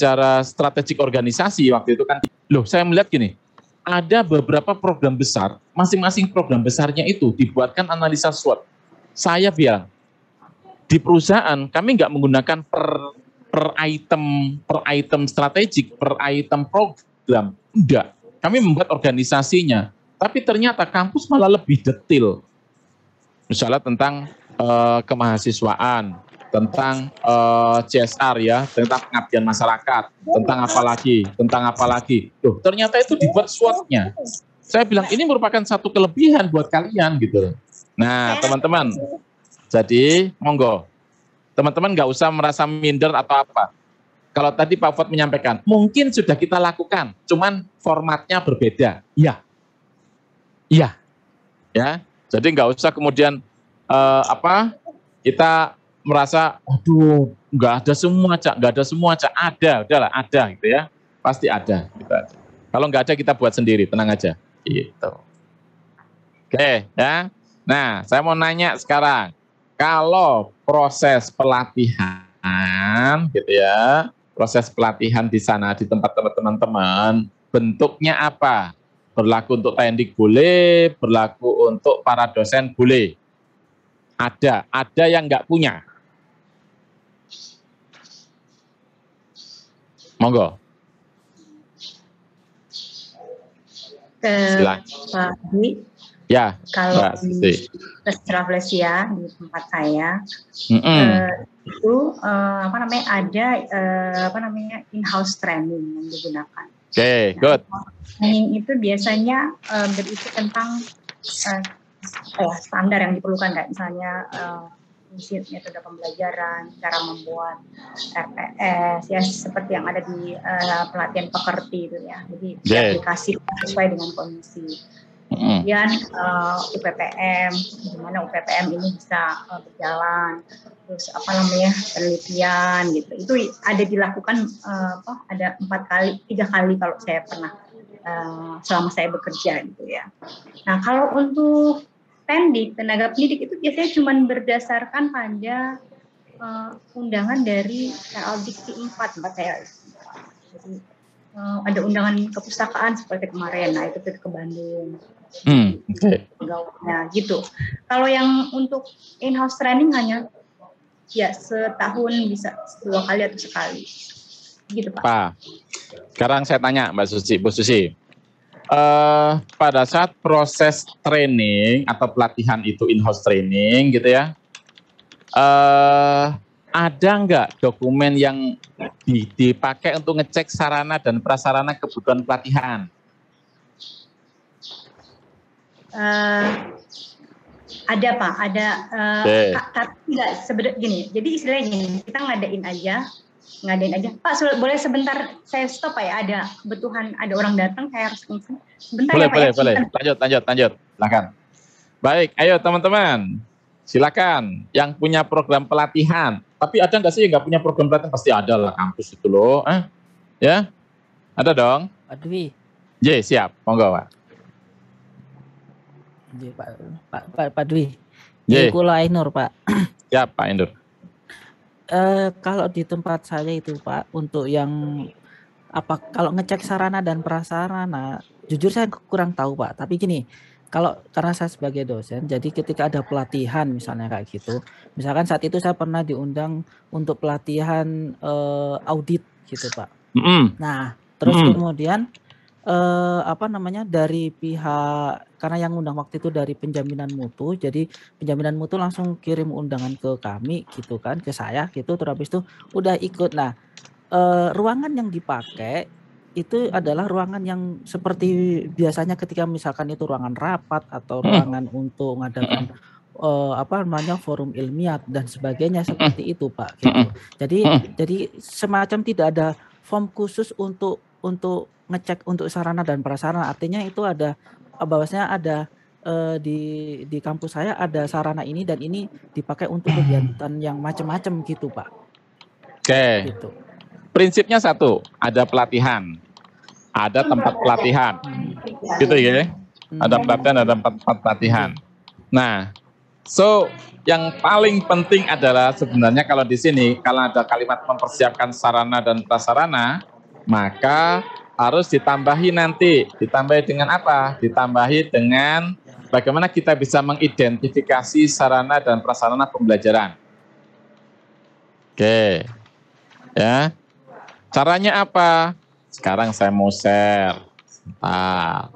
bicara strategik organisasi waktu itu kan, loh saya melihat gini, ada beberapa program besar, masing-masing program besarnya itu dibuatkan analisa SWOT. Saya bilang, di perusahaan kami nggak menggunakan per, per item per item strategik, per item program, enggak. Kami membuat organisasinya, tapi ternyata kampus malah lebih detail Misalnya tentang uh, kemahasiswaan, tentang uh, eh, CSR ya, tentang pengabdian masyarakat, tentang apa lagi, tentang apa lagi. Loh, ternyata itu dibuat SWOT-nya. Saya bilang ini merupakan satu kelebihan buat kalian gitu. Nah, teman-teman, jadi monggo. Teman-teman nggak usah merasa minder atau apa. Kalau tadi Pak Fod menyampaikan, mungkin sudah kita lakukan, cuman formatnya berbeda. Iya. Iya. Ya. Jadi nggak usah kemudian uh, apa kita merasa aduh nggak ada semua cak nggak ada semua cak ada udahlah ada gitu ya pasti ada gitu kalau nggak ada kita buat sendiri tenang aja gitu oke ya nah saya mau nanya sekarang kalau proses pelatihan gitu ya proses pelatihan di sana di tempat teman-teman bentuknya apa berlaku untuk tendik boleh berlaku untuk para dosen boleh ada ada yang nggak punya Monggo. Eh, Ke Pak Ya. Kalau Mbak, di Australia di tempat saya mm -hmm. eh, itu eh, apa namanya ada eh, apa namanya in-house training yang digunakan. Oke, okay, nah, good. Training itu biasanya eh, berisi tentang eh, eh standar yang diperlukan, kayak misalnya eh, metode pembelajaran, cara membuat RPS, ya seperti yang ada di uh, pelatihan pekerti itu ya. Jadi dikasih aplikasi sesuai dengan kondisi. Kemudian uh, eh, UPPM, gimana UPPM ini bisa uh, berjalan, terus apa namanya penelitian gitu. Itu ada dilakukan uh, apa? Ada empat kali, tiga kali kalau saya pernah selama saya bekerja gitu ya. Nah kalau untuk pendek tenaga pendidik itu biasanya cuma berdasarkan pada uh, undangan dari KL Dikti 4, mbak saya. Jadi uh, ada undangan kepustakaan seperti kemarin, nah itu ke Bandung. Hmm, okay. Nah, gitu. Kalau yang untuk in-house training hanya ya setahun bisa dua kali atau sekali. Gitu Pak. Pak. Sekarang saya tanya Mbak Susi, Bu Susi uh, pada saat proses training atau pelatihan itu in-house training gitu ya, uh, ada nggak dokumen yang dipakai untuk ngecek sarana dan prasarana kebutuhan pelatihan? Uh, ada pak, ada uh, okay. tidak sebenarnya gini. Jadi istilahnya gini, kita ngadain aja ngadain aja Pak boleh sebentar saya stop Pak ya ada kebutuhan ada orang datang saya harus ngisi sebentar boleh, ya Pak boleh, ya. boleh. lanjut lanjut lanjut silakan baik ayo teman-teman silakan yang punya program pelatihan tapi ada nggak sih yang nggak punya program pelatihan pasti ada lah kampus itu loh eh? ya ada dong Adwi. J siap monggo Pak J, Pak Pak Pak, Pak Dwi J. Kulo Ainur Pak siap Pak Ainur Uh, kalau di tempat saya itu Pak, untuk yang apa kalau ngecek sarana dan prasarana, jujur saya kurang tahu Pak. Tapi gini, kalau karena saya sebagai dosen, jadi ketika ada pelatihan misalnya kayak gitu, misalkan saat itu saya pernah diundang untuk pelatihan uh, audit gitu Pak. Mm -hmm. Nah, terus mm -hmm. kemudian uh, apa namanya dari pihak karena yang undang waktu itu dari penjaminan mutu jadi penjaminan mutu langsung kirim undangan ke kami gitu kan ke saya gitu terus habis itu udah ikut nah e, ruangan yang dipakai itu adalah ruangan yang seperti biasanya ketika misalkan itu ruangan rapat atau hmm. ruangan untuk mengadakan uh, apa namanya forum ilmiah dan sebagainya seperti itu pak gitu. Hmm. jadi hmm. jadi semacam tidak ada form khusus untuk untuk ngecek untuk sarana dan prasarana artinya itu ada Eh, bahwasanya ada uh, di di kampus saya ada sarana ini dan ini dipakai untuk kegiatan yang macam-macam gitu pak. Oke. Okay. Gitu. Prinsipnya satu, ada pelatihan, ada tempat pelatihan, gitu ya. Hmm. Ada pelatihan, ada tempat, tempat pelatihan. Nah, so yang paling penting adalah sebenarnya kalau di sini kalau ada kalimat mempersiapkan sarana dan prasarana, maka harus ditambahi nanti. Ditambahi dengan apa? Ditambahi dengan bagaimana kita bisa mengidentifikasi sarana dan prasarana pembelajaran. Oke. Ya. Caranya apa? Sekarang saya mau share. Nah,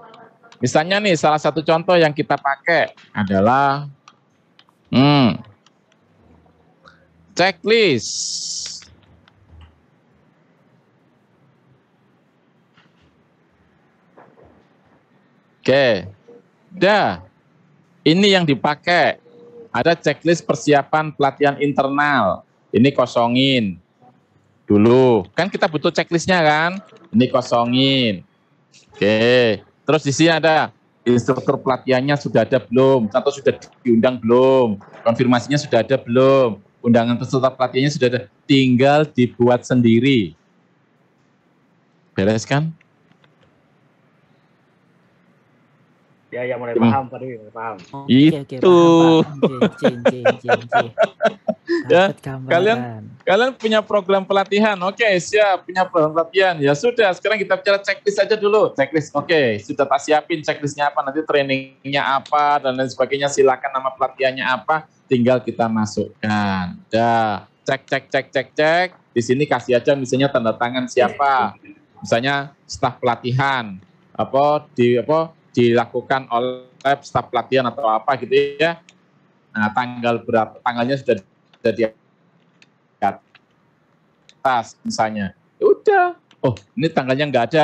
misalnya nih salah satu contoh yang kita pakai adalah hmm, checklist Oke. Dah. Ini yang dipakai. Ada checklist persiapan pelatihan internal. Ini kosongin dulu. Kan kita butuh checklistnya kan? Ini kosongin. Oke. Terus di sini ada instruktur pelatihannya sudah ada belum? Atau sudah diundang belum? Konfirmasinya sudah ada belum? Undangan peserta pelatihannya sudah ada. Tinggal dibuat sendiri. Beres kan? Ya yang mulai paham tadi gitu. mulai paham. okay, itu. ya, kalian kalian punya program pelatihan. Oke, okay, siap punya program pelatihan. Ya sudah, sekarang kita bicara checklist aja dulu. Checklist. Oke, okay, sudah tak siapin checklistnya apa, nanti trainingnya apa dan lain sebagainya. Silakan nama pelatihannya apa, tinggal kita masukkan. Dah, ya, cek cek cek cek cek. Di sini kasih aja misalnya tanda tangan siapa. Misalnya staf pelatihan apa di apa dilakukan oleh staf pelatihan atau apa gitu ya. Nah, tanggal berapa tanggalnya sudah sudah di atas misalnya. Ya udah. Oh, ini tanggalnya nggak ada.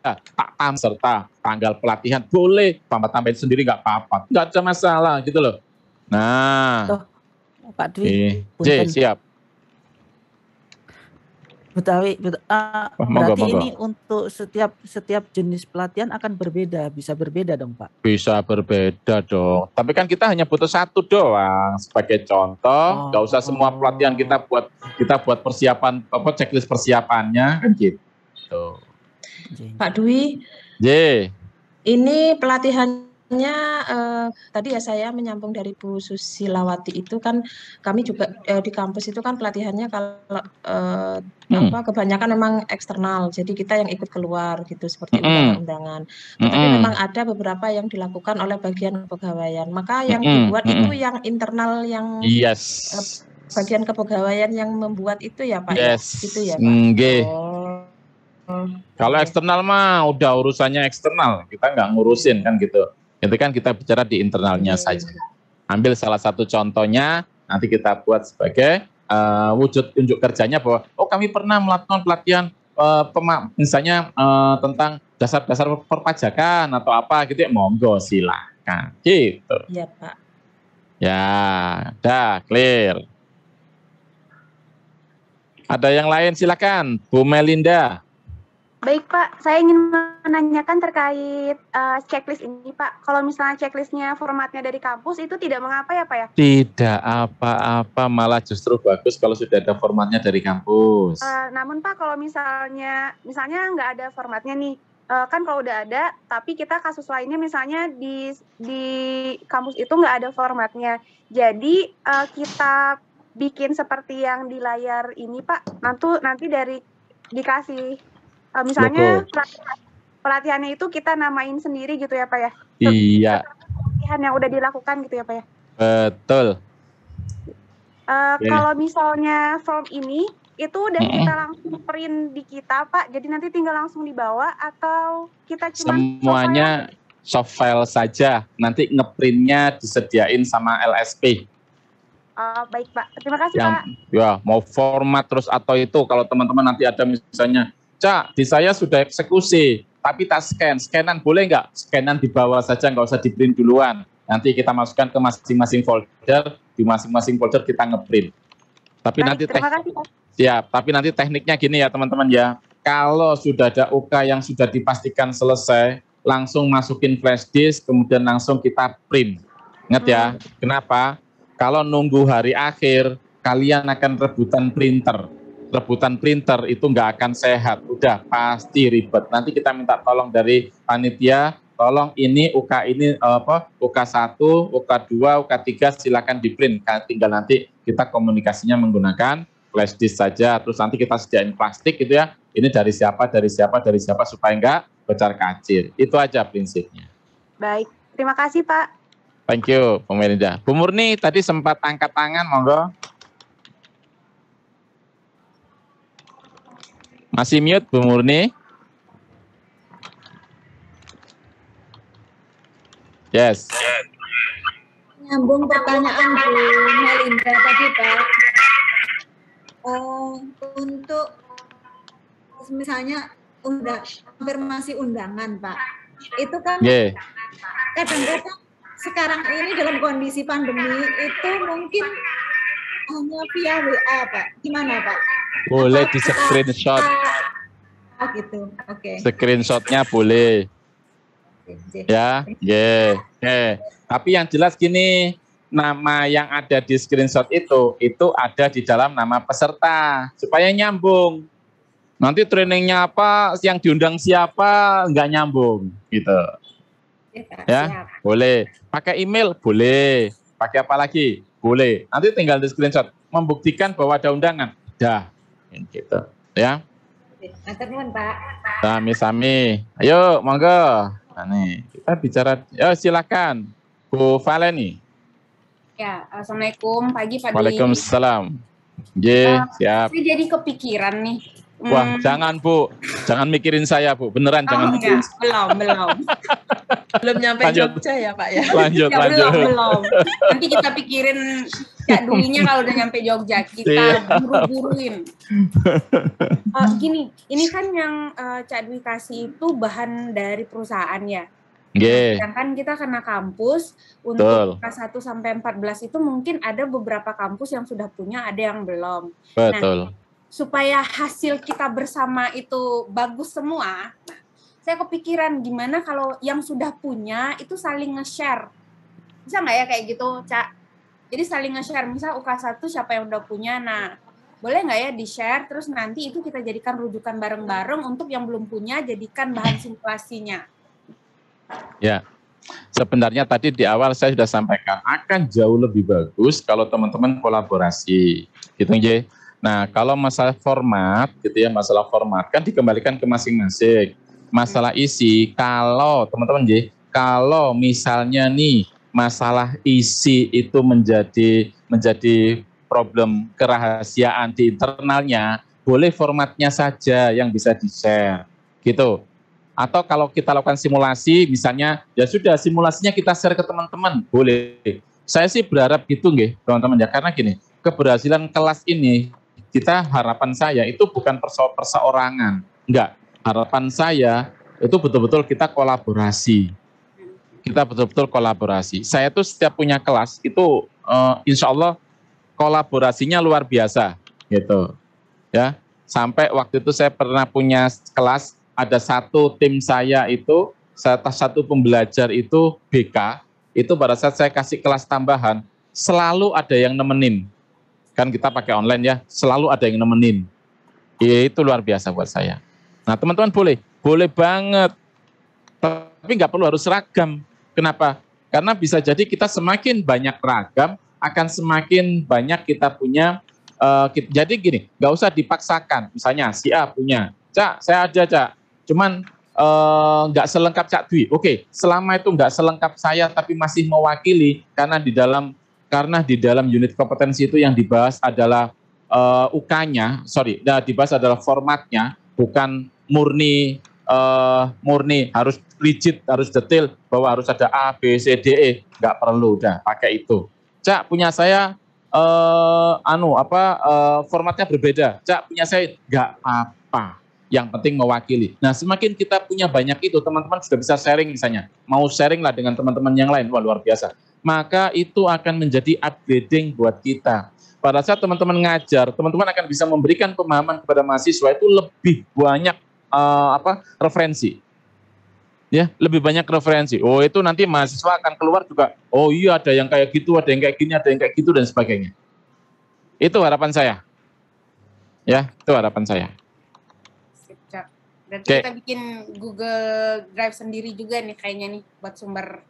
Nah, tak tam serta tanggal pelatihan boleh tambah tambahin sendiri nggak apa-apa. Nggak ada masalah gitu loh. Nah. Tuh, Pak Dwi. Oke, siap. Betawi, bet, uh, oh, berarti ini untuk setiap setiap jenis pelatihan akan berbeda, bisa berbeda dong Pak? Bisa berbeda dong. Tapi kan kita hanya butuh satu doang sebagai contoh. Oh. Gak usah semua oh. pelatihan kita buat kita buat persiapan apa checklist persiapannya kan gitu. Iya. Pak Dwi, Ye. ini pelatihan sebenarnya eh, tadi ya saya menyambung dari Bu Susilawati itu kan kami juga eh, di kampus itu kan pelatihannya kalau eh, hmm. kebanyakan memang eksternal. Jadi kita yang ikut keluar gitu seperti hmm. undangan. Tapi hmm. memang ada beberapa yang dilakukan oleh bagian kepegawaian. Maka yang hmm. dibuat hmm. itu yang internal yang Yes. Eh, bagian kepegawaian yang membuat itu ya Pak. Ya? Yes. Ya? ya Pak. Oh. Kalau eksternal mah udah urusannya eksternal, kita nggak ngurusin kan gitu. Itu kan kita bicara di internalnya iya, saja. Iya. Ambil salah satu contohnya, nanti kita buat sebagai uh, wujud unjuk kerjanya bahwa oh kami pernah melakukan pelatihan uh, misalnya uh, tentang dasar-dasar perpajakan atau apa gitu ya monggo silakan gitu. Ya Pak. Ya, dah clear. Ada yang lain silakan, Bu Melinda. Baik Pak, saya ingin menanyakan terkait uh, checklist ini Pak. Kalau misalnya checklistnya formatnya dari kampus itu tidak mengapa ya Pak ya? Tidak apa-apa, malah justru bagus kalau sudah ada formatnya dari kampus. Uh, namun Pak, kalau misalnya misalnya nggak ada formatnya nih, uh, kan kalau udah ada, tapi kita kasus lainnya misalnya di di kampus itu nggak ada formatnya. Jadi uh, kita bikin seperti yang di layar ini Pak. Nanti nanti dari dikasih Uh, misalnya pelatihan, pelatihannya itu kita namain sendiri gitu ya Pak ya? Iya. Pelatihan yang udah dilakukan gitu ya Pak ya? Betul. Uh, Kalau misalnya form ini itu udah mm-hmm. kita langsung print di kita pak jadi nanti tinggal langsung dibawa atau kita cuma semuanya soft file saja nanti ngeprintnya disediain sama LSP uh, eh, baik pak terima kasih Yang, pak ya mau format terus atau itu kalau teman-teman nanti ada misalnya Cak, di saya sudah eksekusi, tapi tak scan. Scanan boleh nggak? Scanan dibawa saja, nggak usah di-print duluan. Nanti kita masukkan ke masing-masing folder, di masing-masing folder kita nge-print. Tapi Baik, nanti terima kasih. tapi nanti tekniknya gini ya teman-teman ya. Kalau sudah ada UK yang sudah dipastikan selesai, langsung masukin flash disk, kemudian langsung kita print. Ingat ya, hmm. kenapa? Kalau nunggu hari akhir, kalian akan rebutan printer rebutan printer itu nggak akan sehat. Udah pasti ribet. Nanti kita minta tolong dari panitia, tolong ini UK ini eh, apa UK 1, UK 2, UK 3 silakan di print. Kan, tinggal nanti kita komunikasinya menggunakan flash disk saja. Terus nanti kita sediain plastik gitu ya. Ini dari siapa, dari siapa, dari siapa supaya enggak becar kacir. Itu aja prinsipnya. Baik, terima kasih Pak. Thank you, Pemirinda. Bu Murni tadi sempat angkat tangan, monggo. Masih mute Bu Murni? Yes. Nyambung pertanyaan Bu Melinda tadi Pak. Uh, untuk misalnya undang konfirmasi undangan Pak, itu kan kadang kadang-kadang sekarang ini dalam kondisi pandemi itu mungkin hanya via WA Pak. Gimana Pak? boleh di screenshot ah, gitu oke okay. screenshotnya boleh ya yeah. yeah. tapi yang jelas gini nama yang ada di screenshot itu itu ada di dalam nama peserta supaya nyambung nanti trainingnya apa yang diundang siapa nggak nyambung gitu ya, ya. boleh pakai email boleh pakai apa lagi boleh nanti tinggal di screenshot membuktikan bahwa ada undangan dah gitu ya Maturnuwun Pak. Sami-sami. Ayo, monggo. Nah, nih, kita bicara. Ya, silakan. Bu Valeni. Ya, Assalamualaikum. Pagi, Pak. Waalaikumsalam. Ye, uh, siap. Saya jadi kepikiran nih. Wah, hmm. jangan Bu, jangan mikirin saya Bu, beneran oh, jangan. Enggak, belum, belum, belum nyampe Jogja ya Pak ya. Lanjut, ya, lanjut. Belum, belum. Nanti kita pikirin kayak dulunya kalau udah nyampe Jogja kita iya. buru-buruin. Uh, gini, ini kan yang uh, Cak Dwi kasih itu bahan dari perusahaan ya. Yeah. Sedangkan kita kena kampus untuk kelas 1 sampai 14 itu mungkin ada beberapa kampus yang sudah punya, ada yang belum. Nah, Betul. Nah, supaya hasil kita bersama itu bagus semua. saya kepikiran gimana kalau yang sudah punya itu saling nge-share. Bisa nggak ya kayak gitu, Cak? Jadi saling nge-share, misal UK1 siapa yang udah punya, nah boleh nggak ya di-share, terus nanti itu kita jadikan rujukan bareng-bareng untuk yang belum punya, jadikan bahan simulasinya. Ya, sebenarnya tadi di awal saya sudah sampaikan, akan jauh lebih bagus kalau teman-teman kolaborasi. Gitu, Jay Nah, hmm. kalau masalah format gitu ya, masalah format kan dikembalikan ke masing-masing. Masalah hmm. isi, kalau teman-teman J, kalau misalnya nih masalah isi itu menjadi menjadi problem kerahasiaan di internalnya, boleh formatnya saja yang bisa di-share gitu. Atau kalau kita lakukan simulasi misalnya ya sudah simulasinya kita share ke teman-teman, boleh. Saya sih berharap gitu nggih, teman-teman ya karena gini, keberhasilan kelas ini kita harapan saya itu bukan perso perseorangan, enggak. Harapan saya itu betul-betul kita kolaborasi. Kita betul-betul kolaborasi. Saya tuh setiap punya kelas itu uh, insya Allah kolaborasinya luar biasa gitu. Ya, sampai waktu itu saya pernah punya kelas ada satu tim saya itu salah satu pembelajar itu BK itu pada saat saya kasih kelas tambahan selalu ada yang nemenin kan kita pakai online ya, selalu ada yang nemenin. Iya, itu luar biasa buat saya. Nah teman-teman boleh, boleh banget. Tapi nggak perlu harus seragam. Kenapa? Karena bisa jadi kita semakin banyak ragam, akan semakin banyak kita punya. Uh, jadi gini, nggak usah dipaksakan. Misalnya si A punya, Cak, saya aja Cak. Cuman eh, nggak uh, selengkap Cak Dwi. Oke, selama itu nggak selengkap saya tapi masih mewakili karena di dalam karena di dalam unit kompetensi itu yang dibahas adalah uh, eh, UK-nya, sorry, nah, dibahas adalah formatnya, bukan murni uh, murni harus rigid, harus detail bahwa harus ada A, B, C, D, E, nggak perlu, dah pakai itu. Cak punya saya uh, anu apa uh, formatnya berbeda, cak punya saya nggak apa, yang penting mewakili. Nah, semakin kita punya banyak itu, teman-teman sudah bisa sharing misalnya. Mau sharing lah dengan teman-teman yang lain, wah luar biasa. Maka itu akan menjadi upgrading buat kita. Pada saat teman-teman ngajar, teman-teman akan bisa memberikan pemahaman kepada mahasiswa itu lebih banyak uh, apa referensi. Ya, lebih banyak referensi. Oh, itu nanti mahasiswa akan keluar juga. Oh iya, ada yang kayak gitu, ada yang kayak gini, ada yang kayak gitu dan sebagainya. Itu harapan saya. Ya, itu harapan saya. Berarti okay. kita bikin Google Drive sendiri juga nih kayaknya nih buat sumber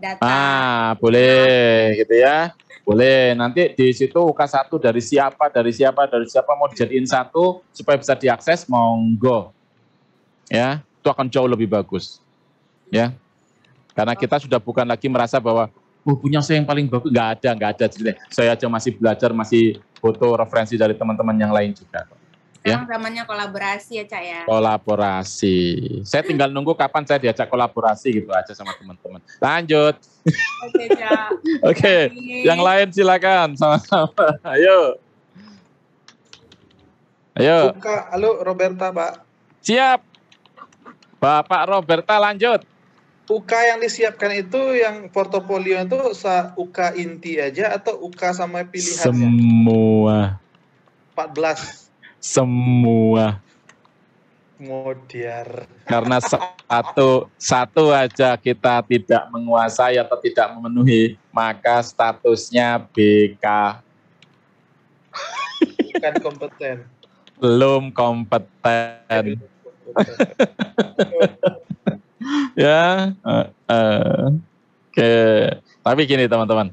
data. Ah, boleh gitu ya. Boleh. Nanti di situ UK satu dari siapa, dari siapa, dari siapa mau dijadiin satu supaya bisa diakses monggo. Ya, itu akan jauh lebih bagus. Ya. Karena oh. kita sudah bukan lagi merasa bahwa oh, punya saya yang paling bagus nggak ada, nggak ada. saya aja masih belajar, masih foto referensi dari teman-teman yang lain juga. Ya. sekarang ya. zamannya kolaborasi ya Cak ya. Kolaborasi. Saya tinggal nunggu kapan saya diajak kolaborasi gitu aja sama teman-teman. Lanjut. Oke Oke. Yang lain silakan sama-sama. Ayo. Ayo. Buka. Halo Roberta Pak. Siap. Bapak Roberta lanjut. UK yang disiapkan itu yang portofolio itu UK inti aja atau UK sama pilihan? Semua. 14 semua Modiar. Karena satu satu aja kita tidak menguasai atau tidak memenuhi, maka statusnya BK. Bukan kompeten. Belum kompeten. ya, uh, uh, oke. Okay. Tapi gini teman-teman,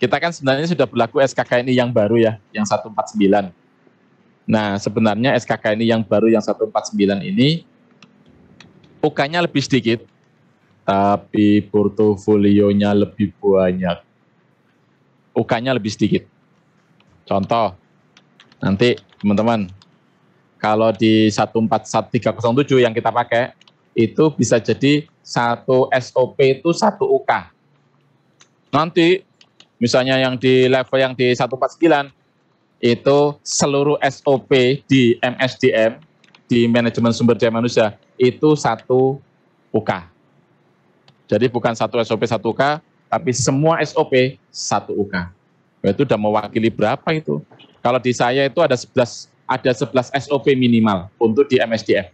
kita kan sebenarnya sudah berlaku SKK ini yang baru ya, yang 149 Nah, sebenarnya SKK ini yang baru yang 149 ini UK-nya lebih sedikit, tapi portofolionya lebih banyak. UK-nya lebih sedikit. Contoh, nanti teman-teman, kalau di 141307 yang kita pakai, itu bisa jadi satu SOP itu satu UK. Nanti, misalnya yang di level yang di 149, itu seluruh SOP di MSDM di manajemen sumber daya manusia itu satu UK. Jadi bukan satu SOP satu UK, tapi semua SOP satu UK. Itu sudah mewakili berapa itu? Kalau di saya itu ada 11 ada 11 SOP minimal untuk di MSDM.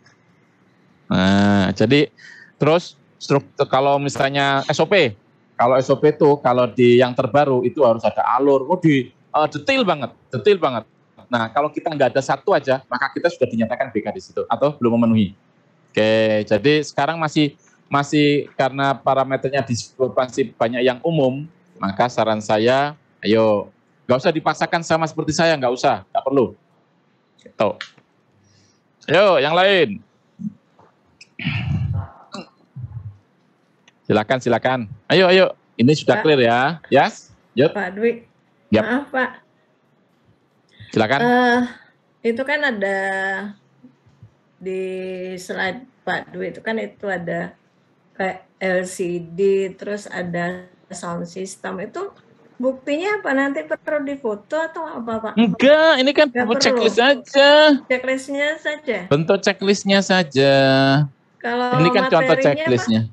Nah, jadi terus struktur kalau misalnya SOP, kalau SOP itu kalau di yang terbaru itu harus ada alur. Oh di uh, detail banget, detail banget. Nah, kalau kita nggak ada satu aja, maka kita sudah dinyatakan BK di situ atau belum memenuhi. Oke, jadi sekarang masih masih karena parameternya masih banyak yang umum, maka saran saya, ayo nggak usah dipaksakan sama seperti saya, nggak usah, nggak perlu. Gitu. Ayo, yang lain. Silakan, silakan. Ayo, ayo. Ini sudah ya. clear ya. Yes? Yep. Pak Dwi, Yep. Maaf Pak. Silakan. Uh, itu kan ada di slide Pak Dwi itu kan itu ada LCD terus ada sound system itu buktinya apa nanti perlu difoto atau apa pak? Enggak, ini kan Enggak checklist perlu. aja. Checklistnya saja. Bentuk checklistnya saja. Kalau ini kan contoh checklistnya.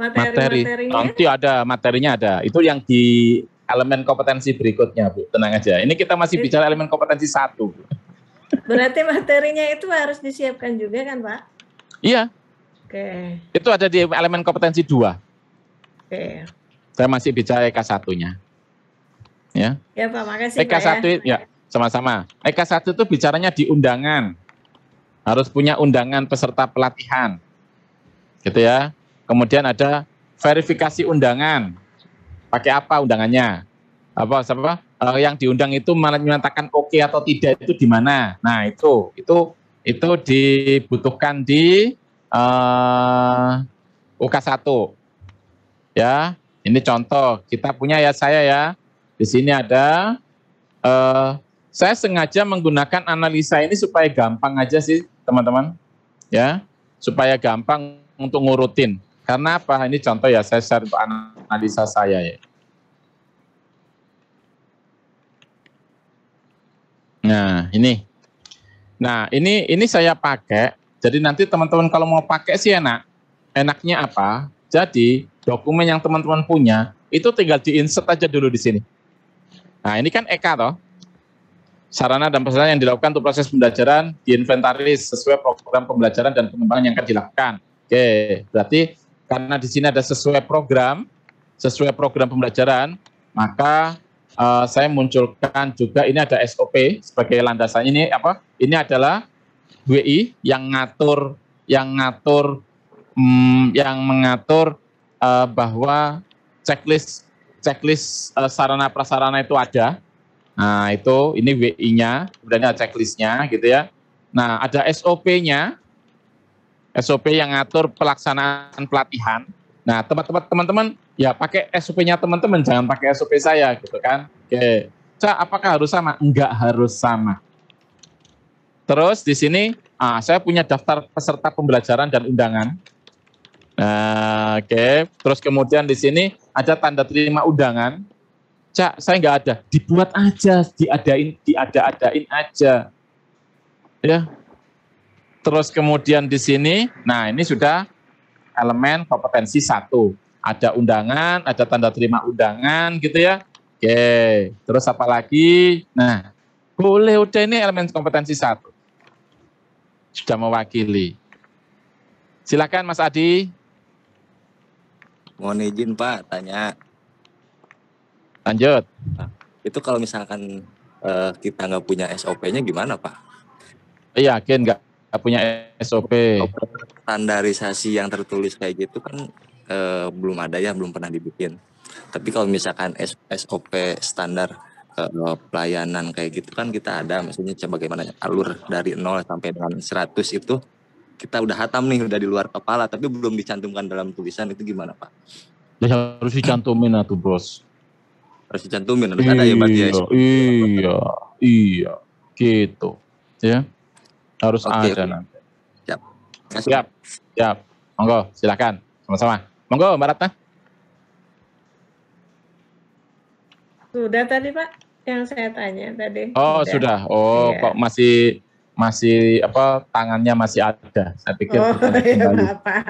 Materi, materi. Nanti ada materinya ada. Itu yang di elemen kompetensi berikutnya, Bu. Tenang aja. Ini kita masih bicara elemen kompetensi satu. Berarti materinya itu harus disiapkan juga kan, Pak? Iya. Oke. Okay. Itu ada di elemen kompetensi dua. Oke. Okay. Saya masih bicara EK satunya. Ya. Ya, Pak. Makasih, EK ya. satu ya. Sama-sama. Ya, e EK satu itu bicaranya di undangan. Harus punya undangan peserta pelatihan. Gitu ya. Kemudian ada verifikasi undangan pakai apa undangannya apa siapa uh, yang diundang itu malah menyatakan oke okay atau tidak itu di mana nah itu itu itu dibutuhkan di uh, UK 1 ya ini contoh kita punya ya saya ya di sini ada uh, saya sengaja menggunakan analisa ini supaya gampang aja sih teman-teman ya supaya gampang untuk ngurutin karena apa ini contoh ya saya share untuk analisa saya ya Nah, ini. Nah, ini ini saya pakai. Jadi nanti teman-teman kalau mau pakai sih enak. Enaknya apa? Jadi dokumen yang teman-teman punya itu tinggal diinsert aja dulu di sini. Nah, ini kan EK toh. Sarana dan prasarana yang dilakukan untuk proses pembelajaran diinventaris sesuai program pembelajaran dan pengembangan yang akan dilakukan. Oke, berarti karena di sini ada sesuai program, sesuai program pembelajaran, maka Eh, saya munculkan juga ini ada SOP sebagai landasan ini apa? Ini adalah WI yang ngatur yang ngatur hmm, yang mengatur uh, bahwa checklist checklist uh, sarana prasarana itu ada. Nah, itu ini WI-nya, kemudian ada checklist-nya gitu ya. Nah, ada SOP-nya. SOP yang ngatur pelaksanaan pelatihan. Nah, teman-teman teman-teman ya pakai SOP-nya teman-teman, jangan pakai SOP saya gitu kan. Oke. Cak, apakah harus sama? Enggak harus sama. Terus di sini ah, saya punya daftar peserta pembelajaran dan undangan. Nah, oke. Terus kemudian di sini ada tanda terima undangan. Cak, saya nggak ada. Dibuat aja, diadain, diada-adain aja. Ya. Terus kemudian di sini, nah ini sudah elemen kompetensi satu. Ada undangan, ada tanda terima undangan gitu ya. Oke, terus apa lagi? Nah, boleh udah ini elemen kompetensi satu. Sudah mewakili. Silakan Mas Adi. Mohon izin Pak, tanya. Lanjut. Nah, itu kalau misalkan eh, kita nggak punya SOP-nya gimana Pak? Iya, yakin nggak punya SOP. Standarisasi yang tertulis kayak gitu kan uh, belum ada ya, belum pernah dibikin. Tapi kalau misalkan SOP standar uh, pelayanan kayak gitu kan kita ada, maksudnya coba bagaimana alur dari nol sampai dengan 100 itu kita udah hatam nih, udah di luar kepala, tapi belum dicantumkan dalam tulisan itu gimana Pak? Ya harus dicantumin atau bos. Harus dicantumin, harus iya, ada ya Pak? ya. Iya, iya, iya, gitu. Ya, harus okay, ada okay. nanti. Siap. Siap, siap. Monggo, silakan. Sama-sama. Monggo Mbak Ratna. Sudah tadi Pak yang saya tanya tadi. Oh sudah. sudah. Oh ya. kok masih masih apa tangannya masih ada. Saya pikir. Oh iya, Bapak.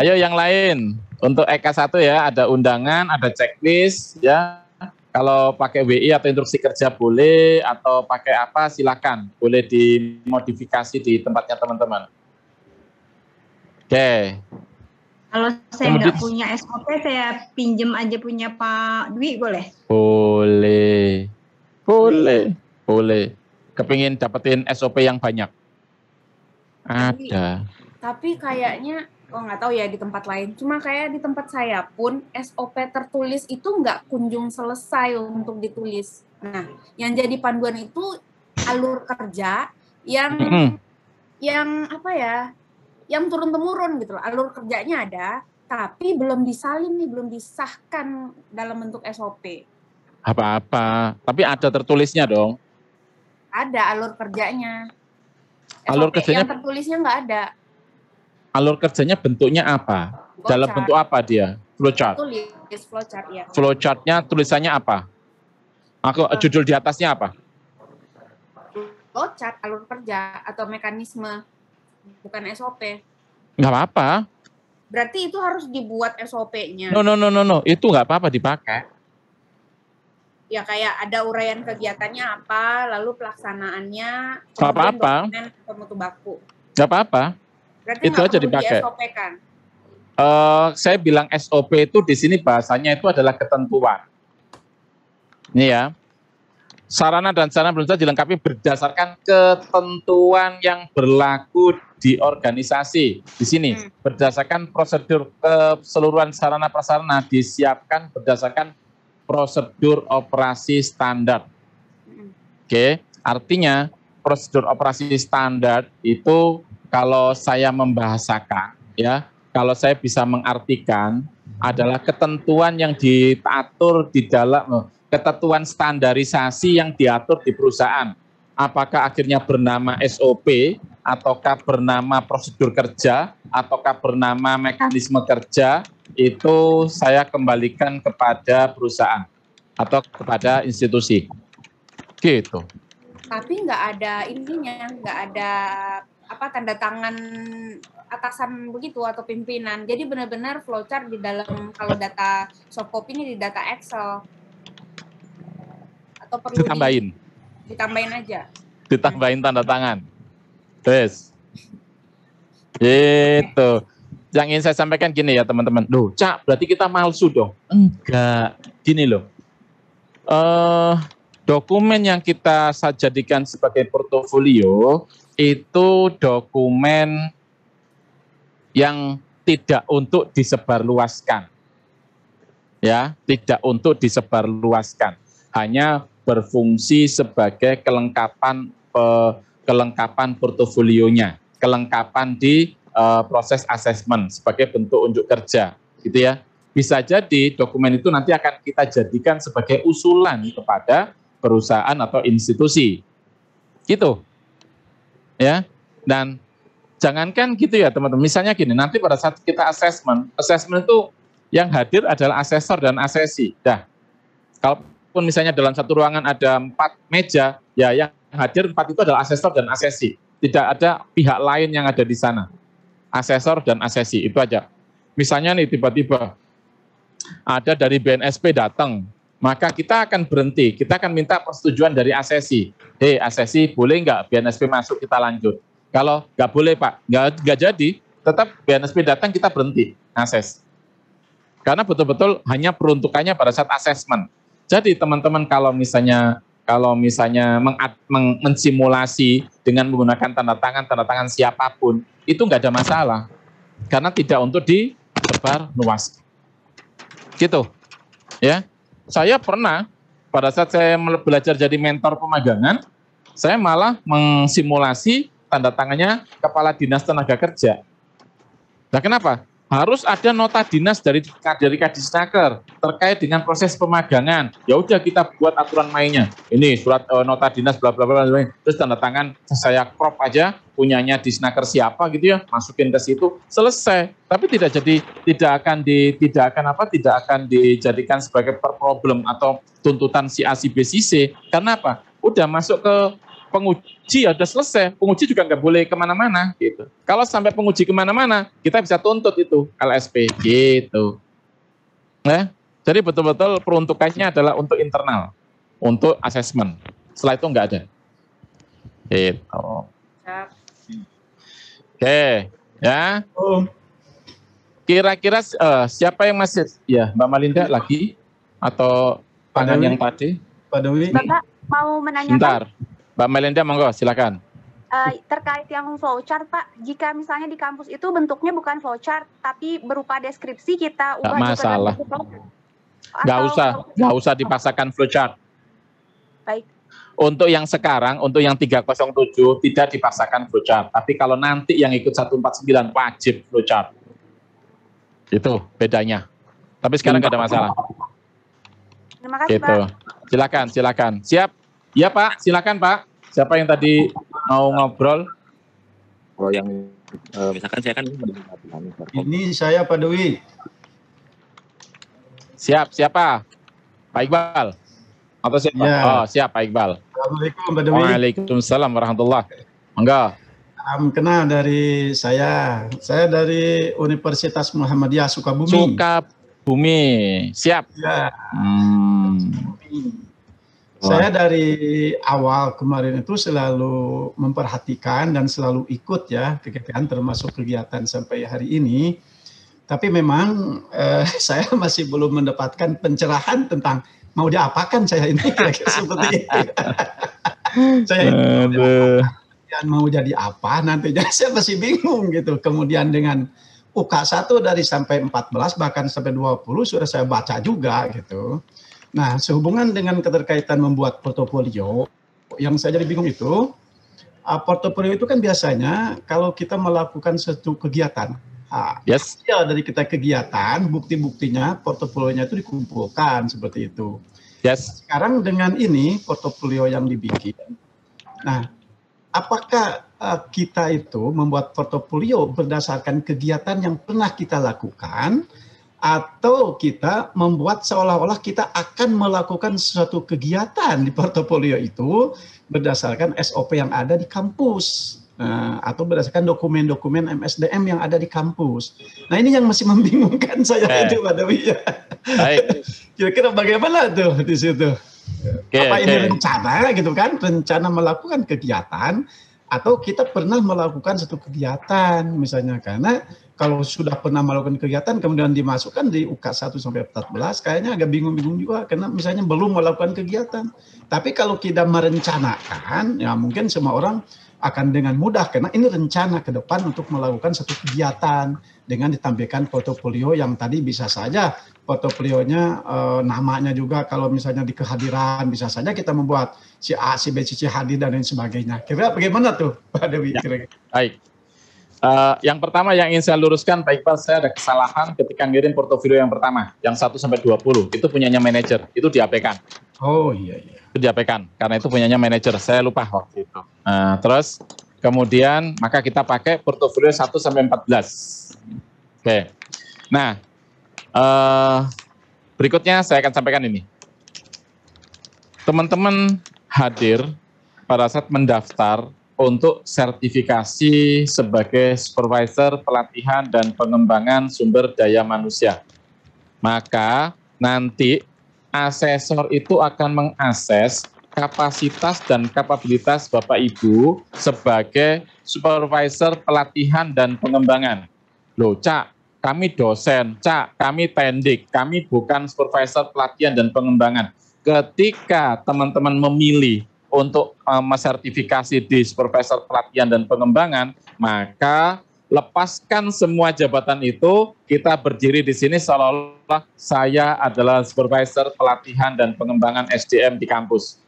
Ayo yang lain untuk EK1 ya ada undangan, ada checklist ya. Kalau pakai WI atau instruksi kerja boleh atau pakai apa silakan boleh dimodifikasi di tempatnya teman-teman. Oke. Kalau saya nggak punya SOP, saya pinjem aja punya Pak Dwi, boleh? Boleh. Boleh. Boleh. Kepingin dapetin SOP yang banyak? Ada. Tapi, tapi kayaknya, oh nggak tahu ya di tempat lain. Cuma kayak di tempat saya pun, SOP tertulis itu nggak kunjung selesai untuk ditulis. Nah, yang jadi panduan itu alur kerja yang mm -hmm. yang apa ya yang turun temurun gitu loh alur kerjanya ada tapi belum disalin nih belum disahkan dalam bentuk SOP apa-apa tapi ada tertulisnya dong ada alur kerjanya SOP alur kerjanya yang tertulisnya nggak ada alur kerjanya bentuknya apa flowchart. dalam bentuk apa dia flowchart flowchart iya. flowchartnya tulisannya apa aku judul di atasnya apa flowchart alur kerja atau mekanisme bukan SOP. Gak apa-apa. Berarti itu harus dibuat SOP-nya. No, no, no, no, no. Itu nggak apa-apa dipakai. Ya kayak ada uraian kegiatannya apa, lalu pelaksanaannya. Gak apa-apa. Pemutu baku. apa-apa. Berarti itu aja dipakai. Di SOP kan? Uh, saya bilang SOP itu di sini bahasanya itu adalah ketentuan. Ini ya. Sarana dan sarana belum dilengkapi berdasarkan ketentuan yang berlaku di organisasi di sini hmm. berdasarkan prosedur keseluruhan sarana prasarana disiapkan berdasarkan prosedur operasi standar. Hmm. Oke, okay. artinya prosedur operasi standar itu kalau saya membahasakan ya, kalau saya bisa mengartikan adalah ketentuan yang diatur di dalam ketentuan standarisasi yang diatur di perusahaan. Apakah akhirnya bernama SOP ataukah bernama prosedur kerja, ataukah bernama mekanisme kerja, itu saya kembalikan kepada perusahaan atau kepada institusi. Gitu. Tapi nggak ada intinya, nggak ada apa tanda tangan atasan begitu atau pimpinan. Jadi benar-benar flowchart di dalam kalau data soft ini di data Excel. Atau perlu ditambahin. Ditambahin aja. Ditambahin tanda tangan. Terus. Gitu. Yang ingin saya sampaikan gini ya teman-teman. Duh, Cak, berarti kita palsu dong. Enggak. Gini loh. uh, dokumen yang kita jadikan sebagai portofolio itu dokumen yang tidak untuk disebarluaskan. Ya, tidak untuk disebarluaskan. Hanya berfungsi sebagai kelengkapan uh, kelengkapan portofolionya, kelengkapan di uh, proses asesmen sebagai bentuk unjuk kerja, gitu ya. Bisa jadi dokumen itu nanti akan kita jadikan sebagai usulan kepada perusahaan atau institusi, gitu, ya. Dan jangankan gitu ya teman-teman. Misalnya gini, nanti pada saat kita asesmen, asesmen itu yang hadir adalah asesor dan asesi. Dah, kalaupun misalnya dalam satu ruangan ada empat meja, ya yang hadir empat itu adalah asesor dan asesi. Tidak ada pihak lain yang ada di sana. Asesor dan asesi, itu aja. Misalnya nih tiba-tiba ada dari BNSP datang, maka kita akan berhenti, kita akan minta persetujuan dari asesi. Hei asesi, boleh nggak BNSP masuk kita lanjut? Kalau nggak boleh Pak, nggak, nggak jadi, tetap BNSP datang kita berhenti, ases. Karena betul-betul hanya peruntukannya pada saat asesmen. Jadi teman-teman kalau misalnya kalau misalnya meng, meng, mensimulasi dengan menggunakan tanda tangan tanda tangan siapapun itu nggak ada masalah karena tidak untuk disebar luas gitu ya saya pernah pada saat saya belajar jadi mentor pemagangan saya malah mensimulasi tanda tangannya kepala dinas tenaga kerja nah kenapa harus ada nota dinas dari dari Kadisnaker terkait dengan proses pemagangan. Ya udah kita buat aturan mainnya. Ini surat e, nota dinas bla bla bla terus tanda tangan saya crop aja punyanya Disnaker siapa gitu ya, masukin ke situ, selesai. Tapi tidak jadi tidak akan di tidak akan apa? tidak akan dijadikan sebagai per problem atau tuntutan si A si B Karena apa? Udah masuk ke penguji ya udah selesai. Penguji juga nggak boleh kemana-mana gitu. Kalau sampai penguji kemana-mana, kita bisa tuntut itu LSP gitu. Nah, jadi betul-betul peruntukannya adalah untuk internal, untuk asesmen. Setelah itu nggak ada. Gitu. Oke, okay. ya. Kira-kira uh, siapa yang masih? Ya, Mbak Malinda lagi atau tangan yang tadi? Pak Dewi. Bapak mau menanyakan? Bentar. Mbak Melinda monggo silakan. Uh, terkait yang flowchart Pak, jika misalnya di kampus itu bentuknya bukan flowchart tapi berupa deskripsi kita ubah Gak masalah. Enggak usah, gak usah dipaksakan flowchart. Baik. Untuk yang sekarang, untuk yang 307 tidak dipaksakan flowchart. Tapi kalau nanti yang ikut 149 wajib flowchart. Itu bedanya. Tapi sekarang enggak ada masalah. Terima kasih, gitu. Pak. Silakan, silakan. Siap. Ya Pak, silakan Pak. Siapa yang tadi mau ngobrol? Kalau oh, yang eh, misalkan saya kan ini saya Pak Dewi. Siap, siapa? Pak Iqbal. Atau siapa? Ya. Oh, siap Pak Iqbal. Assalamualaikum Pak Dewi. Waalaikumsalam warahmatullahi. Mangga. Salam kenal dari saya. Saya dari Universitas Muhammadiyah Sukabumi. Sukabumi. Siap. Ya. Hmm saya dari awal kemarin itu selalu memperhatikan dan selalu ikut ya kegiatan termasuk kegiatan sampai hari ini. Tapi memang eh, saya masih belum mendapatkan pencerahan tentang mau diapakan saya ini kira-kira seperti ini. saya ini mau jadi apa nantinya saya masih bingung gitu. Kemudian dengan UK 1 dari sampai 14 bahkan sampai 20 sudah saya baca juga gitu. Nah, sehubungan dengan keterkaitan membuat portofolio, yang saya jadi bingung itu, uh, portofolio itu kan biasanya kalau kita melakukan satu kegiatan, ah, yes. hasil dari kita kegiatan, bukti-buktinya, portofolionya itu dikumpulkan seperti itu. Yes. Sekarang dengan ini portofolio yang dibikin, nah, apakah uh, kita itu membuat portofolio berdasarkan kegiatan yang pernah kita lakukan? atau kita membuat seolah-olah kita akan melakukan suatu kegiatan di portofolio itu berdasarkan SOP yang ada di kampus nah, atau berdasarkan dokumen-dokumen MSDM yang ada di kampus. Nah ini yang masih membingungkan saya eh. itu Pak Dewi. Kira-kira bagaimana tuh di situ? Okay, Apa okay. ini rencana gitu kan? Rencana melakukan kegiatan atau kita pernah melakukan satu kegiatan misalnya karena kalau sudah pernah melakukan kegiatan kemudian dimasukkan di UK 1 sampai 14 kayaknya agak bingung-bingung juga karena misalnya belum melakukan kegiatan. Tapi kalau kita merencanakan ya mungkin semua orang akan dengan mudah karena ini rencana ke depan untuk melakukan satu kegiatan dengan ditampilkan portofolio yang tadi bisa saja portofolionya e, namanya juga kalau misalnya di kehadiran bisa saja kita membuat si A, si B, si C hadir dan lain sebagainya. Kira kira bagaimana tuh Pak Dewi? Ya. Kira -kira. Baik, Uh, yang pertama yang ingin saya luruskan, Pak Iqbal, saya ada kesalahan ketika ngirim portofolio yang pertama, yang 1 sampai 20, itu punyanya manajer, itu diapekan. Oh iya iya. Itu diapekan karena itu punyanya manajer, saya lupa waktu itu. Uh, terus kemudian maka kita pakai portofolio 1 sampai 14. Oke. Okay. Nah, uh, berikutnya saya akan sampaikan ini. Teman-teman hadir pada saat mendaftar untuk sertifikasi sebagai supervisor pelatihan dan pengembangan sumber daya manusia. Maka nanti asesor itu akan mengakses kapasitas dan kapabilitas Bapak Ibu sebagai supervisor pelatihan dan pengembangan. Loh, Cak, kami dosen, Cak, kami tendik, kami bukan supervisor pelatihan dan pengembangan. Ketika teman-teman memilih untuk um, eh, sertifikasi di supervisor pelatihan dan pengembangan, maka lepaskan semua jabatan itu, kita berdiri di sini seolah-olah saya adalah supervisor pelatihan dan pengembangan SDM di kampus.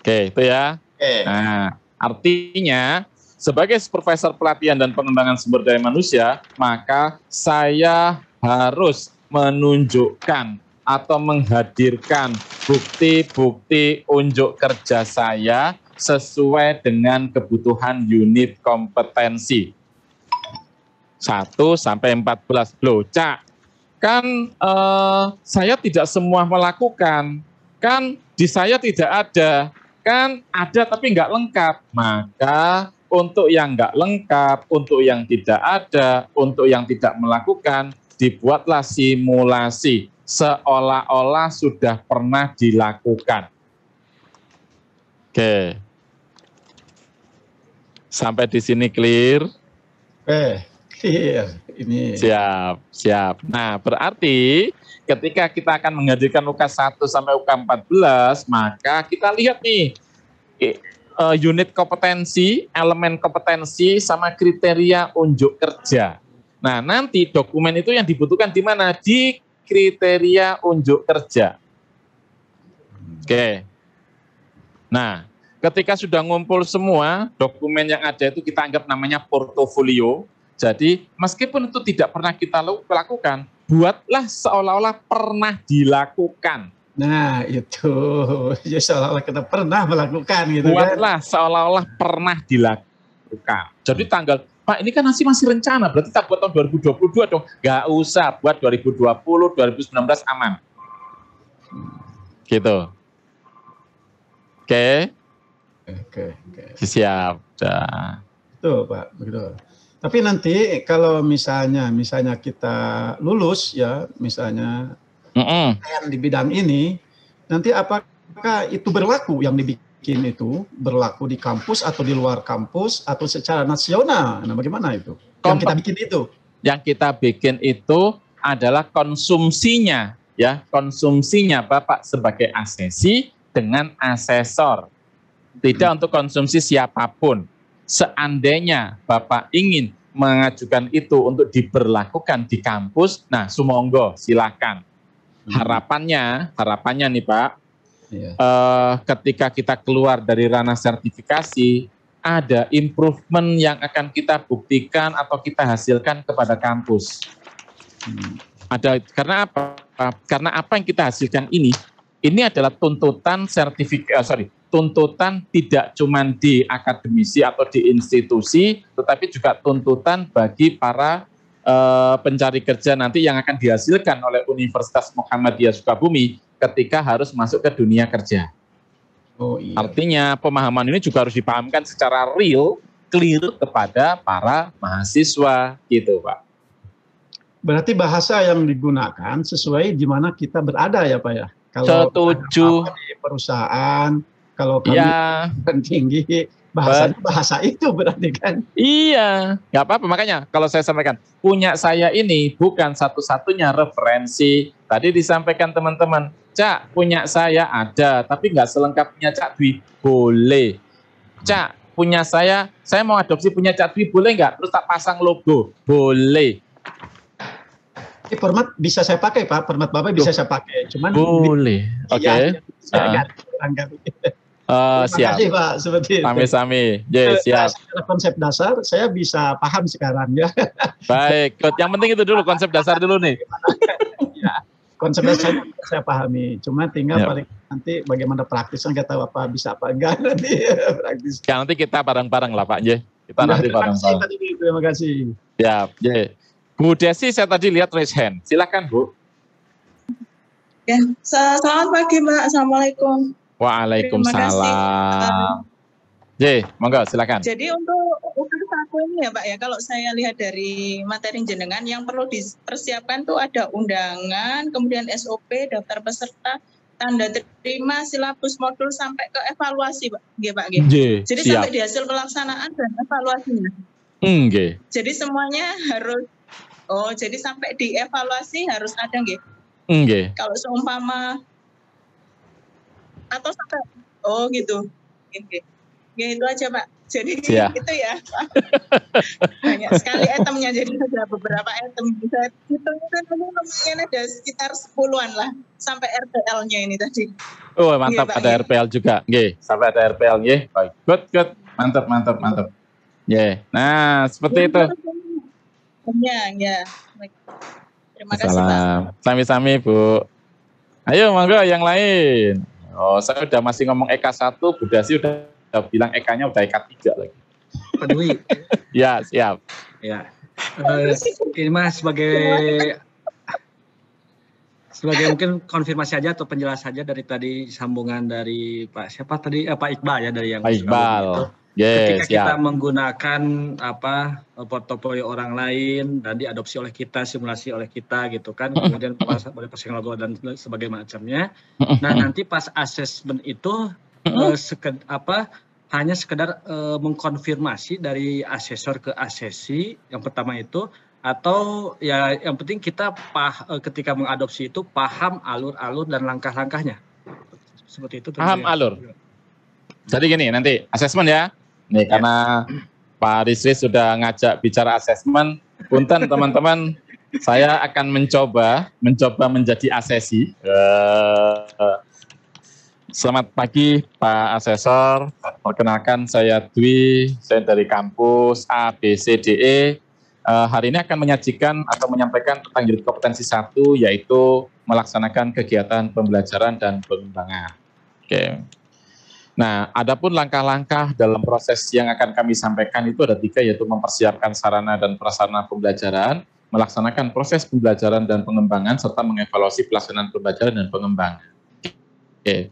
Oke, itu ya. Oke. Nah, artinya sebagai supervisor pelatihan dan pengembangan sumber daya manusia, maka saya harus menunjukkan atau menghadirkan bukti-bukti unjuk kerja saya sesuai dengan kebutuhan unit kompetensi. 1 sampai 14. Loh, Cak, kan eh, saya tidak semua melakukan. Kan di saya tidak ada. Kan ada tapi nggak lengkap. Maka untuk yang nggak lengkap, untuk yang tidak ada, untuk yang tidak melakukan, dibuatlah simulasi seolah-olah sudah pernah dilakukan. Oke. Sampai di sini clear? Eh, clear. Ini. Siap, siap. Nah, berarti ketika kita akan menghadirkan UK 1 sampai UK 14, maka kita lihat nih eh, unit kompetensi, elemen kompetensi sama kriteria unjuk kerja. Nah, nanti dokumen itu yang dibutuhkan di mana? Di kriteria unjuk kerja. Oke. Nah, ketika sudah ngumpul semua dokumen yang ada itu kita anggap namanya portofolio. Jadi meskipun itu tidak pernah kita lakukan, buatlah seolah-olah pernah dilakukan. Nah itu, ya seolah-olah kita pernah melakukan gitu buatlah, kan. Buatlah seolah-olah pernah dilakukan. Jadi tanggal Pak ini kan masih masih rencana, berarti tak buat tahun 2022 dong. Gak usah buat 2020, 2019 aman. Gitu. Oke. Oke, oke. Siap. Itu Pak. Begitu. Tapi nanti kalau misalnya misalnya kita lulus ya, misalnya mm -mm. di bidang ini, nanti apakah itu berlaku yang dibikin bikin itu berlaku di kampus atau di luar kampus atau secara nasional? Nah, bagaimana itu? Yang kita bikin itu? Yang kita bikin itu adalah konsumsinya, ya konsumsinya Bapak sebagai asesi dengan asesor, tidak hmm. untuk konsumsi siapapun. Seandainya Bapak ingin mengajukan itu untuk diberlakukan di kampus, nah sumonggo silakan. Hmm. Harapannya, harapannya nih Pak, yeah. Iya. uh, ketika kita keluar dari ranah sertifikasi, ada improvement yang akan kita buktikan atau kita hasilkan kepada kampus. Hmm. Ada karena apa? Eh, karena apa yang kita hasilkan ini, ini adalah tuntutan sertifikat, uh, eh, sorry, tuntutan tidak cuma di akademisi atau di institusi, tetapi juga tuntutan bagi para uh, pencari kerja nanti yang akan dihasilkan oleh Universitas Muhammadiyah Sukabumi ketika harus masuk ke dunia kerja. Oh, iya. Artinya pemahaman ini juga harus dipahamkan secara real, clear kepada para mahasiswa gitu Pak. Berarti bahasa yang digunakan sesuai di mana kita berada ya Pak ya? Kalau Setuju. di perusahaan, kalau kami ya. Kan tinggi, bahasanya bahasa itu berarti kan? Iya, nggak apa-apa. Makanya kalau saya sampaikan, punya saya ini bukan satu-satunya referensi. Tadi disampaikan teman-teman, Cak, punya saya ada, tapi nggak selengkapnya Cak Dwi. Boleh. Cak, punya saya, saya mau adopsi punya Cak Dwi, boleh nggak? Terus tak pasang logo. Boleh. Ini Permat bisa saya pakai Pak, Permat Bapak bisa saya pakai. Cuman boleh. Iya, Oke. Okay. Ya, uh. Uh, Terima siap. kasih Pak, seperti itu. Sami-sami. Yes, siap. konsep dasar saya bisa paham sekarang ya. Baik, yang penting itu dulu konsep dasar dulu nih. konsepnya saya, saya pahami. Cuma tinggal yep. Ya. paling nanti bagaimana praktisnya kita tahu apa bisa apa enggak nanti praktis. Ya nanti kita bareng-bareng lah Pak J, Kita ya, nanti bareng-bareng. Terima kasih. Ya, J. Bu Desi saya tadi lihat raise hand. Silakan Bu. Ya, selamat pagi Mbak. Assalamualaikum. Waalaikumsalam. J, monggo silakan. Jadi untuk ya Pak ya, kalau saya lihat dari materi jenengan yang perlu dipersiapkan tuh ada undangan, kemudian SOP, daftar peserta, tanda terima, silabus modul sampai ke evaluasi Pak. G Pak G. Jadi siap. sampai di hasil pelaksanaan dan evaluasinya. Mm, Jadi semuanya harus, oh jadi sampai di evaluasi harus ada nggih. Mm, kalau seumpama atau sampai, oh gitu. Nggih, itu aja Pak. Jadi yeah. itu ya banyak sekali itemnya. Jadi ada beberapa item bisa hitung itu lumayan ada sekitar sepuluhan lah sampai RPL-nya ini tadi. Oh mantap ya, Pak, ada ya. RPL juga. Nggih, sampai ada RPL nggih. Baik. Good, good. Mantap, mantap, mantap. Ya. Nah, seperti ya, itu. Ya, ya. Terima kasih Pak. Sami-sami Bu. Ayo monggo yang lain. Oh, saya udah masih ngomong EK1, Bu Dasi udah kita eh, bilang EK-nya udah EK tiga lagi. Penuhi. ya, siap. Ya. Uh, ini mas sebagai sebagai mungkin konfirmasi aja atau penjelas aja dari tadi sambungan dari Pak siapa tadi eh, Pak Iqbal ya dari yang Pak Iqbal. Gitu. Yes, Ketika kita yeah. menggunakan apa portofolio orang lain dan diadopsi oleh kita, simulasi oleh kita gitu kan, kemudian oleh passing logo dan sebagainya macamnya. Nah nanti pas assessment itu Eh, apa hanya sekedar uh, mengkonfirmasi dari asesor ke asesi yang pertama itu atau ya yang penting kita pah, uh, ketika mengadopsi itu paham alur-alur dan langkah-langkahnya seperti itu. Paham ya. alur. Iya. Jadi gini nanti asesmen ya. Nih yes. Ya. karena Pak Rizri sudah ngajak bicara asesmen, punten teman-teman saya akan mencoba mencoba menjadi asesi. Uh, uh Selamat pagi Pak Asesor. Perkenalkan saya Dwi, saya dari kampus ABCDE. Uh, eh, hari ini akan menyajikan atau menyampaikan tentang unit kompetensi satu yaitu melaksanakan kegiatan pembelajaran dan pengembangan. Oke. Okay. Nah, adapun langkah-langkah dalam proses yang akan kami sampaikan itu ada tiga yaitu mempersiapkan sarana dan prasarana pembelajaran, melaksanakan proses pembelajaran dan pengembangan serta mengevaluasi pelaksanaan pembelajaran dan pengembangan. Oke. Okay.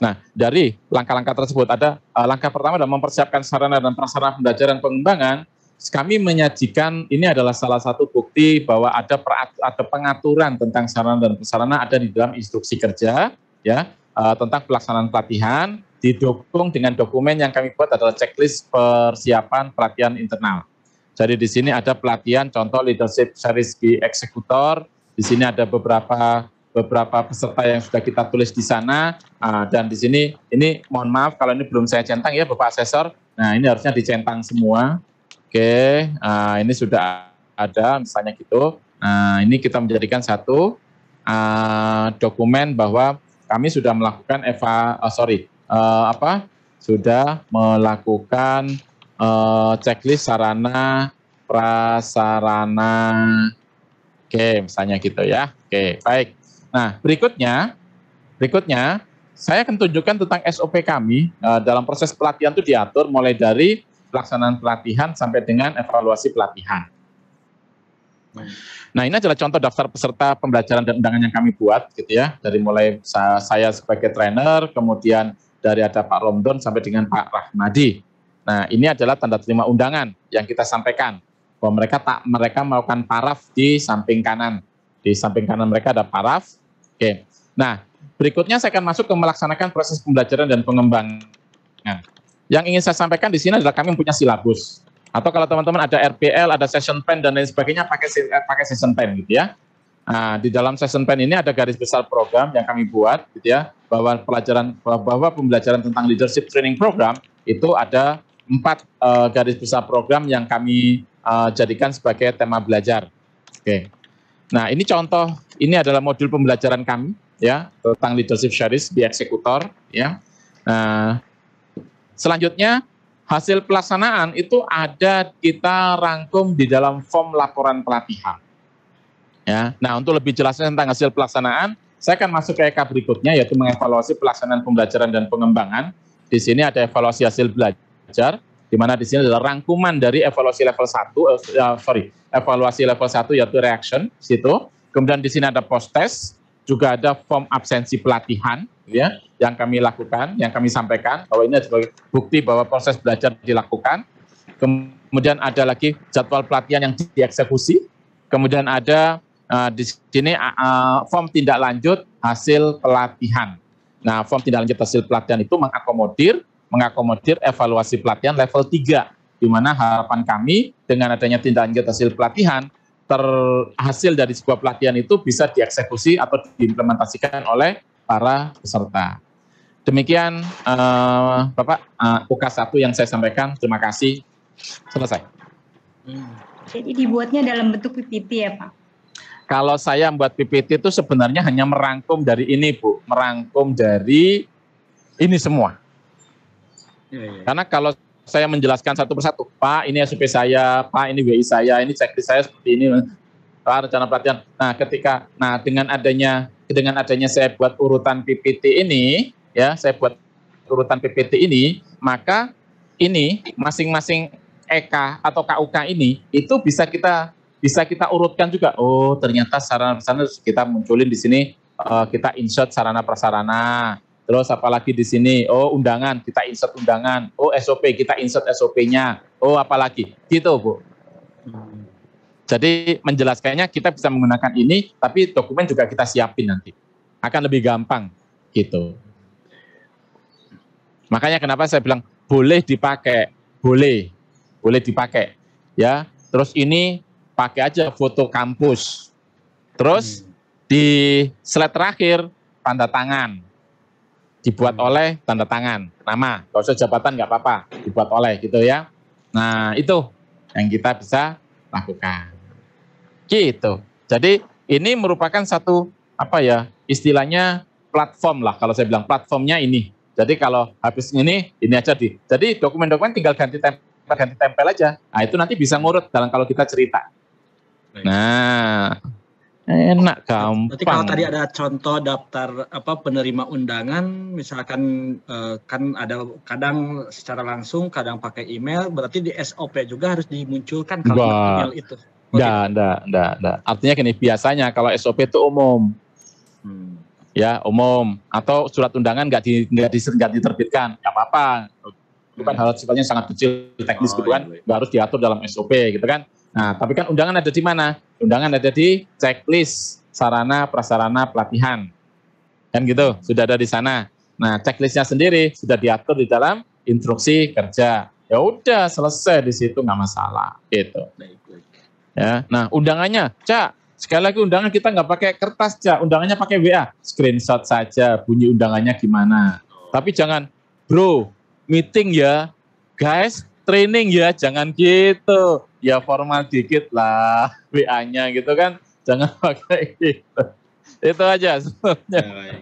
Nah, dari langkah-langkah tersebut ada uh, langkah pertama adalah mempersiapkan sarana dan prasarana pembelajaran pengembangan. Kami menyajikan ini adalah salah satu bukti bahwa ada ada pengaturan tentang sarana dan prasarana ada di dalam instruksi kerja ya uh, tentang pelaksanaan pelatihan didukung dengan dokumen yang kami buat adalah checklist persiapan pelatihan internal. Jadi di sini ada pelatihan contoh leadership series di eksekutor, di sini ada beberapa beberapa peserta yang sudah kita tulis di sana uh, dan di sini ini mohon maaf kalau ini belum saya centang ya Bapak Asesor. Nah ini harusnya dicentang semua. Oke, okay. uh, ini sudah ada misalnya gitu. Nah ini kita menjadikan satu uh, dokumen bahwa kami sudah melakukan eva uh, sorry uh, apa sudah melakukan uh, checklist sarana prasarana. Oke, okay, misalnya gitu ya. Oke, okay, baik. Nah, berikutnya, berikutnya saya akan tunjukkan tentang SOP kami uh, dalam proses pelatihan itu diatur mulai dari pelaksanaan pelatihan sampai dengan evaluasi pelatihan. Nah ini adalah contoh daftar peserta pembelajaran dan undangan yang kami buat gitu ya dari mulai saya, sebagai trainer kemudian dari ada Pak Romdon sampai dengan Pak Rahmadi. Nah ini adalah tanda terima undangan yang kita sampaikan bahwa mereka tak mereka melakukan paraf di samping kanan di samping kanan mereka ada paraf Oke. Nah, berikutnya saya akan masuk ke melaksanakan proses pembelajaran dan pengembangan. yang ingin saya sampaikan di sini adalah kami punya silabus. Atau kalau teman-teman ada RPL, ada session pen dan lain sebagainya pakai eh, pakai session pen gitu ya. Nah, di dalam session pen ini ada garis besar program yang kami buat gitu ya bahwa pelajaran bahwa pembelajaran tentang leadership training program itu ada empat uh, garis besar program yang kami uh, jadikan sebagai tema belajar. Oke. Nah, ini contoh ini adalah modul pembelajaran kami ya tentang leadership series di eksekutor ya. Nah, selanjutnya hasil pelaksanaan itu ada kita rangkum di dalam form laporan pelatihan. Ya. Nah, untuk lebih jelasnya tentang hasil pelaksanaan, saya akan masuk ke EK berikutnya yaitu mengevaluasi pelaksanaan pembelajaran dan pengembangan. Di sini ada evaluasi hasil belajar di mana di sini adalah rangkuman dari evaluasi level 1 uh, eh, sorry, evaluasi level 1 yaitu reaction situ. Kemudian di sini ada post test, juga ada form absensi pelatihan ya yang kami lakukan, yang kami sampaikan bahwa ini sebagai bukti bahwa proses belajar dilakukan. Kemudian ada lagi jadwal pelatihan yang dieksekusi. Kemudian ada uh, di sini uh, form tindak lanjut hasil pelatihan. Nah, form tindak lanjut hasil pelatihan itu mengakomodir mengakomodir evaluasi pelatihan level 3 di mana harapan kami dengan adanya tindak lanjut hasil pelatihan terhasil dari sebuah pelatihan itu bisa dieksekusi atau diimplementasikan oleh para peserta. Demikian uh, Bapak uh, UKA 1 yang saya sampaikan. Terima kasih. Selesai. Hmm. Jadi dibuatnya dalam bentuk PPT ya Pak? Kalau saya membuat PPT itu sebenarnya hanya merangkum dari ini Bu, merangkum dari ini semua. Ya, ya. Karena kalau saya menjelaskan satu persatu. Pak, ini SUP saya, Pak, ini WI saya, ini checklist saya seperti ini. Pak, rencana pelatihan. Nah, ketika nah dengan adanya dengan adanya saya buat urutan PPT ini, ya, saya buat urutan PPT ini, maka ini masing-masing EK atau KUK ini itu bisa kita bisa kita urutkan juga. Oh, ternyata sarana prasarana kita munculin di sini eh, kita insert sarana prasarana Terus apalagi di sini, oh undangan, kita insert undangan. Oh SOP, kita insert SOP-nya. Oh apalagi, gitu Bu. Jadi menjelaskannya kita bisa menggunakan ini, tapi dokumen juga kita siapin nanti. Akan lebih gampang, gitu. Makanya kenapa saya bilang boleh dipakai, boleh, boleh dipakai, ya. Terus ini pakai aja foto kampus. Terus hmm. di slide terakhir tanda tangan dibuat hmm. oleh tanda tangan nama kalau usah jabatan nggak apa-apa dibuat oleh gitu ya nah itu yang kita bisa lakukan gitu jadi ini merupakan satu apa ya istilahnya platform lah kalau saya bilang platformnya ini jadi kalau habis ini ini aja di jadi dokumen-dokumen tinggal ganti tempel ganti tempel aja nah itu nanti bisa ngurut dalam kalau kita cerita nah Enak gampang. Berarti kalau tadi ada contoh daftar apa penerima undangan, misalkan eh, kan ada kadang secara langsung, kadang pakai email, berarti di SOP juga harus dimunculkan kalau email itu. Oh, enggak, gitu. enggak, enggak, enggak. Artinya gini, biasanya kalau SOP itu umum. Hmm. Ya, umum atau surat undangan enggak di enggak, di, diterbitkan, enggak apa-apa. Itu kan hmm. hal sifatnya sangat kecil, teknis oh, gitu kan, iya. iya. harus diatur dalam SOP gitu kan. Nah, tapi kan undangan ada di mana? undangan ada di checklist sarana prasarana pelatihan. Kan gitu, sudah ada di sana. Nah, checklistnya sendiri sudah diatur di dalam instruksi kerja. Ya udah selesai di situ nggak masalah gitu. Ya, nah undangannya, cak sekali lagi undangan kita nggak pakai kertas cak, undangannya pakai WA, screenshot saja bunyi undangannya gimana. Tapi jangan, bro, meeting ya, guys, training ya, jangan gitu ya formal dikit lah WA-nya gitu kan. Jangan pakai gitu. Itu aja sebenarnya.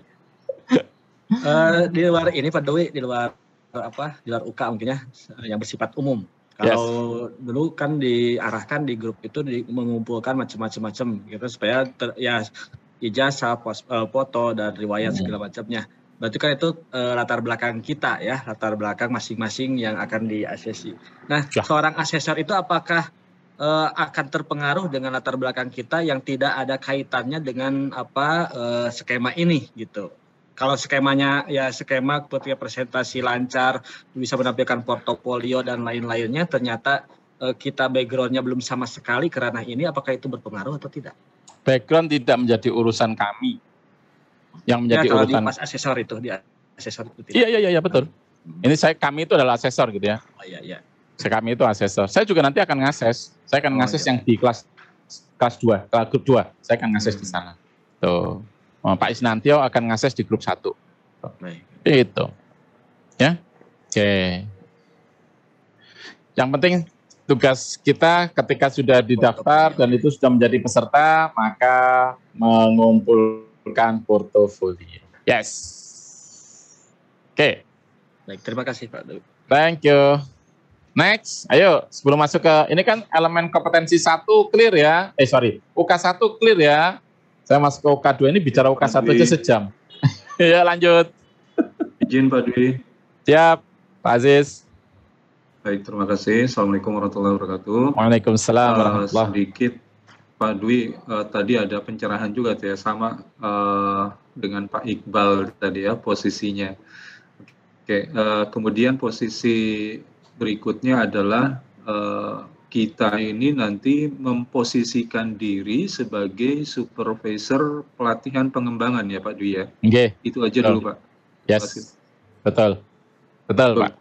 uh, di luar ini Pak Dewi, di luar apa? Di luar UK mungkin ya yang bersifat umum. Kalau yes. dulu kan diarahkan di grup itu di, mengumpulkan macam-macam macam gitu supaya ter, ya ijazah, uh, foto dan riwayat hmm. segala macamnya. Berarti kan itu uh, latar belakang kita ya, latar belakang masing-masing yang akan diasesi. Nah, ya. seorang asesor itu apakah uh, akan terpengaruh dengan latar belakang kita yang tidak ada kaitannya dengan apa uh, skema ini gitu? Kalau skemanya ya skema ketika presentasi lancar, bisa menampilkan portofolio dan lain-lainnya, ternyata uh, kita backgroundnya belum sama sekali kerana ini, apakah itu berpengaruh atau tidak? Background tidak menjadi urusan kami yang menjadi ya, kalau urutan. Di pas asesor itu di asesor itu. Iya, iya iya iya betul. Hmm. Ini saya kami itu adalah asesor gitu ya. Oh iya iya. Saya kami itu asesor. Saya juga nanti akan ngases. Saya akan oh, iya. yang di kelas kelas 2, kelas grup 2. Saya akan ngases hmm. di sana. Tuh. Oh, Pak Isnantio akan ngases di grup satu. Oke. Baik. Itu. Ya. Oke. Okay. Yang penting tugas kita ketika sudah didaftar dan itu sudah menjadi peserta, maka mengumpul mengumpulkan portofolio. Yes. Oke. Okay. Baik, terima kasih Pak Dwi. Thank you. Next, ayo sebelum masuk ke ini kan elemen kompetensi satu clear ya. Eh sorry, UK satu clear ya. Saya masuk ke UK 2 ini bicara UK satu aja sejam. ya lanjut. Izin Pak Dwi. Siap, Pak Aziz. Baik, terima kasih. Assalamualaikum warahmatullahi wabarakatuh. Waalaikumsalam uh, Sedikit Pak Dwi uh, tadi ada pencerahan juga ya sama uh, dengan Pak Iqbal tadi ya posisinya. Oke, uh, kemudian posisi berikutnya adalah uh, kita ini nanti memposisikan diri sebagai supervisor pelatihan pengembangan ya Pak Dwi ya. Okay. Itu aja Betul. dulu Pak. Yes. Betul. Betul, Betul Pak.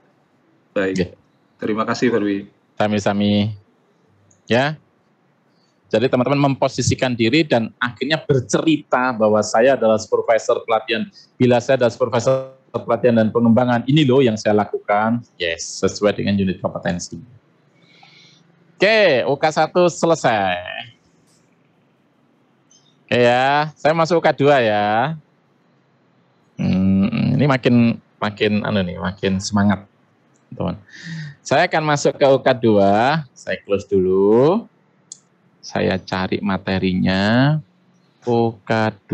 Baik. Okay. Terima kasih Pak Dwi. Sami-sami. Ya. Jadi teman-teman memposisikan diri dan akhirnya bercerita bahwa saya adalah supervisor pelatihan. Bila saya adalah supervisor pelatihan dan pengembangan, ini loh yang saya lakukan. Yes, sesuai dengan unit kompetensi. Oke, UK 1 selesai. Oke ya, saya masuk UK 2 ya. Hmm, ini makin makin anu nih, makin semangat, teman. Saya akan masuk ke UK 2 saya close dulu. Saya cari materinya. OK2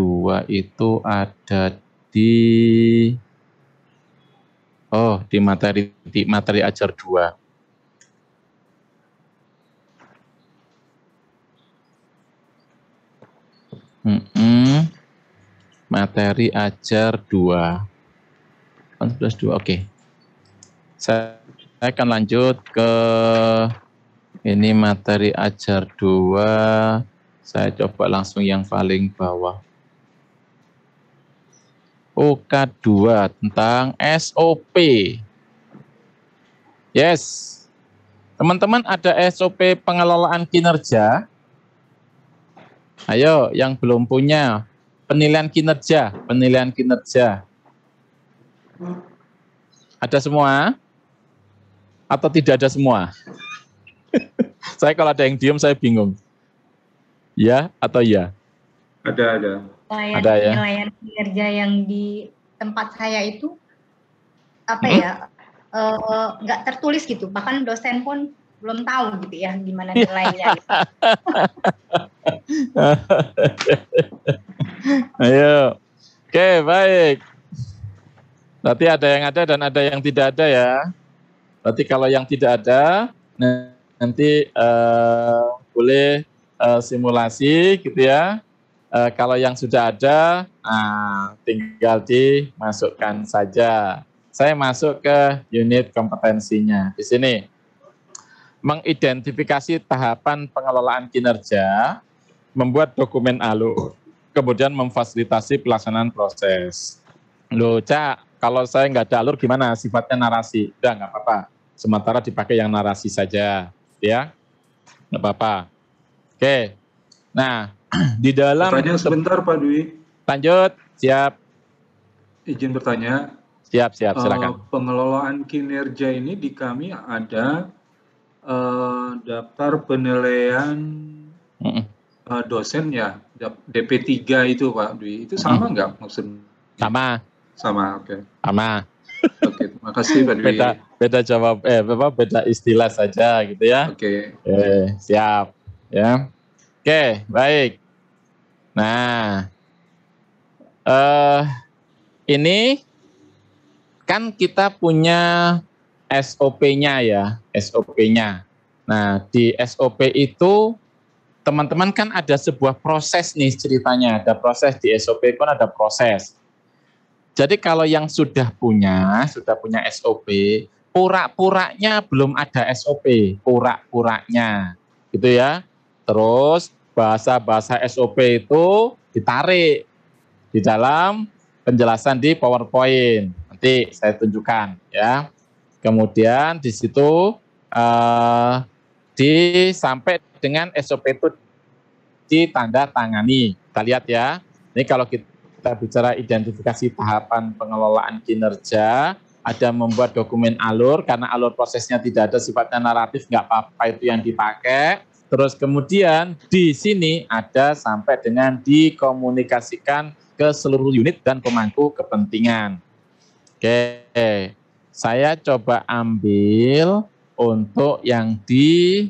itu ada di Oh, di materi di materi ajar 2. Mm -mm. Materi ajar 2. 11 2. Oke. Okay. Saya akan lanjut ke ini materi ajar 2. Saya coba langsung yang paling bawah. OK2 tentang SOP. Yes. Teman-teman ada SOP pengelolaan kinerja? Ayo, yang belum punya penilaian kinerja, penilaian kinerja. Ada semua? Atau tidak ada semua? saya kalau ada yang diem saya bingung. Ya atau ya? Ada ada. Layan, ada ya. Layan kerja yang di tempat saya itu apa hmm? ya eh, nggak uh, tertulis gitu. Bahkan dosen pun belum tahu gitu ya gimana nilainya. Gitu. Ayo, oke baik. Berarti ada yang ada dan ada yang tidak ada ya. Berarti kalau yang tidak ada, nah nanti uh, boleh uh, simulasi gitu ya. Uh, kalau yang sudah ada, nah, tinggal dimasukkan saja. Saya masuk ke unit kompetensinya di sini. Mengidentifikasi tahapan pengelolaan kinerja, membuat dokumen ALU, kemudian memfasilitasi pelaksanaan proses. Loh, Cak, kalau saya nggak ada alur gimana? Sifatnya narasi. Udah, nggak apa-apa. Sementara dipakai yang narasi saja ya. Enggak apa-apa. Oke. Nah, di dalam Tanya sebentar Pak Dwi. Lanjut, siap. Izin bertanya. Siap, siap, eh, silakan. Uh, pengelolaan kinerja ini di kami ada uh, daftar penilaian Uh, dosen ya, DP3 itu Pak Dwi. Itu sama mm -mm. nggak maksudnya? Sama. Sama, oke. Okay. Sama. Oke, terima kasih Pak Dwi. Beda, beda jawab, eh apa, beda istilah saja gitu ya. Oke. Okay. Eh, siap. Ya. Oke, okay, baik. Nah, eh ini kan kita punya SOP-nya ya, SOP-nya. Nah, di SOP itu teman-teman kan ada sebuah proses nih ceritanya, ada proses di SOP pun ada proses. Jadi kalau yang sudah punya, sudah punya SOP, pura-puranya belum ada SOP, pura-puranya. Gitu ya. Terus bahasa-bahasa SOP itu ditarik di dalam penjelasan di PowerPoint. Nanti saya tunjukkan ya. Kemudian di situ eh, di sampai dengan SOP itu ditanda tangani. Kita lihat ya. Ini kalau kita kita bicara identifikasi tahapan pengelolaan kinerja, ada membuat dokumen alur, karena alur prosesnya tidak ada sifatnya naratif, nggak apa-apa itu yang dipakai. Terus kemudian di sini ada sampai dengan dikomunikasikan ke seluruh unit dan pemangku kepentingan. Oke, saya coba ambil untuk yang di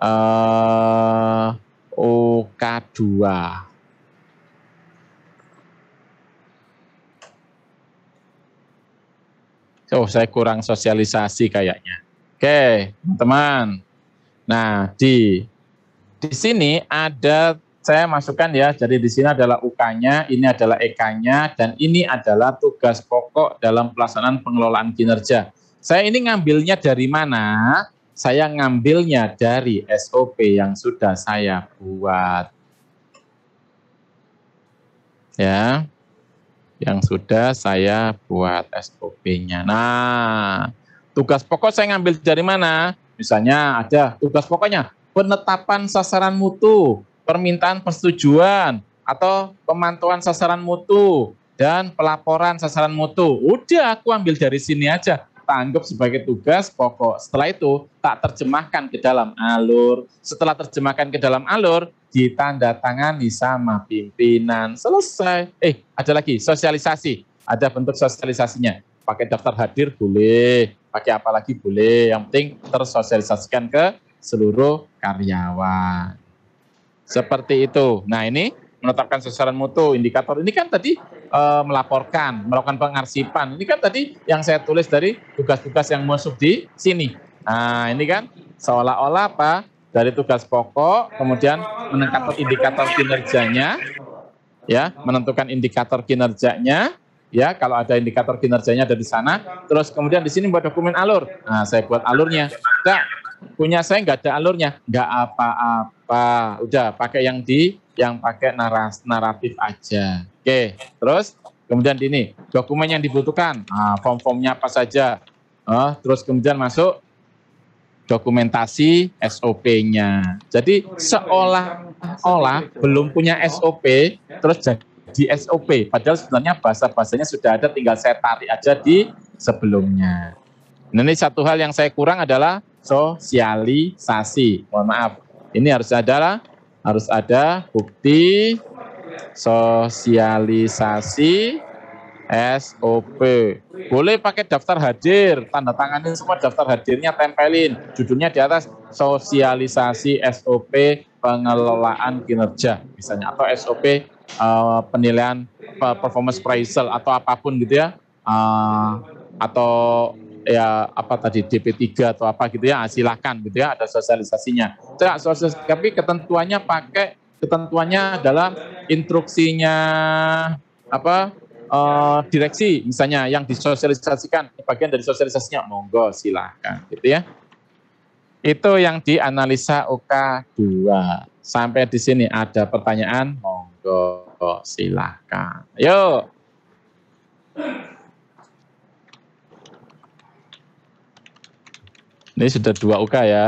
uh, eh, OK2. oh saya kurang sosialisasi kayaknya. Oke, teman. Nah, di di sini ada saya masukkan ya. Jadi di sini adalah UK-nya, ini adalah EK-nya dan ini adalah tugas pokok dalam pelaksanaan pengelolaan kinerja. Saya ini ngambilnya dari mana? Saya ngambilnya dari SOP yang sudah saya buat. Ya yang sudah saya buat SOP-nya. Nah, tugas pokok saya ngambil dari mana? Misalnya ada tugas pokoknya penetapan sasaran mutu, permintaan persetujuan atau pemantauan sasaran mutu dan pelaporan sasaran mutu. Udah aku ambil dari sini aja. Tanggap sebagai tugas pokok. Setelah itu tak terjemahkan ke dalam alur. Setelah terjemahkan ke dalam alur, ditanda tangani sama pimpinan. Selesai. Eh, ada lagi sosialisasi. Ada bentuk sosialisasinya. Pakai daftar hadir boleh, pakai apa lagi boleh. Yang penting tersosialisasikan ke seluruh karyawan. Seperti itu. Nah, ini menetapkan sasaran mutu indikator. Ini kan tadi e, melaporkan, melakukan pengarsipan. Ini kan tadi yang saya tulis dari tugas-tugas yang masuk di sini. Nah, ini kan seolah-olah apa? dari tugas pokok, kemudian menentukan indikator kinerjanya, ya, menentukan indikator kinerjanya, ya, kalau ada indikator kinerjanya ada di sana, terus kemudian di sini buat dokumen alur, nah, saya buat alurnya, enggak, punya saya enggak ada alurnya, enggak apa-apa, udah pakai yang di, yang pakai naras, naratif aja, oke, terus kemudian di ini dokumen yang dibutuhkan, nah, form-formnya apa saja, nah, terus kemudian masuk dokumentasi SOP-nya. Jadi seolah-olah belum punya SOP, terus jadi SOP. Padahal sebenarnya bahasa-bahasanya sudah ada, tinggal saya tarik aja di sebelumnya. ini satu hal yang saya kurang adalah sosialisasi. Mohon maaf, ini harus ada harus ada bukti sosialisasi SOP. Boleh pakai daftar hadir, tanda tanganin semua daftar hadirnya, tempelin. Judulnya di atas sosialisasi SOP pengelolaan kinerja misalnya atau SOP uh, eh, penilaian eh, performance appraisal atau apapun gitu ya. Uh, atau ya apa tadi DP3 atau apa gitu ya, ah, silakan gitu ya ada sosialisasinya. Tidak sosialis, tapi ketentuannya pakai ketentuannya adalah instruksinya apa uh, direksi misalnya yang disosialisasikan bagian dari sosialisasinya monggo silahkan gitu ya itu yang dianalisa UK2 sampai di sini ada pertanyaan monggo silahkan yuk ini sudah dua UK ya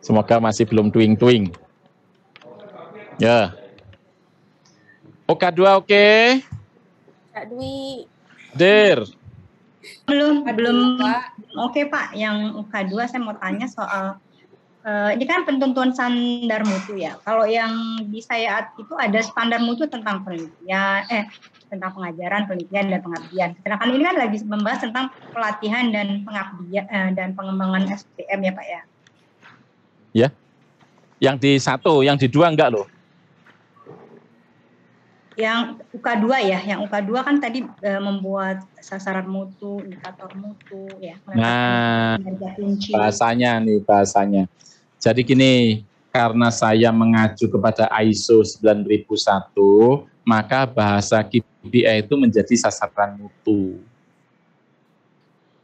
semoga masih belum twing-twing ya yeah. Oke, dua oke okay. Kak Dwi. Belum, Kak belum. Oke okay, Pak, yang K2 saya mau tanya soal uh, ini kan penentuan standar mutu ya. Kalau yang di saya itu ada standar mutu tentang penelitian, eh tentang pengajaran, penelitian dan pengabdian. Sedangkan ini kan lagi membahas tentang pelatihan dan pengabdian eh, dan pengembangan SPM ya Pak ya. Ya, yang di satu, yang di dua enggak loh yang UK2 ya, yang UK2 kan tadi e, membuat sasaran mutu, indikator mutu ya. Nah, kunci. bahasanya nih bahasanya. Jadi gini, karena saya mengacu kepada ISO 9001, maka bahasa KPI itu menjadi sasaran mutu.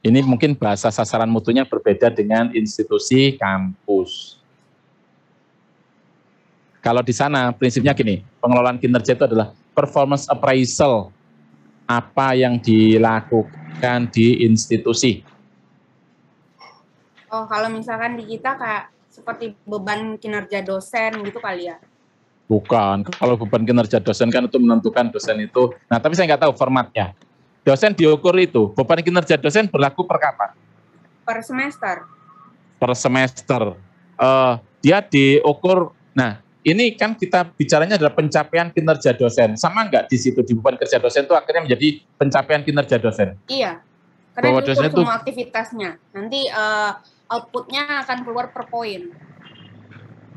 Ini mungkin bahasa sasaran mutunya berbeda dengan institusi kampus. Kalau di sana prinsipnya gini, pengelolaan kinerja itu adalah performance appraisal apa yang dilakukan di institusi. Oh, kalau misalkan di kita kayak seperti beban kinerja dosen gitu kali ya? Bukan. Kalau beban kinerja dosen kan itu menentukan dosen itu. Nah, tapi saya nggak tahu formatnya. Dosen diukur itu. Beban kinerja dosen berlaku per kapan? Per semester. Per semester. Uh, dia diukur. Nah, ini kan kita bicaranya adalah pencapaian kinerja dosen. Sama enggak di situ di beban kerja dosen itu akhirnya menjadi pencapaian kinerja dosen? Iya, karena Bahwa dosen itu semua aktivitasnya. Nanti uh, outputnya akan keluar per poin.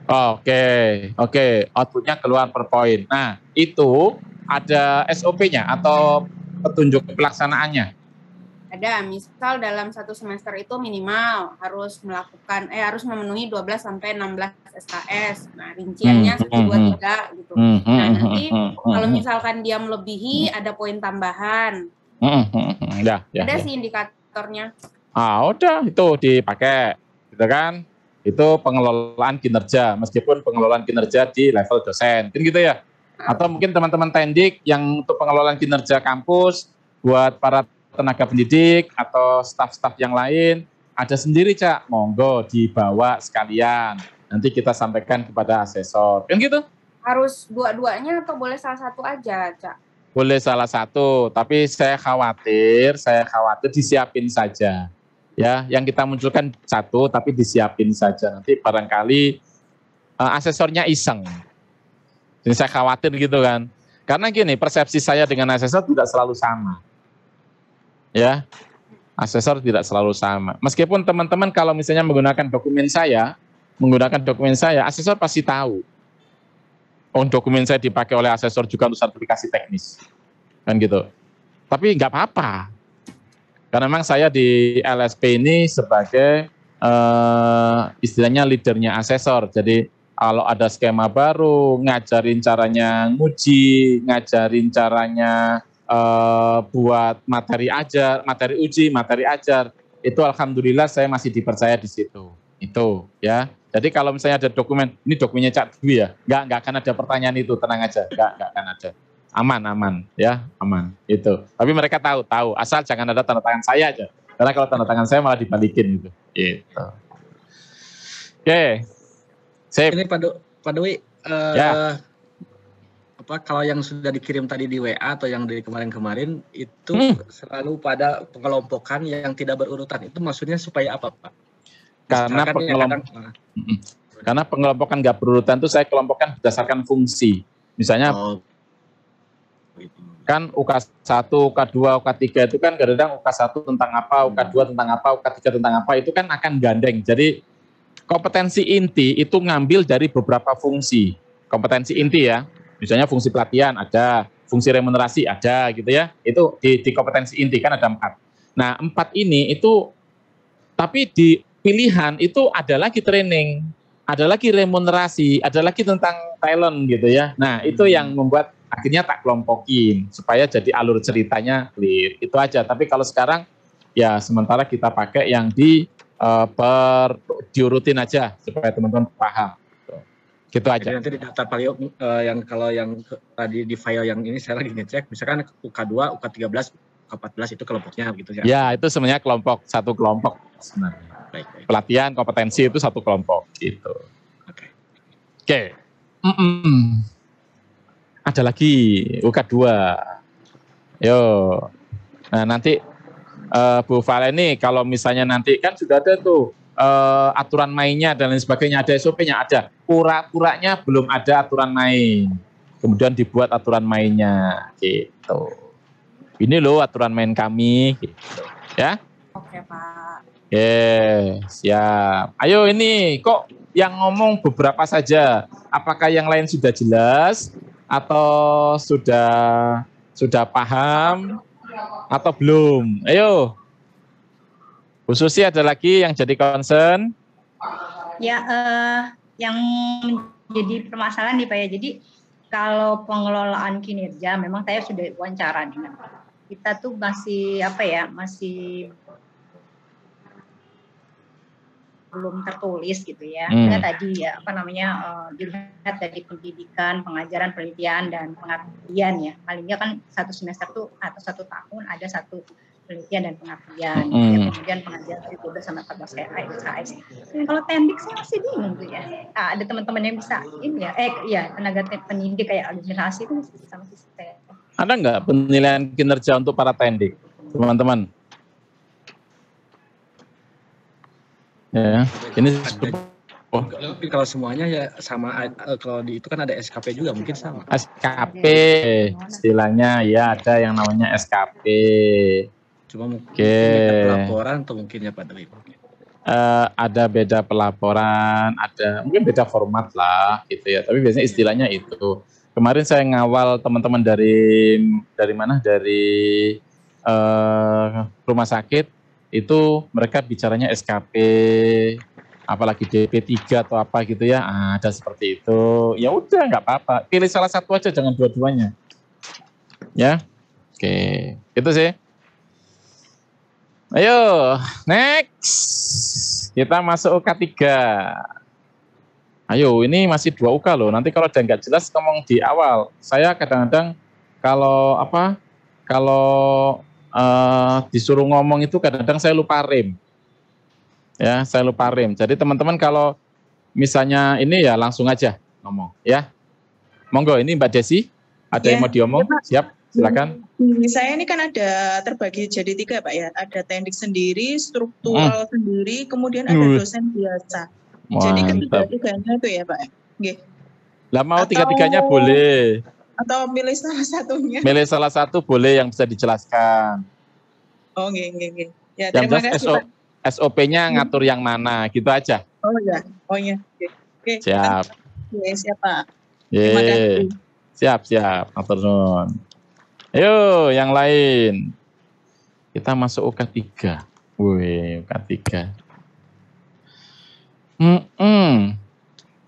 Oh, oke, oke, outputnya keluar per poin. Nah, itu ada SOP-nya atau petunjuk pelaksanaannya. Ada misal dalam satu semester itu minimal harus melakukan eh harus memenuhi 12 sampai 16 SKS. Nah, rinciannya hmm, 1 2 hmm, hmm. gitu. Hmm, nah, nanti hmm, kalau misalkan dia melebihi hmm. ada poin tambahan. hmm, ya, ya, ada ya. sih indikatornya. Ah, udah itu dipakai. Gitu kan? Itu pengelolaan kinerja meskipun pengelolaan kinerja di level dosen. Kan gitu ya. Ah. Atau mungkin teman-teman tendik yang untuk pengelolaan kinerja kampus buat para tenaga pendidik atau staf-staf yang lain ada sendiri cak monggo dibawa sekalian nanti kita sampaikan kepada asesor kan gitu harus dua-duanya atau boleh salah satu aja cak boleh salah satu tapi saya khawatir saya khawatir disiapin saja ya yang kita munculkan satu tapi disiapin saja nanti barangkali uh, asesornya iseng jadi saya khawatir gitu kan karena gini persepsi saya dengan asesor tidak selalu sama ya asesor tidak selalu sama. Meskipun teman-teman kalau misalnya menggunakan dokumen saya, menggunakan dokumen saya, asesor pasti tahu. Oh, dokumen saya dipakai oleh asesor juga untuk sertifikasi teknis. Kan gitu. Tapi nggak apa-apa. Karena memang saya di LSP ini sebagai uh, istilahnya leadernya asesor. Jadi kalau ada skema baru, ngajarin caranya nguji, ngajarin caranya uh, buat materi ajar, materi uji, materi ajar. Itu alhamdulillah saya masih dipercaya di situ. Itu ya. Jadi kalau misalnya ada dokumen, ini dokumennya Cak Dwi ya, nggak nggak akan ada pertanyaan itu, tenang aja, nggak enggak akan ada. Aman aman ya, aman itu. Tapi mereka tahu tahu, asal jangan ada tanda tangan saya aja. Karena kalau tanda tangan saya malah dibalikin gitu. Gitu. Oke. Okay. Sip. Ini Pak, Dwi, uh, ya apa kalau yang sudah dikirim tadi di WA atau yang dari kemarin-kemarin itu hmm. selalu pada pengelompokan yang tidak berurutan itu maksudnya supaya apa Pak? Karena pengelompokan karena pengelompokan nggak berurutan itu saya kelompokkan berdasarkan fungsi. Misalnya oh. kan UK 1, UK 2, UK 3 itu kan kadang UK 1 tentang apa, UK 2 hmm. tentang apa, UK 3 tentang apa itu kan akan gandeng. Jadi kompetensi inti itu ngambil dari beberapa fungsi. Kompetensi inti ya, Misalnya fungsi pelatihan ada, fungsi remunerasi ada gitu ya. Itu di, di kompetensi inti kan ada empat. Nah empat ini itu tapi di pilihan itu ada lagi training, ada lagi remunerasi, ada lagi tentang talent gitu ya. Nah itu hmm. yang membuat akhirnya tak kelompokin supaya jadi alur ceritanya clear. Itu aja. Tapi kalau sekarang ya sementara kita pakai yang di uh, per diurutin aja supaya teman-teman paham gitu aja. Jadi nanti di daftar paleo uh, yang kalau yang tadi di file yang ini saya lagi ngecek, misalkan UK2, UK13, UK14 itu kelompoknya gitu ya? Ya itu sebenarnya kelompok satu kelompok sebenarnya. Baik, Pelatihan kompetensi itu satu kelompok gitu. Oke. Okay. Oke. Mm -mm. Ada lagi UK2. Yo. Nah nanti uh, Bu Valeni ini kalau misalnya nanti kan sudah ada tuh uh, aturan mainnya dan lain sebagainya ada SOP-nya ada kura-kuranya belum ada aturan main kemudian dibuat aturan mainnya gitu ini loh aturan main kami gitu ya oke pak yeah, siap ayo ini kok yang ngomong beberapa saja apakah yang lain sudah jelas atau sudah sudah paham atau belum ayo Bu Susi ada lagi yang jadi concern? Ya, eh, yang menjadi permasalahan nih Pak ya. Jadi kalau pengelolaan kinerja, memang saya sudah wawancara nih. Kita tuh masih apa ya, masih belum tertulis gitu ya. Hmm. Karena tadi ya apa namanya uh, dilihat dari pendidikan, pengajaran, penelitian dan pengabdian ya. palingnya kan satu semester tuh atau satu tahun ada satu penelitian dan pengabdian, mm. ya, kemudian pengajian metode sama kelas AIS. Dan kalau tendik saya masih bingung tuh ya. Nah, ada teman-teman yang bisa ini ya, eh ya tenaga pendidik kayak administrasi itu masih sama sistem. Ya. Ada nggak penilaian kinerja untuk para tendik, teman-teman? Ya, ini Oh. Kalau semuanya ya sama eh, kalau di itu kan ada SKP juga mungkin sama. SKP istilahnya ya ada yang namanya SKP. Cuma mungkin okay. pelaporan atau mungkin ya Pak Dewi Uh, eh, ada beda pelaporan, ada mungkin beda format lah gitu ya. Tapi biasanya istilahnya itu. Kemarin saya ngawal teman-teman dari dari mana? Dari uh, rumah sakit itu mereka bicaranya SKP apalagi DP3 atau apa gitu ya ah, ada seperti itu ya udah nggak apa-apa pilih salah satu aja jangan dua-duanya ya oke itu sih Ayo, next. Kita masuk UK3. Ayo, ini masih dua UK loh. Nanti kalau ada nggak jelas ngomong di awal. Saya kadang-kadang kalau apa? Kalau uh, disuruh ngomong itu kadang-kadang saya lupa rem. Ya, saya lupa rem. Jadi teman-teman kalau misalnya ini ya langsung aja ngomong ya. Monggo ini Mbak Desi ada yeah. yang iya. mau diomong? Iya, Siap silakan. Hmm, saya ini kan ada terbagi jadi tiga pak ya, ada teknik sendiri, struktural hmm. sendiri, kemudian ada hmm. dosen biasa. Wah, jadi ketiga-tiganya itu ya pak. Oke. Ya? Lah mau tiga-tiganya boleh. Atau milih salah satunya. Milih salah satu boleh yang bisa dijelaskan. Oh nggih nggih nggih. Ya terima yang kasih SO, SOP-nya hmm. ngatur hmm. yang mana, gitu aja. Oh ya, oh iya. Oke. Oke. Siap. Oke, siap Pak. Terima Siap, siap. Afternoon. Ayo yang lain. Kita masuk UK 3. Wih, UK 3. Mm -mm.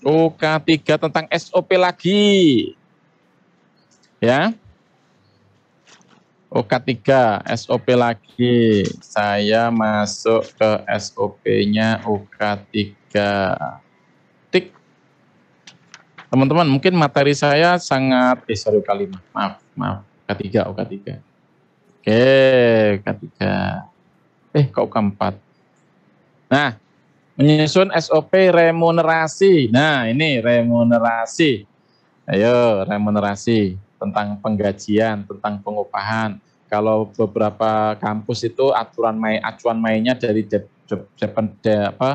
UK 3 tentang SOP lagi. Ya. UK 3, SOP lagi. Saya masuk ke SOP-nya UK 3. Tik. Teman-teman, mungkin materi saya sangat... Eh, sorry, kalimat. Maaf, maaf K3, oh K3. Oke, K3. Eh, kok K4? Nah, menyusun SOP remunerasi. Nah, ini remunerasi. Ayo, remunerasi tentang penggajian, tentang pengupahan. Kalau beberapa kampus itu aturan main acuan mainnya dari de, de, de, de, apa?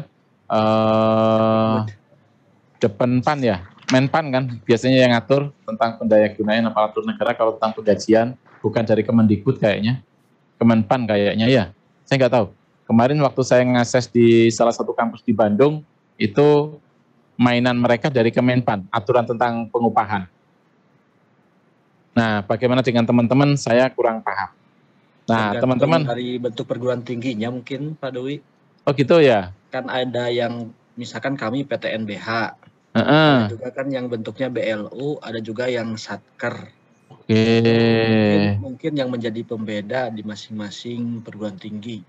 Uh, depan pan ya, Menpan kan biasanya yang ngatur tentang pendaya gunaan aparatur negara kalau tentang penggajian bukan dari Kemendikbud kayaknya Kemenpan kayaknya ya saya nggak tahu kemarin waktu saya ngases di salah satu kampus di Bandung itu mainan mereka dari Kemenpan aturan tentang pengupahan nah bagaimana dengan teman-teman saya kurang paham nah teman-teman dari bentuk perguruan tingginya mungkin Pak Dewi oh gitu ya kan ada yang misalkan kami PTNBH Uh-uh. Ada juga kan yang bentuknya BLU, ada juga yang satker. Oke. Okay. Mungkin, yang menjadi pembeda di masing-masing perguruan tinggi.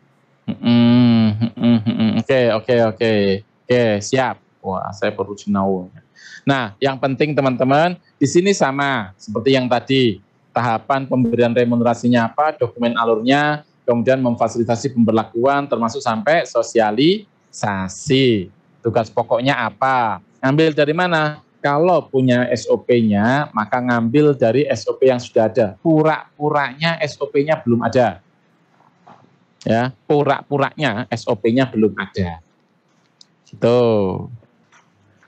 Oke, oke, oke. Oke, siap. Wah, saya perlu cinau. Nah, yang penting teman-teman, di sini sama seperti yang tadi. Tahapan pemberian remunerasinya apa, dokumen alurnya, kemudian memfasilitasi pemberlakuan termasuk sampai sosialisasi. Tugas pokoknya apa? Ngambil dari mana? Kalau punya SOP-nya, maka ngambil dari SOP yang sudah ada. Pura-puranya SOP-nya belum ada. Ya, pura-puranya SOP-nya belum ada. Gitu.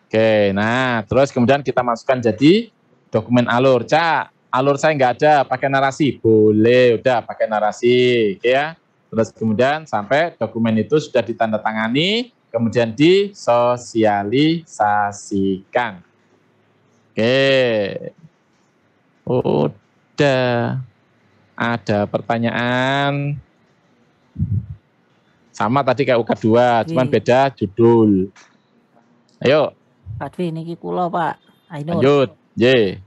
Oke, nah terus kemudian kita masukkan jadi dokumen alur. Cak, alur saya nggak ada, pakai narasi. Boleh, udah pakai narasi. Gitu ya. Terus kemudian sampai dokumen itu sudah ditandatangani, kemudian disosialisasikan. Oke, udah ada pertanyaan sama tadi kayak UK2, cuman beda judul. Ayo. Dwi, ini kula Pak. Ainur. Lanjut, J.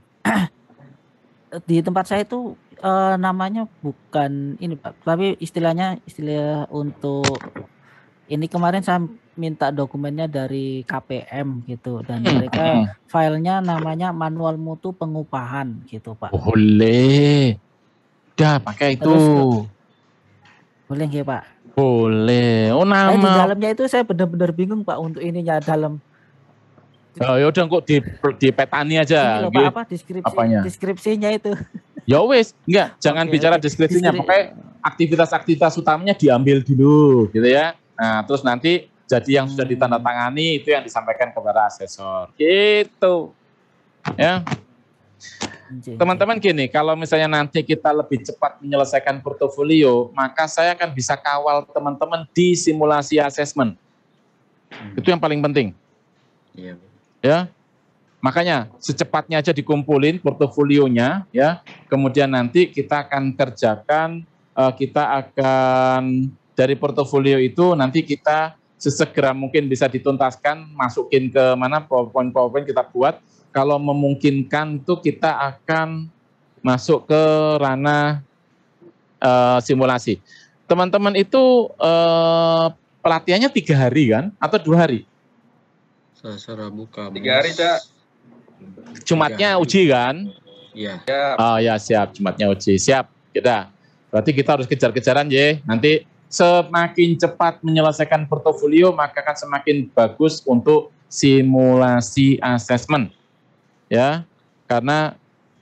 Di tempat saya itu eh, namanya bukan ini Pak, tapi istilahnya istilah untuk ini kemarin saya minta dokumennya dari KPM gitu dan hmm. mereka hmm. filenya namanya manual mutu pengupahan gitu pak. Oh, boleh, dah pakai itu. Terus, boleh nggak pak? Boleh. Oh nama. di dalamnya itu saya benar-benar bingung pak untuk ininya dalam. Oh, ya udah kok di di petani aja. Ini loh, iya. apa deskripsi Apanya? deskripsinya itu. Ya wes, enggak, jangan okay, bicara deskripsinya, Diskri... pakai aktivitas-aktivitas utamanya diambil dulu gitu ya. Nah, terus nanti jadi yang sudah hmm. ditandatangani itu yang disampaikan kepada asesor. Gitu. Ya. Teman-teman gini, kalau misalnya nanti kita lebih cepat menyelesaikan portofolio, maka saya akan bisa kawal teman-teman di simulasi asesmen. Hmm. Itu yang paling penting. Iya. Ya. Makanya secepatnya aja dikumpulin portofolionya ya. Kemudian nanti kita akan kerjakan eh, kita akan dari portofolio itu nanti kita sesegera mungkin bisa dituntaskan, masukin ke mana PowerPoint-PowerPoint kita buat. Kalau memungkinkan tuh kita akan masuk ke ranah uh, simulasi. Teman-teman itu uh, pelatihannya tiga hari kan, atau dua hari? Selasa Rabu Kamis. Tiga hari, Cak. Jumatnya hari. uji kan? Iya. Oh ya siap, Jumatnya uji. Siap, kita. Berarti kita harus kejar-kejaran, ya. Nanti semakin cepat menyelesaikan portofolio maka akan semakin bagus untuk simulasi assessment ya karena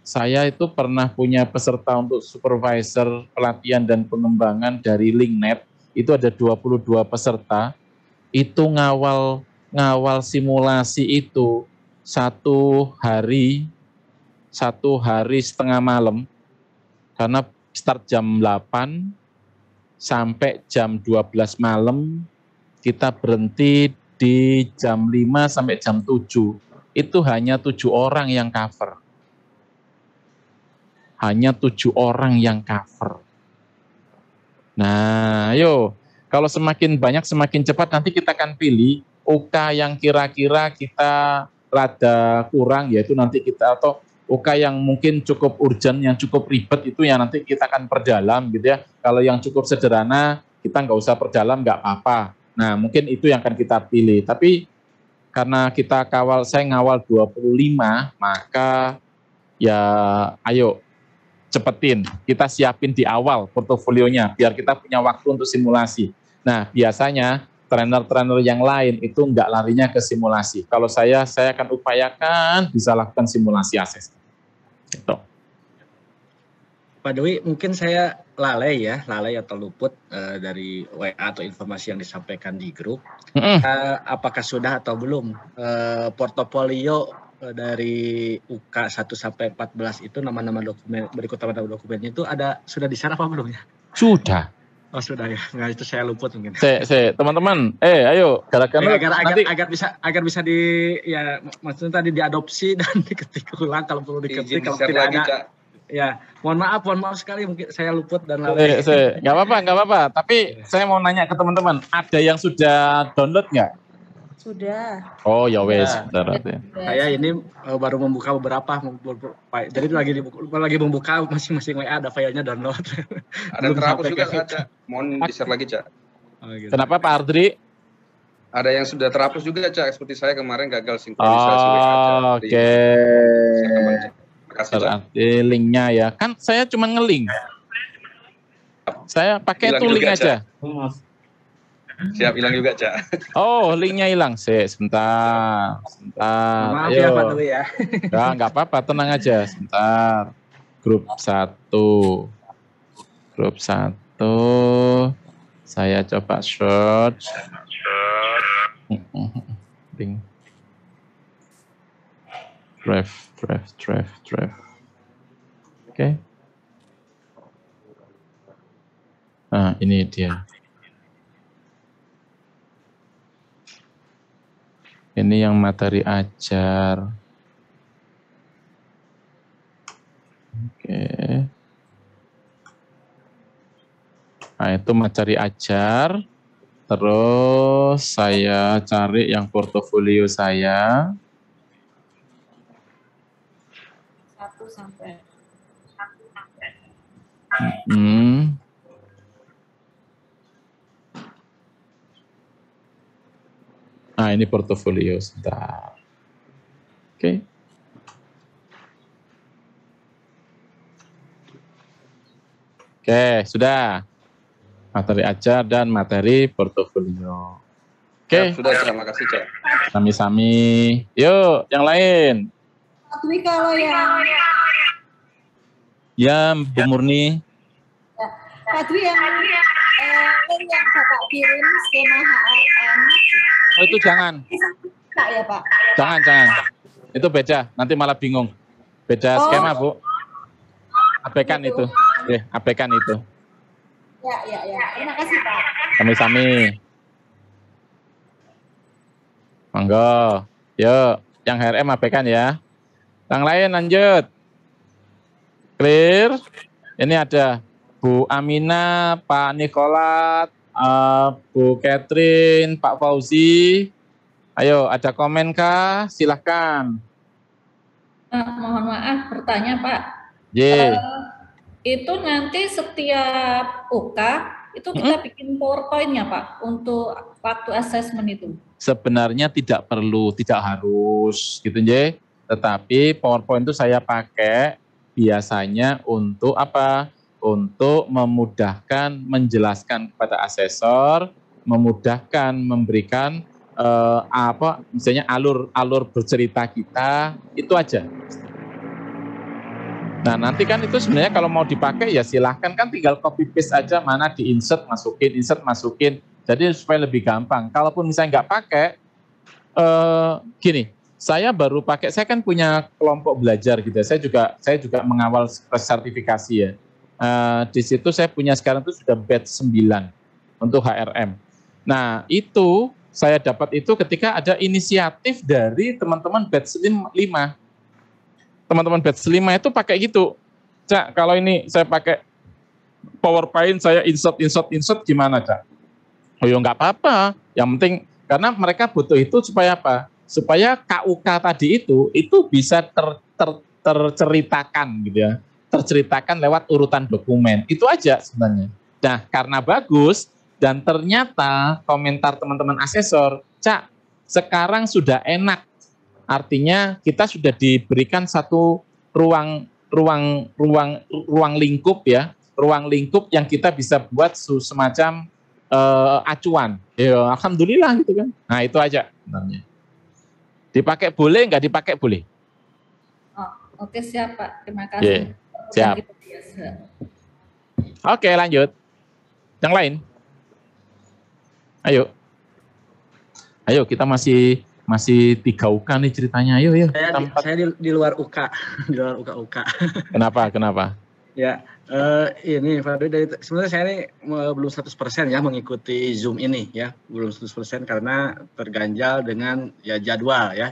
saya itu pernah punya peserta untuk supervisor pelatihan dan pengembangan dari Linknet itu ada 22 peserta itu ngawal ngawal simulasi itu satu hari satu hari setengah malam karena start jam 8 sampai jam 12 malam kita berhenti di jam 5 sampai jam 7 itu hanya tujuh orang yang cover hanya tujuh orang yang cover nah ayo kalau semakin banyak semakin cepat nanti kita akan pilih UK yang kira-kira kita rada kurang yaitu nanti kita atau UK yang mungkin cukup urgent, yang cukup ribet itu ya nanti kita akan perdalam gitu ya. Kalau yang cukup sederhana kita nggak usah perdalam nggak apa-apa. Nah mungkin itu yang akan kita pilih. Tapi karena kita kawal saya ngawal 25 maka ya ayo cepetin kita siapin di awal portofolionya biar kita punya waktu untuk simulasi. Nah biasanya trainer-trainer yang lain itu nggak larinya ke simulasi. Kalau saya, saya akan upayakan bisa lakukan simulasi akses gitu. Pak Dewi, mungkin saya lalai ya, lalai atau luput uh, dari WA atau informasi yang disampaikan di grup. Mm. Uh, apakah sudah atau belum uh, portofolio uh, dari UK 1 sampai 14 itu nama-nama dokumen berikut nama-nama dokumennya itu ada sudah diserap apa belum ya? Sudah. Oh sudah ya, nggak itu saya luput mungkin. Se, se, teman-teman, eh ayo gerakan iya, agar, agar, agar bisa agar bisa di ya maksudnya tadi diadopsi dan diketik ulang kalau perlu diketik Izin kalau tidak ada. Ya, mohon maaf, mohon maaf sekali mungkin saya luput dan lalu. lain eh, Gak apa-apa, nggak apa-apa. Tapi iya. saya mau nanya ke teman-teman, ada yang sudah download nggak? Sudah. Oh ya wes, Saya ini eh, baru membuka beberapa, jadi lagi dibuka, lagi membuka masing-masing WA ada filenya download. Ada terhapus juga ada. Mohon di share lagi cak. Oh, gitu. Kenapa Pak Ardri? Ada yang sudah terhapus juga cak, seperti saya kemarin gagal sinkronisasi. Oh, Oke. Okay. kasih. linknya ya, kan saya cuma ngeling. Saya pakai tuling aja. aja. Siap hilang juga, Cak. Oh, linknya hilang. sih sebentar. Sebentar. Maaf Ayo. ya, Pak Tui ya. Nah, ya, enggak apa-apa, tenang aja. Sebentar. Grup satu Grup satu Saya coba search. Ding. Drive, drive, drive, drive. Oke. Okay. Nah, ini dia. Ini yang materi ajar. Oke. Nah, itu materi ajar. Terus saya cari yang portofolio saya. Satu sampai. Satu sampai. Hmm. Ah, ini portofolio sebentar. Oke. Okay. Oke, okay, sudah. Materi ajar dan materi portofolio. Oke. Okay. sudah, terima kasih, Cak. Sami-sami. Yuk, yang lain. Tapi kalau ya. Ya, Bu Murni. Pak yang eh, yang Bapak kirim skema HRM. Oh, itu jangan. Tak ya Pak? Jangan, jangan. Itu beda, nanti malah bingung. Beda oh. skema Bu. Abaikan itu. itu. Eh, abaikan itu. Ya, ya, ya. Terima kasih Pak. Sami-sami. Monggo. Yuk, yang HRM abaikan ya. Yang lain lanjut. Clear? Ini ada Bu Amina, Pak Nikolat, uh, Bu Catherine, Pak Fauzi. Ayo, ada komen kah? Silahkan. Uh, mohon maaf, bertanya Pak. Yeah. Eh, uh, itu nanti setiap UK itu kita hmm? bikin PowerPoint nya Pak untuk waktu asesmen itu. Sebenarnya tidak perlu, tidak harus gitu ya. Tetapi PowerPoint itu saya pakai biasanya untuk apa? untuk memudahkan menjelaskan kepada asesor, memudahkan memberikan uh, apa misalnya alur-alur bercerita kita itu aja. Nah nanti kan itu sebenarnya kalau mau dipakai ya silahkan kan tinggal copy paste aja mana di insert masukin, insert masukin. Jadi supaya lebih gampang. Kalaupun misalnya nggak pakai, eh, gini, saya baru pakai, saya kan punya kelompok belajar gitu. Ya. Saya juga saya juga mengawal sertifikasi ya uh, di situ saya punya sekarang itu sudah batch 9 untuk HRM. Nah, itu saya dapat itu ketika ada inisiatif dari teman-teman batch 5. Teman-teman batch 5 itu pakai gitu. Cak, kalau ini saya pakai PowerPoint, saya insert, insert, insert, gimana, Cak? Oh ya nggak apa-apa. Yang penting, karena mereka butuh itu supaya apa? Supaya KUK tadi itu, itu bisa ter, ter, terceritakan gitu ya terceritakan lewat urutan dokumen. Itu aja sebenarnya. Nah, karena bagus dan ternyata komentar teman-teman asesor, Cak, sekarang sudah enak. Artinya kita sudah diberikan satu ruang ruang ruang ruang lingkup ya, ruang lingkup yang kita bisa buat semacam uh, acuan. Ya, alhamdulillah gitu kan. Nah, itu aja sebenarnya. Dipakai boleh nggak dipakai boleh? Oh, oke siapa siap Pak. Terima ya. kasih. Yeah. Siap. Oke, lanjut. Yang lain. Ayo. Ayo kita masih masih tiga UK nih ceritanya. Ayo ya. Saya, di, saya di, di luar UK, di luar UK UK. Kenapa? Kenapa? Ya, uh, ini Fadli dari sebenarnya saya ini belum 100% ya mengikuti Zoom ini ya, belum 100% karena terganjal dengan ya jadwal ya,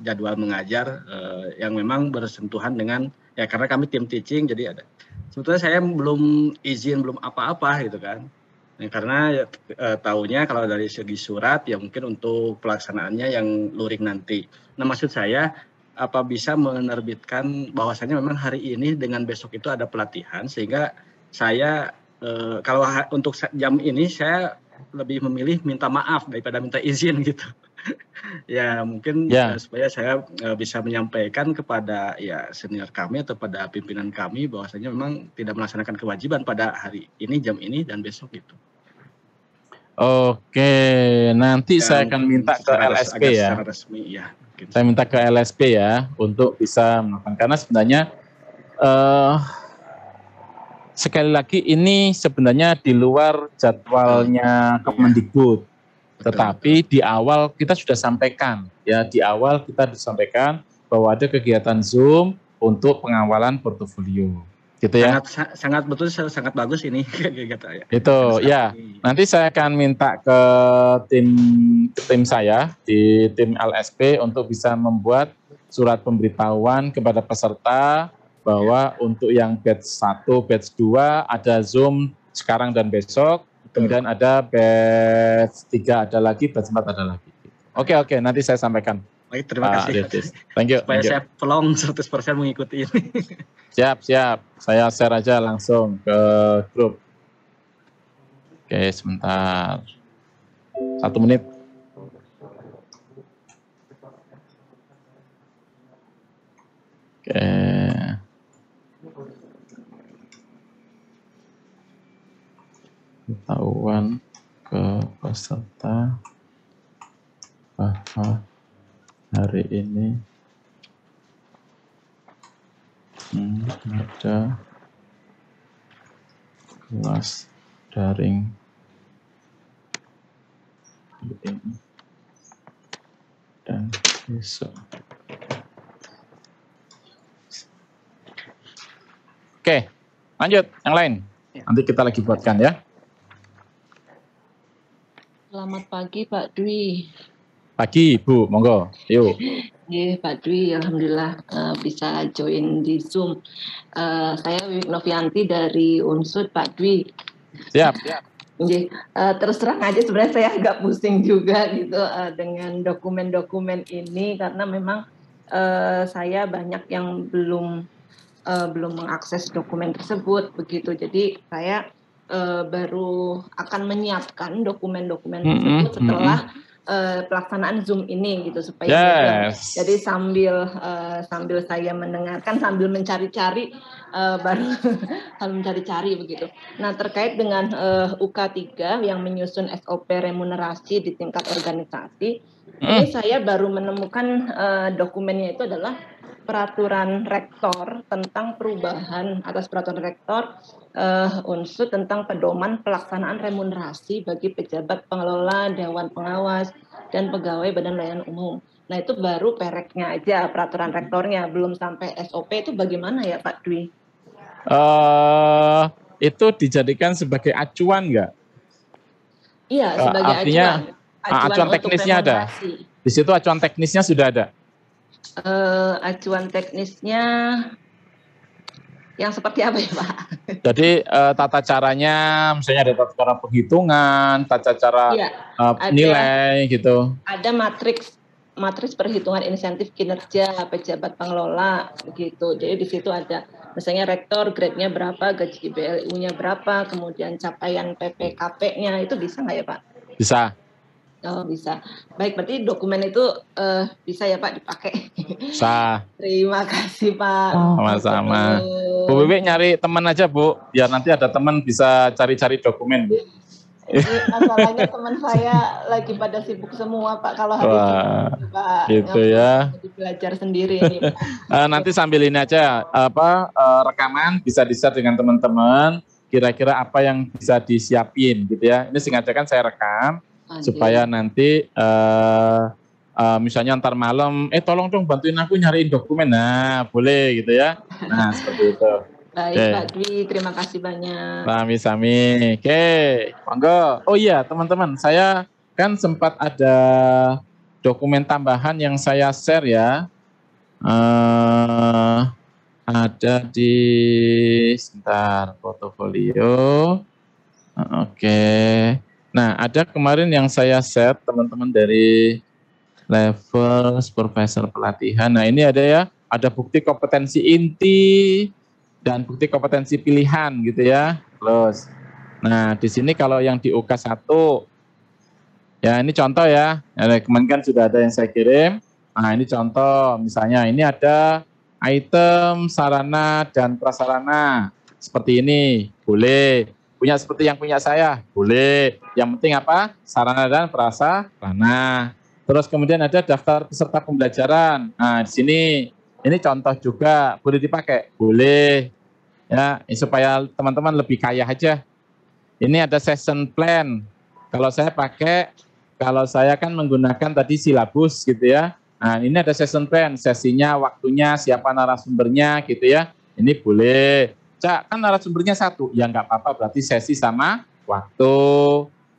jadwal mengajar uh, yang memang bersentuhan dengan ya karena kami tim teaching jadi ada sebetulnya saya belum izin belum apa-apa gitu kan ya, karena ya, e, taunya kalau dari segi surat ya mungkin untuk pelaksanaannya yang luring nanti nah maksud saya apa bisa menerbitkan bahwasannya memang hari ini dengan besok itu ada pelatihan sehingga saya e, kalau untuk jam ini saya lebih memilih minta maaf daripada minta izin gitu. ya mungkin yeah. Ya. supaya saya eh, bisa menyampaikan kepada ya senior kami atau pada pimpinan kami bahwasanya memang tidak melaksanakan kewajiban pada hari ini jam ini dan besok gitu. Oke, nanti dan saya akan minta ke LSP ya. resmi ya. Saya minta ke LSP ya untuk bisa melakukan karena sebenarnya uh, sekali lagi ini sebenarnya di luar jadwalnya Kemendikbud. Tetapi di awal kita sudah sampaikan ya di awal kita sampaikan bahwa ada kegiatan Zoom untuk pengawalan portofolio. Gitu ya. Sangat sangat betul sangat bagus ini ya. Itu ya. Nanti saya akan minta ke tim tim saya di tim LSP untuk bisa membuat surat pemberitahuan kepada peserta bahwa untuk yang batch 1, batch 2 ada Zoom sekarang dan besok, Betul. kemudian ada batch 3 ada lagi, batch 4 ada lagi. Oke, okay, oke, okay, nanti saya sampaikan. Baik, terima uh, kasih. Diftis. Thank you. Supaya thank you. saya pelong 100% mengikuti ini. siap, siap. Saya share aja langsung ke grup. Oke, okay, sebentar. Satu menit. Oke. Okay. pengetahuan ke peserta bahwa hari ini hmm, ada kelas daring ini dan besok. Oke, lanjut yang lain. Nanti kita lagi buatkan ya. Selamat pagi Pak Dwi. Pagi Bu, monggo. Yuk. Iya eh, Pak Dwi, Alhamdulillah eh, bisa join di Zoom. Eh, saya Wiwik Novianti dari Unsud Pak Dwi. Siap. siap. Uh, terus terang aja sebenarnya saya agak pusing juga gitu uh, dengan dokumen-dokumen ini karena memang uh, saya banyak yang belum uh, belum mengakses dokumen tersebut begitu. Jadi saya uh, baru akan menyiapkan dokumen-dokumen tersebut mm -hmm. setelah Uh, pelaksanaan zoom ini gitu supaya yes. jadi sambil uh, sambil saya mendengarkan sambil mencari-cari uh, baru sambil mencari-cari begitu. Nah terkait dengan uh, UK 3 yang menyusun SOP remunerasi di tingkat organisasi mm. ini saya baru menemukan uh, dokumennya itu adalah peraturan rektor tentang perubahan atas peraturan rektor uh, unsur tentang pedoman pelaksanaan remunerasi bagi pejabat pengelola, dewan pengawas, dan pegawai badan layanan umum. Nah itu baru pereknya aja, peraturan rektornya, belum sampai SOP itu bagaimana ya Pak Dwi? Uh, itu dijadikan sebagai acuan nggak? Iya, eh, sebagai artinya, ah, acuan. Acuan, acuan teknisnya ada. Di situ acuan teknisnya sudah ada. Uh, acuan teknisnya yang seperti apa ya Pak? Jadi uh, tata caranya, misalnya ada tata cara penghitungan, tata cara ya, uh, ada, nilai gitu. Ada matriks matriks perhitungan insentif kinerja pejabat pengelola gitu. Jadi di situ ada misalnya rektor grade-nya berapa, gaji BLU-nya berapa, kemudian capaian PPKP-nya itu bisa nggak ya Pak? Bisa. Oh bisa. Baik, berarti dokumen itu uh, bisa ya Pak dipakai. Bisa. Terima kasih Pak. Oh, Sama-sama. Oh, Bu Wiwi nyari teman aja Bu, biar nanti ada teman bisa cari-cari dokumen Bu. masalahnya teman saya lagi pada sibuk semua Pak kalau hari Wah, itu, Pak. Ya, gitu ya. Belajar sendiri ini. uh, nanti sambil ini aja apa uh, rekaman bisa di-share dengan teman-teman kira-kira apa yang bisa disiapin gitu ya. Ini sengaja kan saya rekam supaya nanti uh, uh, misalnya antar malam, eh tolong dong bantuin aku nyariin dokumen, nah boleh gitu ya. Nah seperti itu. Baik okay. Pak Dwi, terima kasih banyak. Sami-sami. Oke, okay. monggo. Oh iya teman-teman, saya kan sempat ada dokumen tambahan yang saya share ya. Uh, ada di sebentar portofolio. Oke. Okay. Nah, ada kemarin yang saya set teman-teman dari level supervisor pelatihan. Nah, ini ada ya, ada bukti kompetensi inti dan bukti kompetensi pilihan gitu ya. Close. Nah, di sini kalau yang di UK 1 ya ini contoh ya. ya kemarin kan sudah ada yang saya kirim. Nah, ini contoh misalnya ini ada item sarana dan prasarana seperti ini. Boleh punya seperti yang punya saya boleh yang penting apa sarana dan perasa karena terus kemudian ada daftar peserta pembelajaran nah di sini ini contoh juga boleh dipakai boleh ya supaya teman-teman lebih kaya aja ini ada session plan kalau saya pakai kalau saya kan menggunakan tadi silabus gitu ya nah ini ada session plan sesinya waktunya siapa narasumbernya gitu ya ini boleh Cak, kan narasumbernya satu. Ya nggak apa-apa, berarti sesi sama waktu.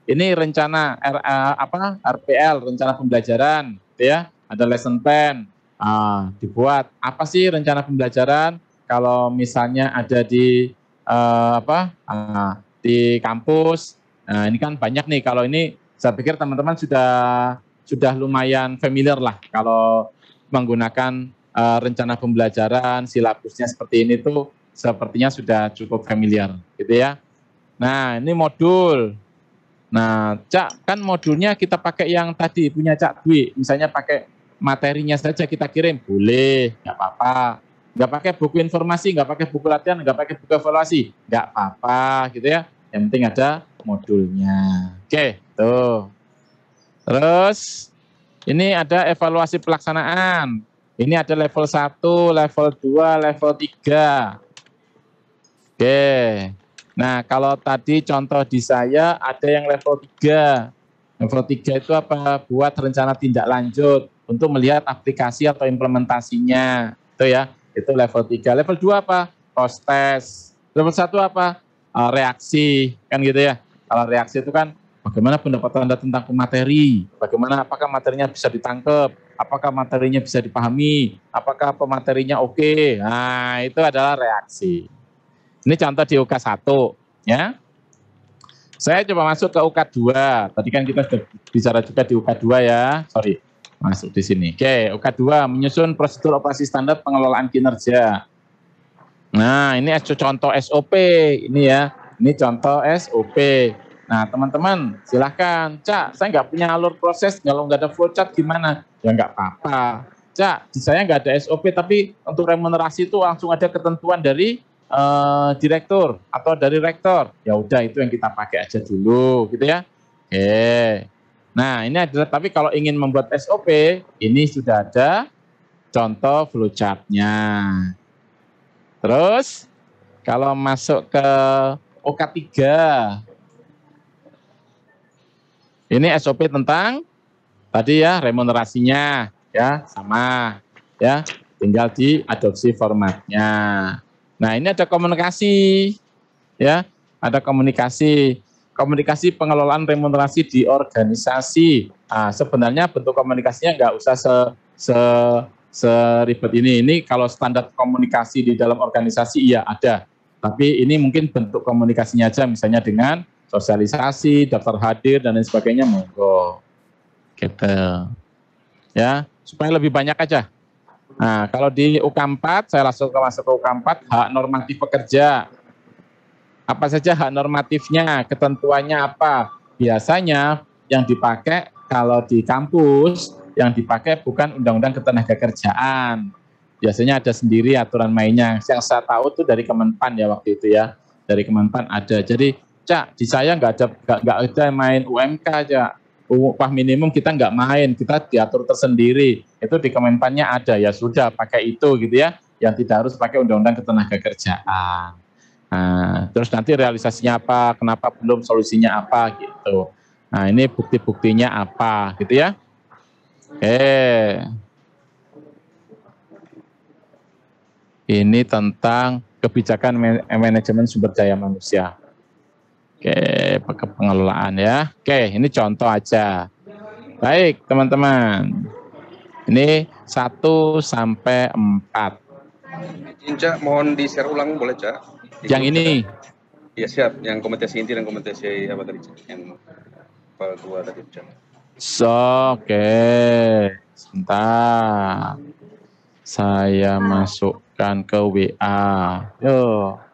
Ini rencana R, apa RPL, rencana pembelajaran, gitu ya. Ada lesson plan uh, dibuat. Apa sih rencana pembelajaran? Kalau misalnya ada di uh, apa uh, di kampus. Nah, ini kan banyak nih. Kalau ini saya pikir teman-teman sudah sudah lumayan familiar lah kalau menggunakan uh, rencana pembelajaran silabusnya seperti ini tuh sepertinya sudah cukup familiar gitu ya. Nah, ini modul. Nah, Cak, kan modulnya kita pakai yang tadi punya Cak Dwi. Misalnya pakai materinya saja kita kirim. Boleh, nggak apa-apa. Nggak pakai buku informasi, nggak pakai buku latihan, nggak pakai buku evaluasi. Nggak apa-apa gitu ya. Yang penting ada modulnya. Oke, tuh. Terus, ini ada evaluasi pelaksanaan. Ini ada level 1, level 2, level 3. Oke. Nah, kalau tadi contoh di saya ada yang level 3. Level 3 itu apa? Buat rencana tindak lanjut untuk melihat aplikasi atau implementasinya. Itu ya. Itu level 3. Level 2 apa? Post test. Level 1 apa? Eh, reaksi kan gitu ya. Kalau reaksi itu kan bagaimana pendapat Anda tentang materi? bagaimana apakah materinya bisa ditangkap, apakah materinya bisa dipahami, apakah pematerinya oke. Okay? Nah, itu adalah reaksi. Ini contoh di UK 1 ya. Saya coba masuk ke UK 2. Tadi kan kita sudah bicara juga di UK 2 ya. Sorry. Masuk di sini. Oke, UK 2 menyusun prosedur operasi standar pengelolaan kinerja. Nah, ini contoh SOP ini ya. Ini contoh SOP. Nah, teman-teman, silahkan. Cak, saya nggak punya alur proses, kalau nggak ada flowchart gimana? Ya nggak apa-apa. Cak, saya nggak ada SOP, tapi untuk remunerasi itu langsung ada ketentuan dari uh, direktur atau dari rektor. Ya udah itu yang kita pakai aja dulu gitu ya. Oke. Nah, ini adalah tapi kalau ingin membuat SOP, ini sudah ada contoh flowchartnya. Terus kalau masuk ke OK3 ini SOP tentang tadi ya remunerasinya ya sama ya tinggal diadopsi formatnya. Nah, ini ada komunikasi ya, ada komunikasi. Komunikasi pengelolaan remunerasi di organisasi. Nah, sebenarnya bentuk komunikasinya nggak usah se, se seribet ini. Ini kalau standar komunikasi di dalam organisasi iya ada. Tapi ini mungkin bentuk komunikasinya aja misalnya dengan sosialisasi, daftar hadir dan lain sebagainya monggo. Gitu. Ya, supaya lebih banyak aja. Nah, kalau di UK4, saya langsung masuk ke UK4, hak normatif pekerja. Apa saja hak normatifnya, ketentuannya apa? Biasanya yang dipakai kalau di kampus, yang dipakai bukan Undang-Undang Ketenaga Kerjaan. Biasanya ada sendiri aturan mainnya. Yang saya tahu itu dari Kemenpan ya waktu itu ya. Dari Kemenpan ada. Jadi, Cak, di saya nggak ada, nggak ada main UMK, aja upah minimum kita nggak main, kita diatur tersendiri. Itu di Kemenpannya ada ya sudah pakai itu gitu ya, yang tidak harus pakai undang-undang ketenagakerjaan. Nah, terus nanti realisasinya apa, kenapa belum solusinya apa gitu. Nah ini bukti-buktinya apa gitu ya. Oke. Ini tentang kebijakan manajemen sumber daya manusia. Oke, pengelolaan ya. Oke, ini contoh aja. Baik, teman-teman. Ini 1 sampai 4. Inca, mohon di-share ulang boleh, Cak? Yang ini. Ya siap. Yang komentasi inti dan komentasi apa tadi, Cak? Yang kedua tadi, Cak. So, oke. Okay. Sebentar. Saya masukkan ke WA. Yuk.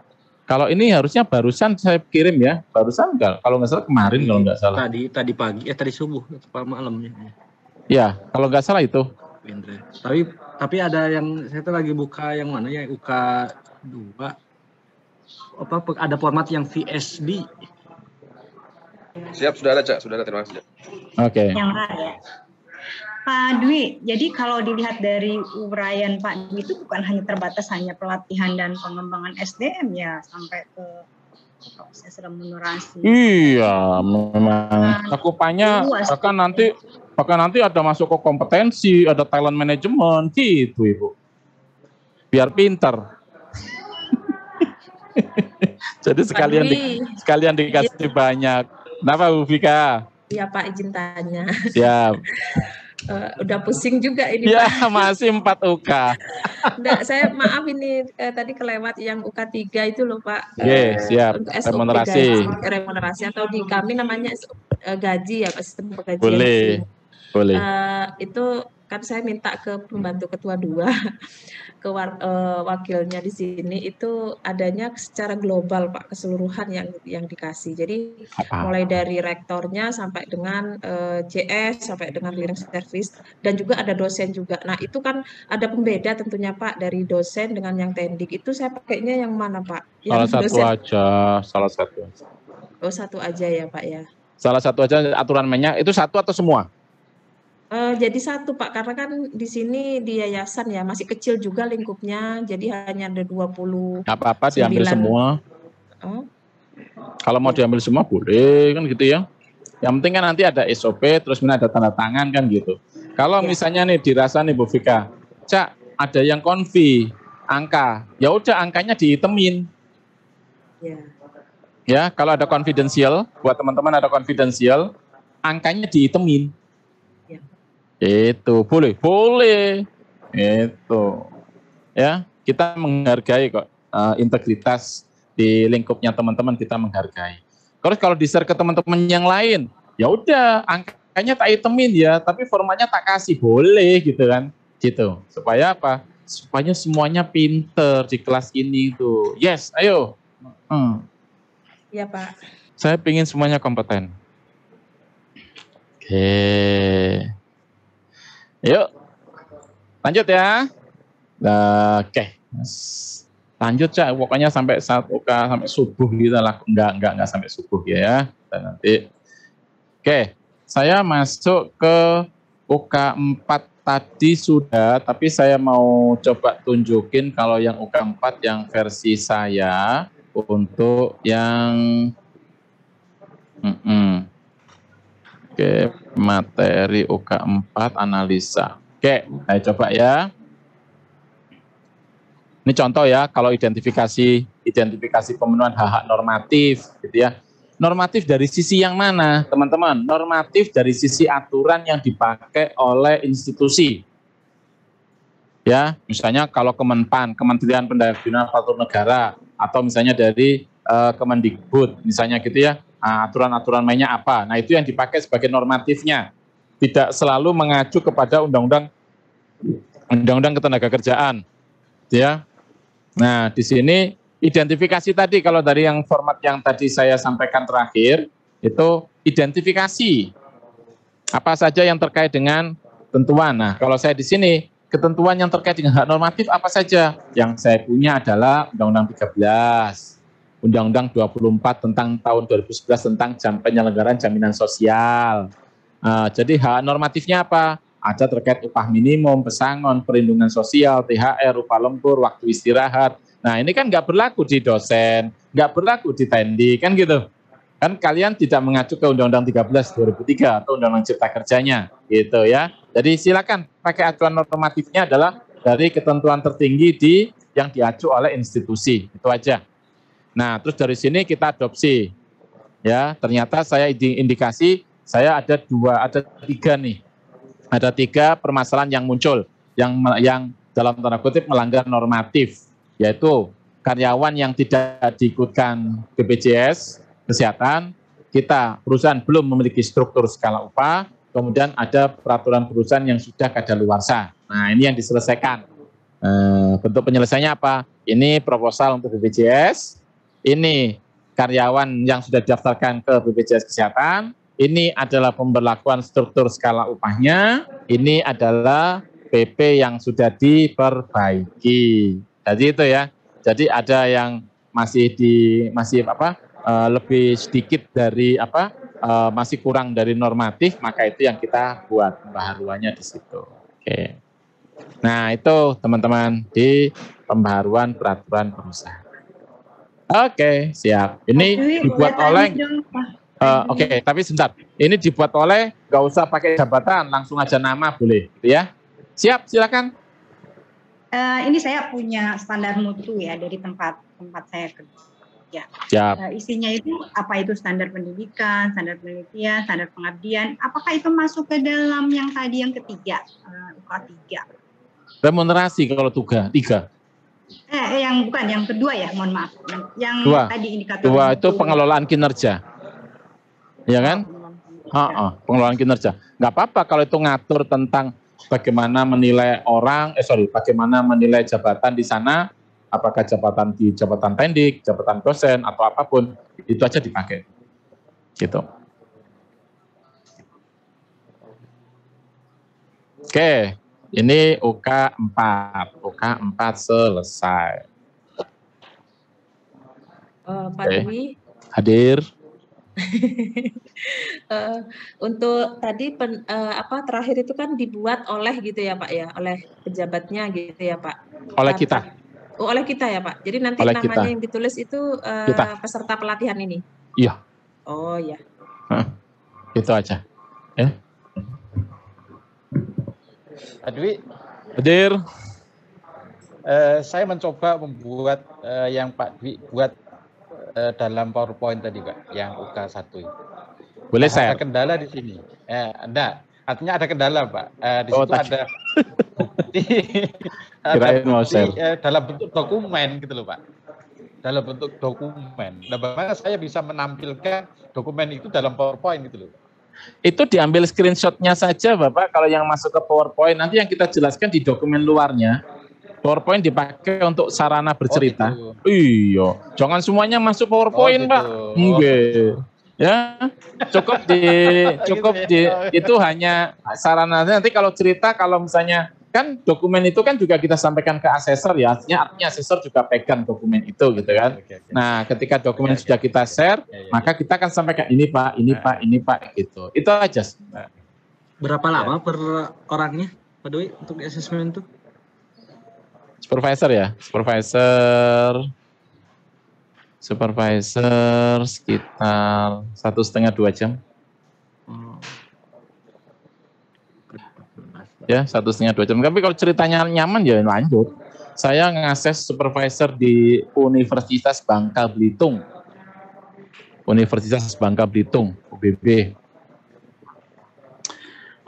Kalau ini harusnya barusan saya kirim ya, barusan enggak, kalau nggak salah kemarin kalau nggak salah. Tadi tadi pagi, ya eh, tadi subuh atau malam ya. Ya, kalau nggak salah itu. Indra. Tapi tapi ada yang saya tuh lagi buka yang mana ya UK 2 apa ada format yang VSD. Siap, sudah ada, Cak. Sudah ada, terima kasih. Oke. Okay. Yang ya. Pak Dwi, jadi kalau dilihat dari uraian Pak Dwi itu bukan hanya terbatas hanya pelatihan dan pengembangan SDM ya sampai ke proses remunerasi. Iya, memang. Nah, Cakupannya bahkan nanti bahkan nanti ada masuk ke kompetensi, ada talent management gitu, Ibu. Biar pinter Jadi sekalian di, sekalian dikasih iya. banyak. Kenapa Bu Vika? Iya Pak izin tanya. Siap. uh, udah pusing juga ini. Ya, Pak. masih 4 UK. Enggak, saya maaf ini eh, tadi kelewat yang UK 3 itu loh, Pak. Oke, uh, siap. Untuk remunerasi. Gaji, remunerasi atau di kami namanya uh, gaji ya, Pak, sistem penggajian. Boleh. Boleh. Uh, itu kan saya minta ke hmm. pembantu ketua dua ke war, uh, wakilnya di sini itu adanya secara global pak keseluruhan yang yang dikasih jadi Apa? mulai dari rektornya sampai dengan uh, eh, CS sampai dengan Linux Service dan juga ada dosen juga nah itu kan ada pembeda tentunya pak dari dosen dengan yang tendik itu saya pakainya yang mana pak yang salah dosen. satu aja salah satu oh satu aja ya pak ya salah satu aja aturan mainnya itu satu atau semua Uh, jadi satu Pak, karena kan di sini di yayasan ya masih kecil juga lingkupnya, jadi hanya ada 20. Apa-apa diambil semua. Oh. Kalau mau diambil semua boleh kan gitu ya. Yang penting kan nanti ada SOP, terus ada tanda tangan kan gitu. Kalau ya. misalnya nih dirasa nih Bu Fika, Cak ada yang konfi angka, ya udah angkanya diitemin. Ya. ya, kalau ada confidential, buat teman-teman ada confidential, angkanya diitemin. Itu boleh, boleh. Itu ya kita menghargai kok uh, integritas di lingkupnya teman-teman kita menghargai. Terus kalau di share ke teman-teman yang lain, ya udah angkanya tak itemin ya, tapi formatnya tak kasih boleh gitu kan, gitu. Supaya apa? Supaya semuanya pinter di kelas ini tuh. Yes, ayo. Hmm. Iya pak. Saya pingin semuanya kompeten. Oke. Okay. Yuk, lanjut ya. Nah, oke, lanjut cak. Pokoknya sampai saat buka sampai subuh kita gitu lah. Enggak, enggak, enggak sampai subuh ya. Dan nanti, oke, saya masuk ke UK 4 tadi sudah, tapi saya mau coba tunjukin kalau yang UK 4 yang versi saya untuk yang, mm -mm. oke materi UK4 analisa. Oke, saya coba ya. Ini contoh ya, kalau identifikasi identifikasi pemenuhan hak-hak normatif gitu ya. Normatif dari sisi yang mana, teman-teman? Normatif dari sisi aturan yang dipakai oleh institusi. Ya, misalnya kalau Kemenpan, Kementerian Pendidikan Aparatur Negara atau misalnya dari uh, Kemendikbud misalnya gitu ya Ah, aturan-aturan mainnya apa. Nah, itu yang dipakai sebagai normatifnya. Tidak selalu mengacu kepada undang-undang undang-undang ketenaga kerjaan, Ya. Nah, di sini identifikasi tadi kalau dari yang format yang tadi saya sampaikan terakhir itu identifikasi apa saja yang terkait dengan ketentuan. Nah, kalau saya di sini ketentuan yang terkait dengan hak normatif apa saja? Yang saya punya adalah Undang-Undang 13 Undang-Undang 24 tentang tahun 2011 tentang jam penyelenggaraan jaminan sosial. Uh, jadi hak normatifnya apa? Ada terkait upah minimum, pesangon, perlindungan sosial, THR, upah lembur, waktu istirahat. Nah ini kan nggak berlaku di dosen, nggak berlaku di tendi, kan gitu. Kan kalian tidak mengacu ke Undang-Undang 13 2003 atau Undang-Undang Cipta Kerjanya, gitu ya. Jadi silakan pakai aturan normatifnya adalah dari ketentuan tertinggi di yang diacu oleh institusi. Itu aja. Nah, terus dari sini kita adopsi. Ya, ternyata saya indikasi saya ada dua, ada tiga nih. Ada tiga permasalahan yang muncul yang yang dalam tanda kutip melanggar normatif, yaitu karyawan yang tidak diikutkan BPJS kesehatan, kita perusahaan belum memiliki struktur skala upah, kemudian ada peraturan perusahaan yang sudah kadaluarsa. Nah, ini yang diselesaikan. Eh, bentuk penyelesaiannya apa? Ini proposal untuk BPJS, ini karyawan yang sudah didaftarkan ke BPJS Kesehatan, ini adalah pemberlakuan struktur skala upahnya, ini adalah PP yang sudah diperbaiki. Jadi itu ya. Jadi ada yang masih di masih apa eh, lebih sedikit dari apa eh, masih kurang dari normatif, maka itu yang kita buat pembaharuannya di situ. Oke. Nah, itu teman-teman di pembaharuan peraturan perusahaan. Oke, okay, siap. Ini dibuat oleh uh, oke, okay, tapi sebentar. Ini dibuat oleh Gak usah pakai jabatan, langsung aja nama boleh, gitu ya. Siap, silakan. Uh, ini saya punya standar mutu ya dari tempat tempat saya kerja. Siap. Uh, isinya itu apa itu standar pendidikan, standar penelitian, standar pengabdian. Apakah itu masuk ke dalam yang tadi yang ketiga uh, UK tiga? Remunerasi kalau tugas tiga. Eh, eh, yang bukan, yang kedua ya, mohon maaf. Yang dua. tadi indikator. Dua itu pengelolaan kinerja. Ya kan? Oh, oh, pengelolaan kinerja. Nggak apa-apa kalau itu ngatur tentang bagaimana menilai orang, eh sorry, bagaimana menilai jabatan di sana, apakah jabatan di jabatan pendik, jabatan dosen, atau apapun, itu aja dipakai. Gitu. Oke, ini UK 4. UK 4 selesai. Uh, Pak okay. Dwi. Hadir. uh, untuk tadi pen, uh, apa terakhir itu kan dibuat oleh gitu ya Pak ya, oleh pejabatnya gitu ya Pak. Oleh nah, kita. Oh, oleh kita ya Pak. Jadi nanti oleh namanya kita. yang ditulis itu uh, peserta pelatihan ini. Iya. Oh ya. Huh. Itu aja. Eh? Pak Hadir. Uh, eh, saya mencoba membuat uh, yang Pak Dwi buat uh, dalam PowerPoint tadi Pak, yang UK1 Boleh saya? Nah, ada kendala di sini. Eh, enggak, artinya ada kendala Pak. Uh, di oh, situ tak. ada bukti, ada bukti mau share. dalam bentuk dokumen gitu loh Pak. Dalam bentuk dokumen. Nah, bagaimana saya bisa menampilkan dokumen itu dalam PowerPoint gitu loh. Itu diambil screenshotnya saja Bapak kalau yang masuk ke PowerPoint. Nanti yang kita jelaskan di dokumen luarnya. PowerPoint dipakai untuk sarana bercerita. Oh, gitu. Iya. Jangan semuanya masuk oh, PowerPoint, oh, Gitu. Enggak. Oh. Ya, cukup di gitu cukup ya. di itu hanya sarana nanti kalau cerita kalau misalnya kan dokumen itu kan juga kita sampaikan ke asesor ya artinya artinya asesor juga pegang dokumen itu gitu kan nah ketika dokumen ya, ya, sudah ya, kita share maka kita akan sampaikan ini pak ini nah. pak ini pak gitu itu aja berapa lama per orangnya pak Dwi untuk assessment itu supervisor ya supervisor supervisor sekitar satu setengah dua jam ya satu setengah dua jam. Tapi kalau ceritanya nyaman ya lanjut. Saya ngakses supervisor di Universitas Bangka Belitung. Universitas Bangka Belitung, UBB.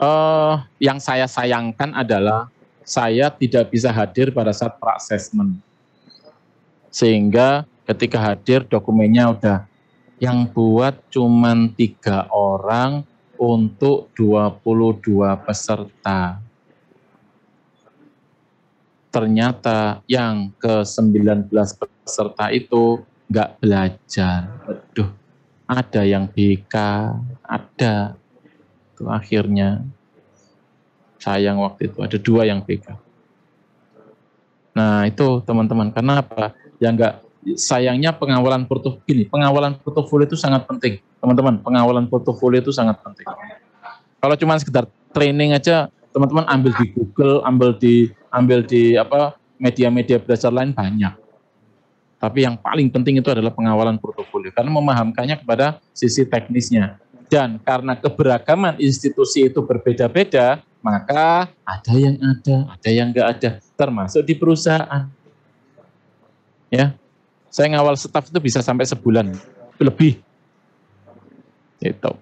Uh, eh, yang saya sayangkan adalah saya tidak bisa hadir pada saat praksesmen, Sehingga ketika hadir dokumennya udah yang buat cuman tiga orang untuk 22 peserta ternyata yang ke-19 peserta itu nggak belajar. Aduh, ada yang BK, ada. Itu akhirnya sayang waktu itu ada dua yang BK. Nah itu teman-teman, karena apa? Yang nggak sayangnya pengawalan portofolio gini, pengawalan portofolio itu sangat penting, teman-teman. Pengawalan portofolio itu sangat penting. Kalau cuma sekedar training aja, teman-teman ambil di Google, ambil di ambil di apa media-media belajar lain banyak. Tapi yang paling penting itu adalah pengawalan portofolio karena memahamkannya kepada sisi teknisnya. Dan karena keberagaman institusi itu berbeda-beda, maka ada yang ada, ada yang enggak ada, termasuk di perusahaan. Ya. Saya ngawal staf itu bisa sampai sebulan lebih. Itu.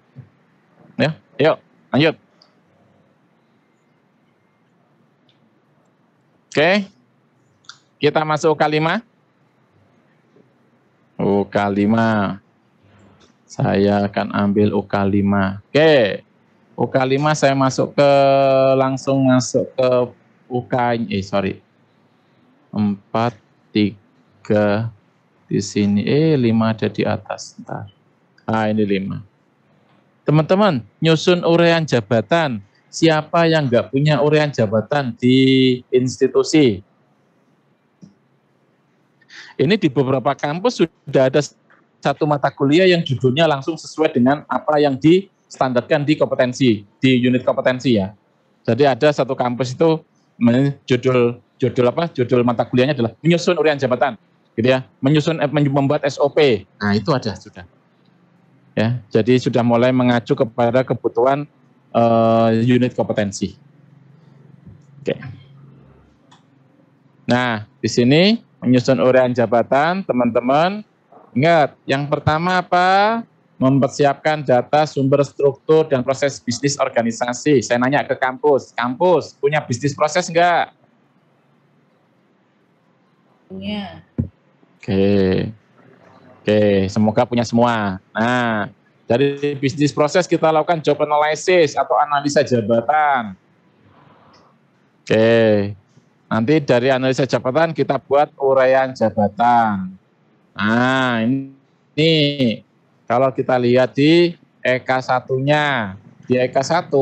Ya, yuk lanjut. Oke. Kita masuk kalimat. UK5. Saya akan ambil UK5. Oke. UK5 saya masuk ke langsung masuk ke UK eh sorry. 4 3 di sini eh 5 ada di atas ntar. Ah ini 5. Teman-teman, nyusun urean jabatan siapa yang nggak punya urian jabatan di institusi. Ini di beberapa kampus sudah ada satu mata kuliah yang judulnya langsung sesuai dengan apa yang distandarkan di kompetensi, di unit kompetensi ya. Jadi ada satu kampus itu judul judul apa? Judul mata kuliahnya adalah menyusun urian jabatan, gitu ya. Menyusun eh, membuat SOP. Nah, itu ada sudah. Ya, jadi sudah mulai mengacu kepada kebutuhan uh, unit kompetensi. Oke. Nah, di sini menyusun urian jabatan, teman-teman. Ingat, yang pertama apa? Mempersiapkan data, sumber, struktur, dan proses bisnis organisasi. Saya nanya ke kampus. Kampus, punya bisnis proses enggak? Punya. Yeah. Oke. Okay. Oke, okay, semoga punya semua. Nah, dari bisnis proses kita lakukan job analysis atau analisa jabatan. Oke. Nanti dari analisa jabatan kita buat uraian jabatan. Nah, ini, kalau kita lihat di ek satunya, Di EK1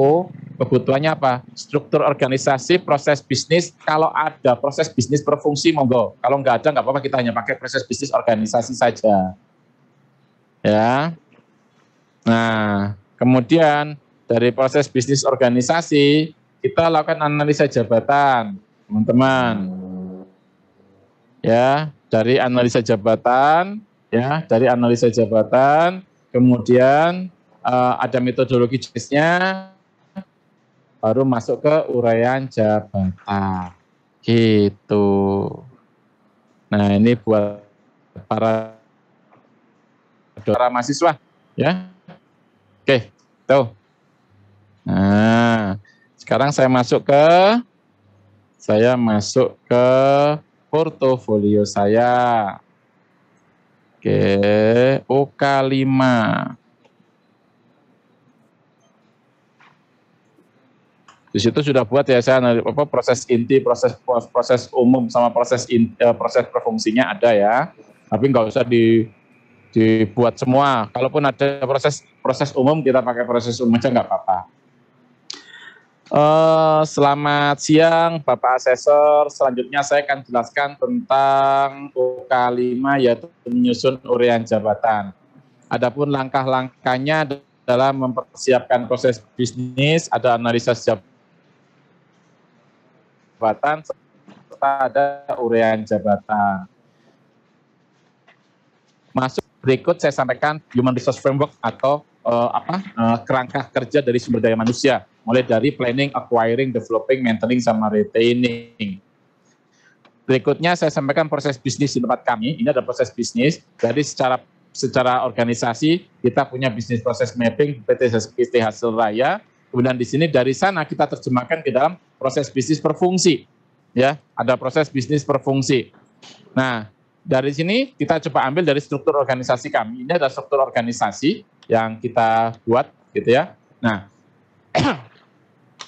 kebutuhannya apa? Struktur organisasi, proses bisnis. Kalau ada proses bisnis berfungsi monggo. Kalau nggak ada nggak apa-apa kita hanya pakai proses bisnis organisasi saja. Ya. Nah, kemudian dari proses bisnis organisasi, kita lakukan analisa jabatan, teman-teman. Ya, dari analisa jabatan, ya, dari analisa jabatan, kemudian uh, ada metodologi jenisnya, baru masuk ke uraian jabatan. Gitu. Nah, ini buat para para mahasiswa ya Oke, tuh. Nah, sekarang saya masuk ke saya masuk ke portofolio saya. Oke, OK5. Di situ sudah buat ya saya apa proses inti, proses proses umum sama proses in, eh, proses perfungsinya ada ya. Tapi nggak usah di dibuat semua. Kalaupun ada proses proses umum kita pakai proses umum aja nggak apa-apa. Uh, selamat siang Bapak Asesor. Selanjutnya saya akan jelaskan tentang UK5 yaitu menyusun urian jabatan. Adapun langkah-langkahnya dalam mempersiapkan proses bisnis, ada analisa jabatan, serta ada urean jabatan. Masuk Berikut saya sampaikan Human Resource Framework atau uh, apa uh, kerangka kerja dari sumber daya manusia, mulai dari planning, acquiring, developing, maintaining, sama retaining. Berikutnya saya sampaikan proses bisnis di tempat kami. Ini ada proses bisnis. Jadi secara secara organisasi kita punya bisnis proses mapping PT, PT hasil raya. Kemudian di sini dari sana kita terjemahkan ke dalam proses bisnis per fungsi. Ya, ada proses bisnis per fungsi. Nah, dari sini kita coba ambil dari struktur organisasi kami. Ini ada struktur organisasi yang kita buat gitu ya. Nah,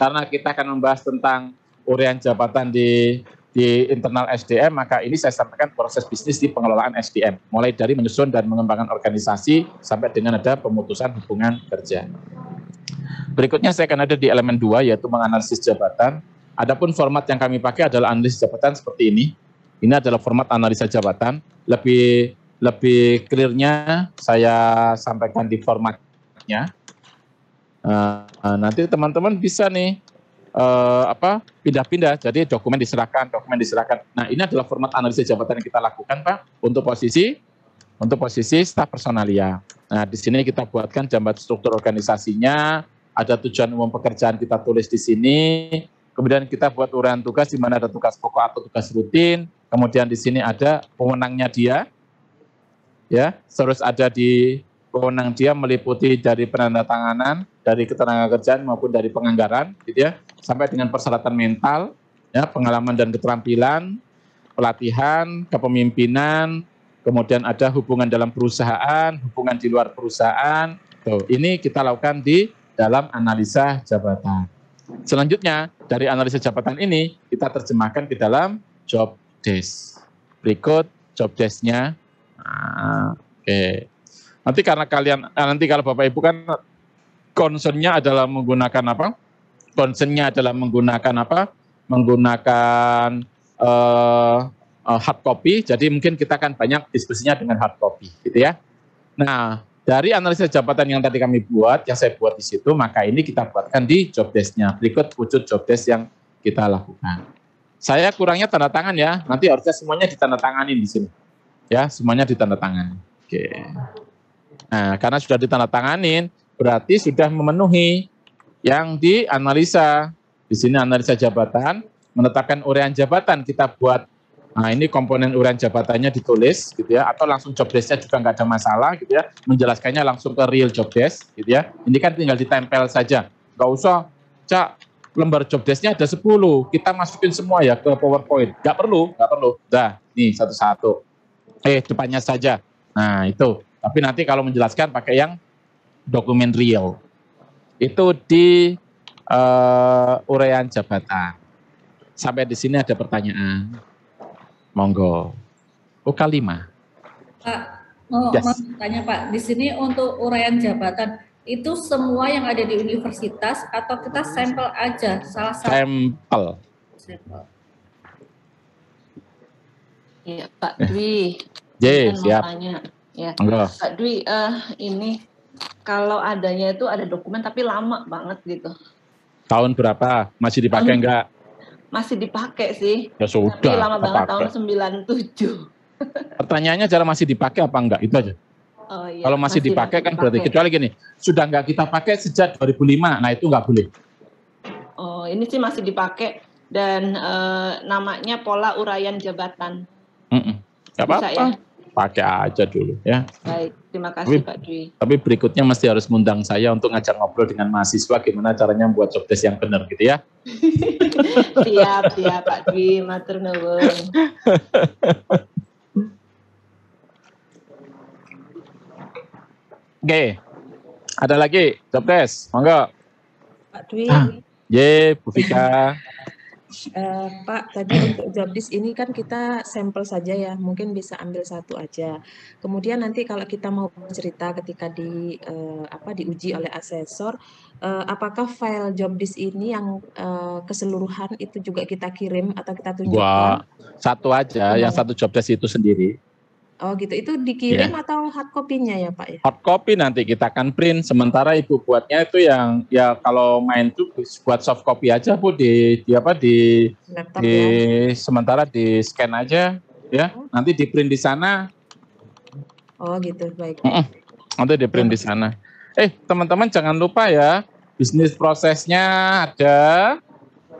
karena kita akan membahas tentang urian jabatan di di internal SDM, maka ini saya sampaikan proses bisnis di pengelolaan SDM, mulai dari menyusun dan mengembangkan organisasi sampai dengan ada pemutusan hubungan kerja. Berikutnya saya akan ada di elemen 2 yaitu menganalisis jabatan. Adapun format yang kami pakai adalah analisis jabatan seperti ini ini adalah format analisa jabatan. Lebih lebih clearnya saya sampaikan di formatnya. Uh, nanti teman-teman bisa nih uh, apa pindah-pindah. Jadi dokumen diserahkan, dokumen diserahkan. Nah ini adalah format analisa jabatan yang kita lakukan pak untuk posisi untuk posisi staf personalia. Nah, di sini kita buatkan jabat struktur organisasinya, ada tujuan umum pekerjaan kita tulis di sini, kemudian kita buat uraian tugas di mana ada tugas pokok atau tugas rutin, Kemudian di sini ada pemenangnya dia. Ya, terus ada di pemenang dia meliputi dari penandatanganan, dari kerjaan maupun dari penganggaran, gitu ya, sampai dengan persyaratan mental, ya, pengalaman dan keterampilan, pelatihan, kepemimpinan, kemudian ada hubungan dalam perusahaan, hubungan di luar perusahaan. Tuh, ini kita lakukan di dalam analisa jabatan. Selanjutnya, dari analisa jabatan ini, kita terjemahkan ke dalam job desk. Berikut job desknya. Ah, oke. Okay. Nanti karena kalian eh, nanti kalau Bapak Ibu kan concernnya adalah menggunakan apa? Concernnya adalah menggunakan apa? Menggunakan uh, hard copy. Jadi mungkin kita akan banyak diskusinya dengan hard copy, gitu ya. Nah, dari analisa jabatan yang tadi kami buat, yang saya buat di situ, maka ini kita buatkan di job desk Berikut wujud job desk yang kita lakukan. Saya kurangnya tanda tangan ya. Nanti harusnya semuanya ditandatangani di sini. Ya, semuanya ditandatangani. Oke. Nah, karena sudah ditandatanganin, berarti sudah memenuhi yang dianalisa. Di sini analisa jabatan, menetapkan urean jabatan kita buat. Nah, ini komponen urean jabatannya ditulis gitu ya atau langsung job desk juga nggak ada masalah gitu ya. Menjelaskannya langsung ke real job desk gitu ya. Ini kan tinggal ditempel saja. Nggak usah, Cak, lembar job desknya ada 10. Kita masukin semua ya ke PowerPoint. Gak perlu, gak perlu. Dah, nih satu-satu. Eh, depannya saja. Nah, itu. Tapi nanti kalau menjelaskan pakai yang dokumen real. Itu di uh, urean jabatan. Sampai di sini ada pertanyaan. Monggo. Uka lima. Pak, oh, yes. mau tanya Pak, di sini untuk uraian jabatan, itu semua yang ada di universitas atau kita sampel aja salah satu sampel sampel ya Pak Dwi eh. yes, siap tanya. ya Enggak. Pak Dwi uh, ini kalau adanya itu ada dokumen tapi lama banget gitu tahun berapa masih dipakai tahun, enggak masih dipakai sih ya sudah tapi lama banget apa? tahun 97 pertanyaannya cara masih dipakai apa enggak itu aja Oh, iya. Kalau masih, masih dipakai kan dipakai. berarti kecuali gini, sudah nggak kita pakai sejak 2005, nah itu nggak boleh. Oh, ini sih masih dipakai dan e, namanya pola uraian jabatan. Mm -mm. Gak apa-apa. Ya? Pakai aja dulu ya. Baik, terima kasih tapi, Pak Dwi. Tapi berikutnya mesti harus mengundang saya untuk ngajak ngobrol dengan mahasiswa gimana caranya buat job test yang benar gitu ya. siap, siap Pak Dwi, matur nuwun. Oke. Ada lagi job test, monggo. Pak Dwi. Ah. Ye, Bu Vika. Uh, eh, Pak, tadi untuk job test ini kan kita sampel saja ya, mungkin bisa ambil satu aja. Kemudian nanti kalau kita mau cerita ketika di uh, apa diuji oleh asesor, uh, apakah file job test ini yang uh, keseluruhan itu juga kita kirim atau kita tunjukkan? Wah, satu aja, Kemudian. yang satu job test itu sendiri. Oh gitu. Itu dikirim yeah. atau hard copy-nya ya, Pak ya? Hard copy nanti kita akan print. Sementara Ibu buatnya itu yang ya kalau main tuh buat soft copy aja Bu di di apa di Laptop di ya. sementara di scan aja ya. Oh. Nanti di print di sana. Oh gitu, baik. Mm -mm. Nanti di print di oh. sana. Eh, teman-teman jangan lupa ya, bisnis prosesnya ada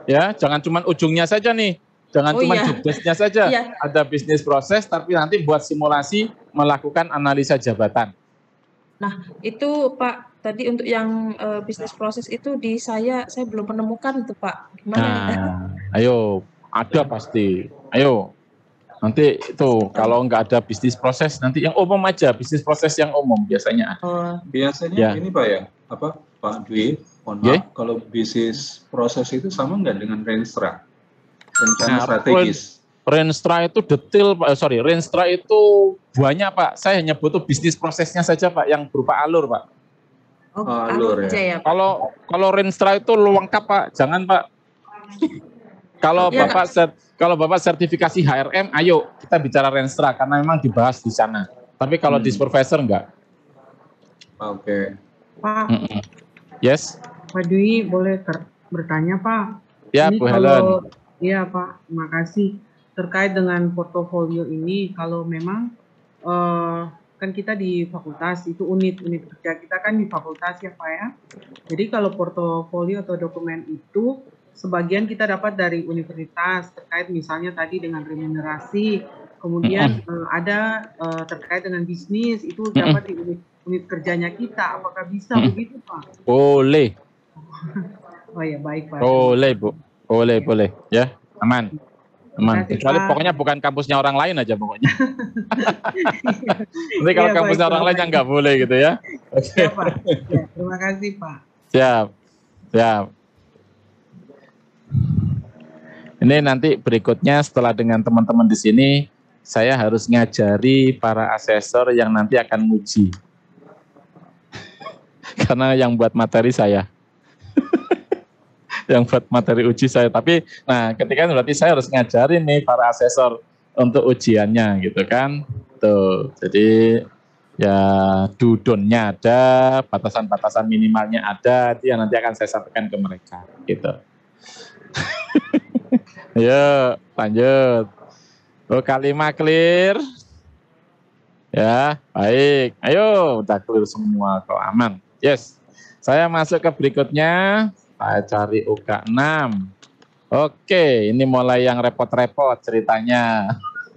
ya, jangan cuma ujungnya saja nih Jangan oh, cuma iya. jobdesknya saja. Iya. Ada bisnis proses, tapi nanti buat simulasi melakukan analisa jabatan. Nah, itu Pak, tadi untuk yang e, bisnis proses itu di saya, saya belum menemukan itu Pak. Gimana nah, ya? Ayo, ada pasti. Ayo, nanti itu kalau nggak ada bisnis proses, nanti yang umum aja, bisnis proses yang umum biasanya oh. biasanya ya. ini Pak ya, apa Pak Dwi, mohon ya. maaf, kalau bisnis proses itu sama nggak dengan Renstra? rencana nah, strategis. Renstra itu detail, Pak. Eh, sorry, Renstra itu buahnya Pak. Saya hanya butuh bisnis prosesnya saja, Pak, yang berupa alur, Pak. Oh, oh alur, ya. ya kalau kalau Renstra itu lengkap, Pak. Jangan, Pak. kalau ya. Bapak set kalau Bapak sertifikasi HRM, ayo kita bicara Renstra karena memang dibahas di sana. Tapi kalau hmm. di supervisor enggak. Oke. Okay. Pak. Yes. Pak Dwi boleh bertanya, Pak. Ya, Bu Helen. Kalau Iya Pak, makasih. Terkait dengan portofolio ini, kalau memang uh, kan kita di fakultas itu unit unit kerja kita kan di fakultas ya Pak ya. Jadi kalau portofolio atau dokumen itu sebagian kita dapat dari universitas terkait misalnya tadi dengan remunerasi, kemudian mm -hmm. uh, ada uh, terkait dengan bisnis itu dapat mm -hmm. di unit unit kerjanya kita apakah bisa mm -hmm. begitu Pak? Boleh. oh ya baik Pak. Boleh Bu. Boleh, boleh. Ya, aman. Aman. Kecuali pokoknya bukan kampusnya orang lain aja pokoknya. Nanti kalau ya, kampusnya orang lain nggak boleh gitu ya. Oke. Ya, Ya, terima kasih Pak. Siap. Siap. Ini nanti berikutnya setelah dengan teman-teman di sini, saya harus ngajari para asesor yang nanti akan nguji. Karena yang buat materi saya yang buat materi uji saya. Tapi nah ketika berarti saya harus ngajarin nih para asesor untuk ujiannya gitu kan. Tuh. Jadi ya dudonnya ada, batasan-batasan minimalnya ada, dia yang nanti akan saya sampaikan ke mereka gitu. Ayo, lanjut. Oh, kalimat clear. Ya, baik. Ayo, udah clear semua kok aman. Yes. Saya masuk ke berikutnya. Saya cari UK 6. Oke, ini mulai yang repot-repot ceritanya.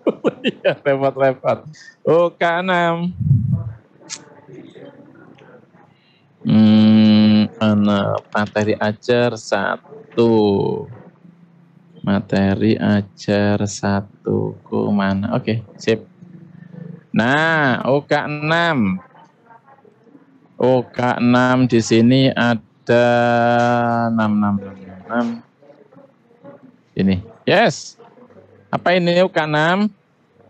Iya, repot-repot. UK 6. Hmm, anak materi ajar satu. Materi ajar satu. Kumana? Oke, sip. Nah, UK 6. OK 6 di sini ada ada 6666. Ini. Yes. Apa ini UK6?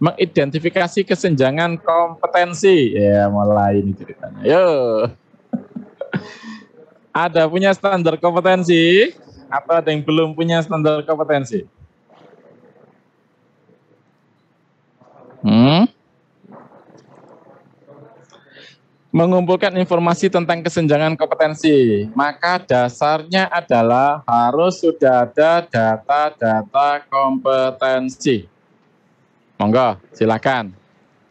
Mengidentifikasi kesenjangan kompetensi. Ya, mulai ini ceritanya. Yo. ada punya standar kompetensi atau ada yang belum punya standar kompetensi? Hmm? mengumpulkan informasi tentang kesenjangan kompetensi. Maka dasarnya adalah harus sudah ada data-data kompetensi. Monggo, silakan.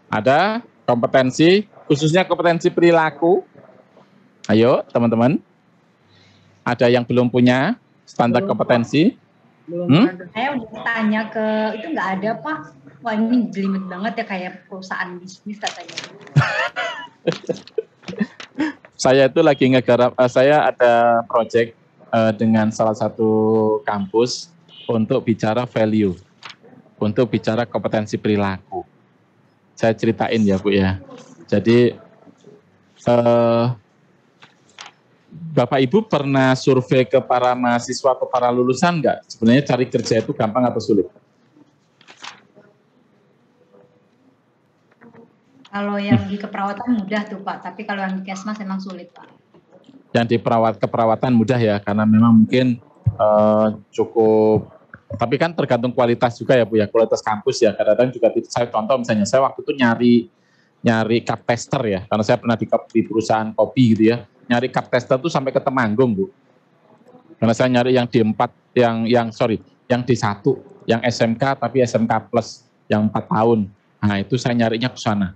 Ada kompetensi, khususnya kompetensi perilaku. Ayo, teman-teman. Ada yang belum punya standar belum, kompetensi? Belum. Hmm? Saya udah tanya ke itu nggak ada, Pak. Wah, ini jelimet banget ya kayak perusahaan bisnis katanya. saya itu lagi ngegarap, uh, saya ada project uh, dengan salah satu kampus untuk bicara value, untuk bicara kompetensi perilaku. Saya ceritain ya Bu ya. Jadi uh, Bapak Ibu pernah survei ke para mahasiswa, ke para lulusan nggak? Sebenarnya cari kerja itu gampang atau sulit? Kalau yang di keperawatan mudah tuh Pak, tapi kalau yang di kesmas memang sulit Pak. Yang di perawat keperawatan mudah ya, karena memang mungkin uh, cukup. Tapi kan tergantung kualitas juga ya Bu ya, kualitas kampus ya. Kadang-kadang juga saya contoh misalnya saya waktu itu nyari nyari cup tester ya, karena saya pernah di, di perusahaan kopi gitu ya. Nyari cup tester tuh sampai ke Temanggung Bu. Karena saya nyari yang di empat yang yang sorry, yang di satu yang SMK tapi SMK plus yang empat tahun. Nah itu saya nyarinya ke sana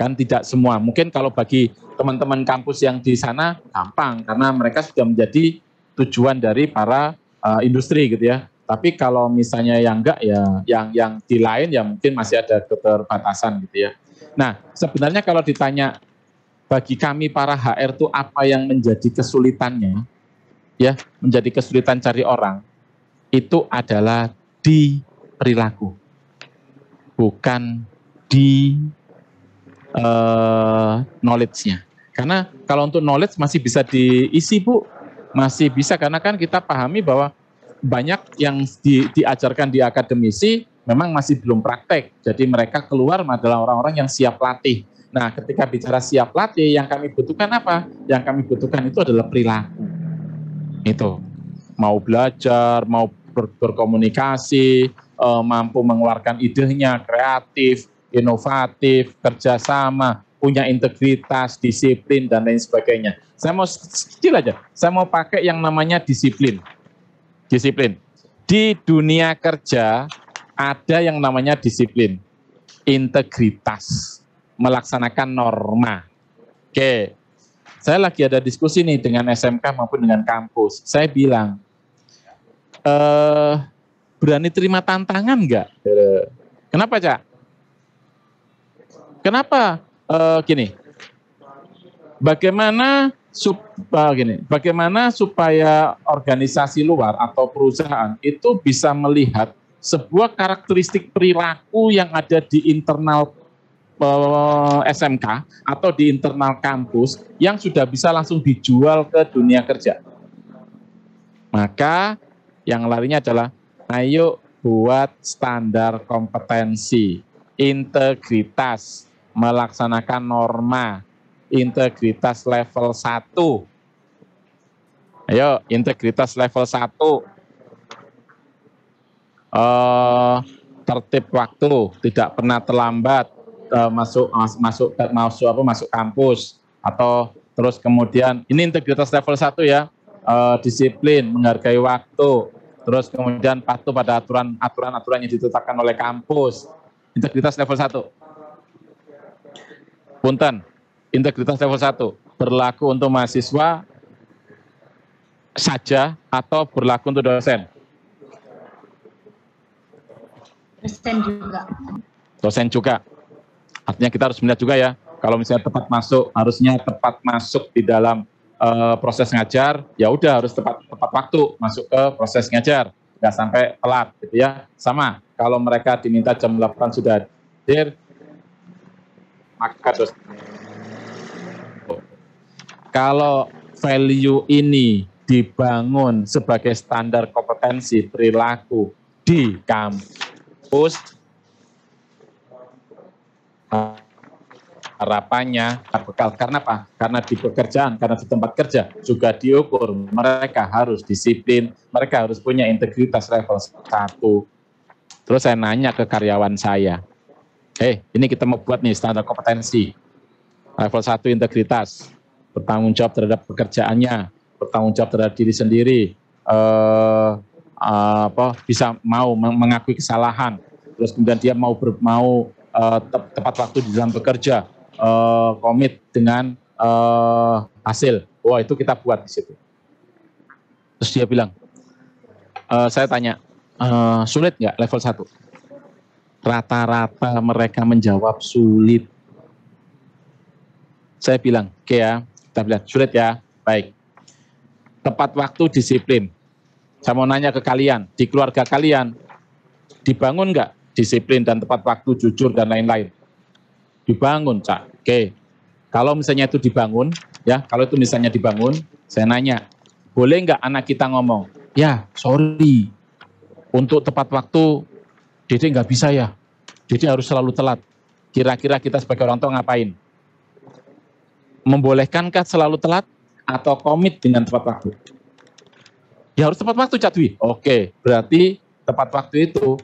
Kan tidak semua. Mungkin kalau bagi teman-teman kampus yang di sana gampang karena mereka sudah menjadi tujuan dari para uh, industri gitu ya. Tapi kalau misalnya yang enggak ya yang yang di lain ya mungkin masih ada keterbatasan gitu ya. Nah, sebenarnya kalau ditanya bagi kami para HR itu apa yang menjadi kesulitannya ya, menjadi kesulitan cari orang itu adalah di perilaku. Bukan di uh, knowledge-nya. Karena kalau untuk knowledge masih bisa diisi Bu, masih bisa karena kan kita pahami bahwa banyak yang di, diajarkan di akademisi memang masih belum praktek. Jadi mereka keluar adalah orang-orang yang siap latih. Nah, ketika bicara siap latih, yang kami butuhkan apa? Yang kami butuhkan itu adalah perilaku. Itu mau belajar, mau ber berkomunikasi, eh, mampu mengeluarkan idenya, kreatif, inovatif, kerjasama, punya integritas, disiplin, dan lain sebagainya. Saya mau kecil aja, saya mau pakai yang namanya disiplin. Disiplin. Di dunia kerja ada yang namanya disiplin. Integritas. Melaksanakan norma. Oke. Saya lagi ada diskusi nih dengan SMK maupun dengan kampus. Saya bilang, eh, berani terima tantangan nggak? Iya. Kenapa, Cak? Kenapa? Uh, gini, bagaimana sup, eh, gini, bagaimana supaya organisasi luar atau perusahaan itu bisa melihat sebuah karakteristik perilaku yang ada di internal uh, eh, SMK atau di internal kampus yang sudah bisa langsung dijual ke dunia kerja. Maka yang larinya adalah ayo buat standar kompetensi, integritas, melaksanakan norma integritas level 1. Ayo, integritas level 1. Uh, eh, tertib waktu, tidak pernah terlambat uh, masuk masuk masuk apa masuk kampus atau terus kemudian ini integritas level 1 ya. Uh, disiplin, menghargai waktu, terus kemudian patuh pada aturan-aturan aturan yang ditetapkan oleh kampus. Integritas level 1 Punten, integritas level 1 berlaku untuk mahasiswa saja atau berlaku untuk dosen? Dosen juga. Dosen juga. Artinya kita harus melihat juga ya, kalau misalnya tepat masuk, harusnya tepat masuk di dalam e, proses ngajar, ya udah harus tepat tepat waktu masuk ke proses ngajar, nggak sampai telat gitu ya. Sama, kalau mereka diminta jam 8 sudah hadir, maka terus Kalau value ini dibangun sebagai standar kompetensi perilaku di kampus, harapannya bekal karena apa? Karena di pekerjaan, karena di tempat kerja juga diukur. Mereka harus disiplin, mereka harus punya integritas level satu. Terus saya nanya ke karyawan saya, Hei, eh, ini kita mau buat nih standar kompetensi. Level 1 integritas, bertanggung jawab terhadap pekerjaannya, bertanggung jawab terhadap diri sendiri, eh, apa bisa mau mengakui kesalahan, terus kemudian dia mau mau eh, tepat waktu di dalam bekerja, eh, komit dengan eh, hasil. Wah itu kita buat di situ. Terus dia bilang, e, saya tanya, e, sulit nggak level 1? rata-rata mereka menjawab sulit. Saya bilang, oke okay ya, kita lihat sulit ya, baik. Tepat waktu, disiplin. Saya mau nanya ke kalian, di keluarga kalian, dibangun nggak disiplin dan tepat waktu, jujur, dan lain-lain? Dibangun, Cak. Oke. Okay. Kalau misalnya itu dibangun, ya, kalau itu misalnya dibangun, saya nanya, boleh nggak anak kita ngomong? Ya, sorry, untuk tepat waktu jadi nggak bisa ya, Jadi harus selalu telat. Kira-kira kita sebagai orang tua ngapain? Membolehkankah selalu telat atau komit dengan tepat waktu? Ya harus tepat waktu, Cak Oke, berarti tepat waktu itu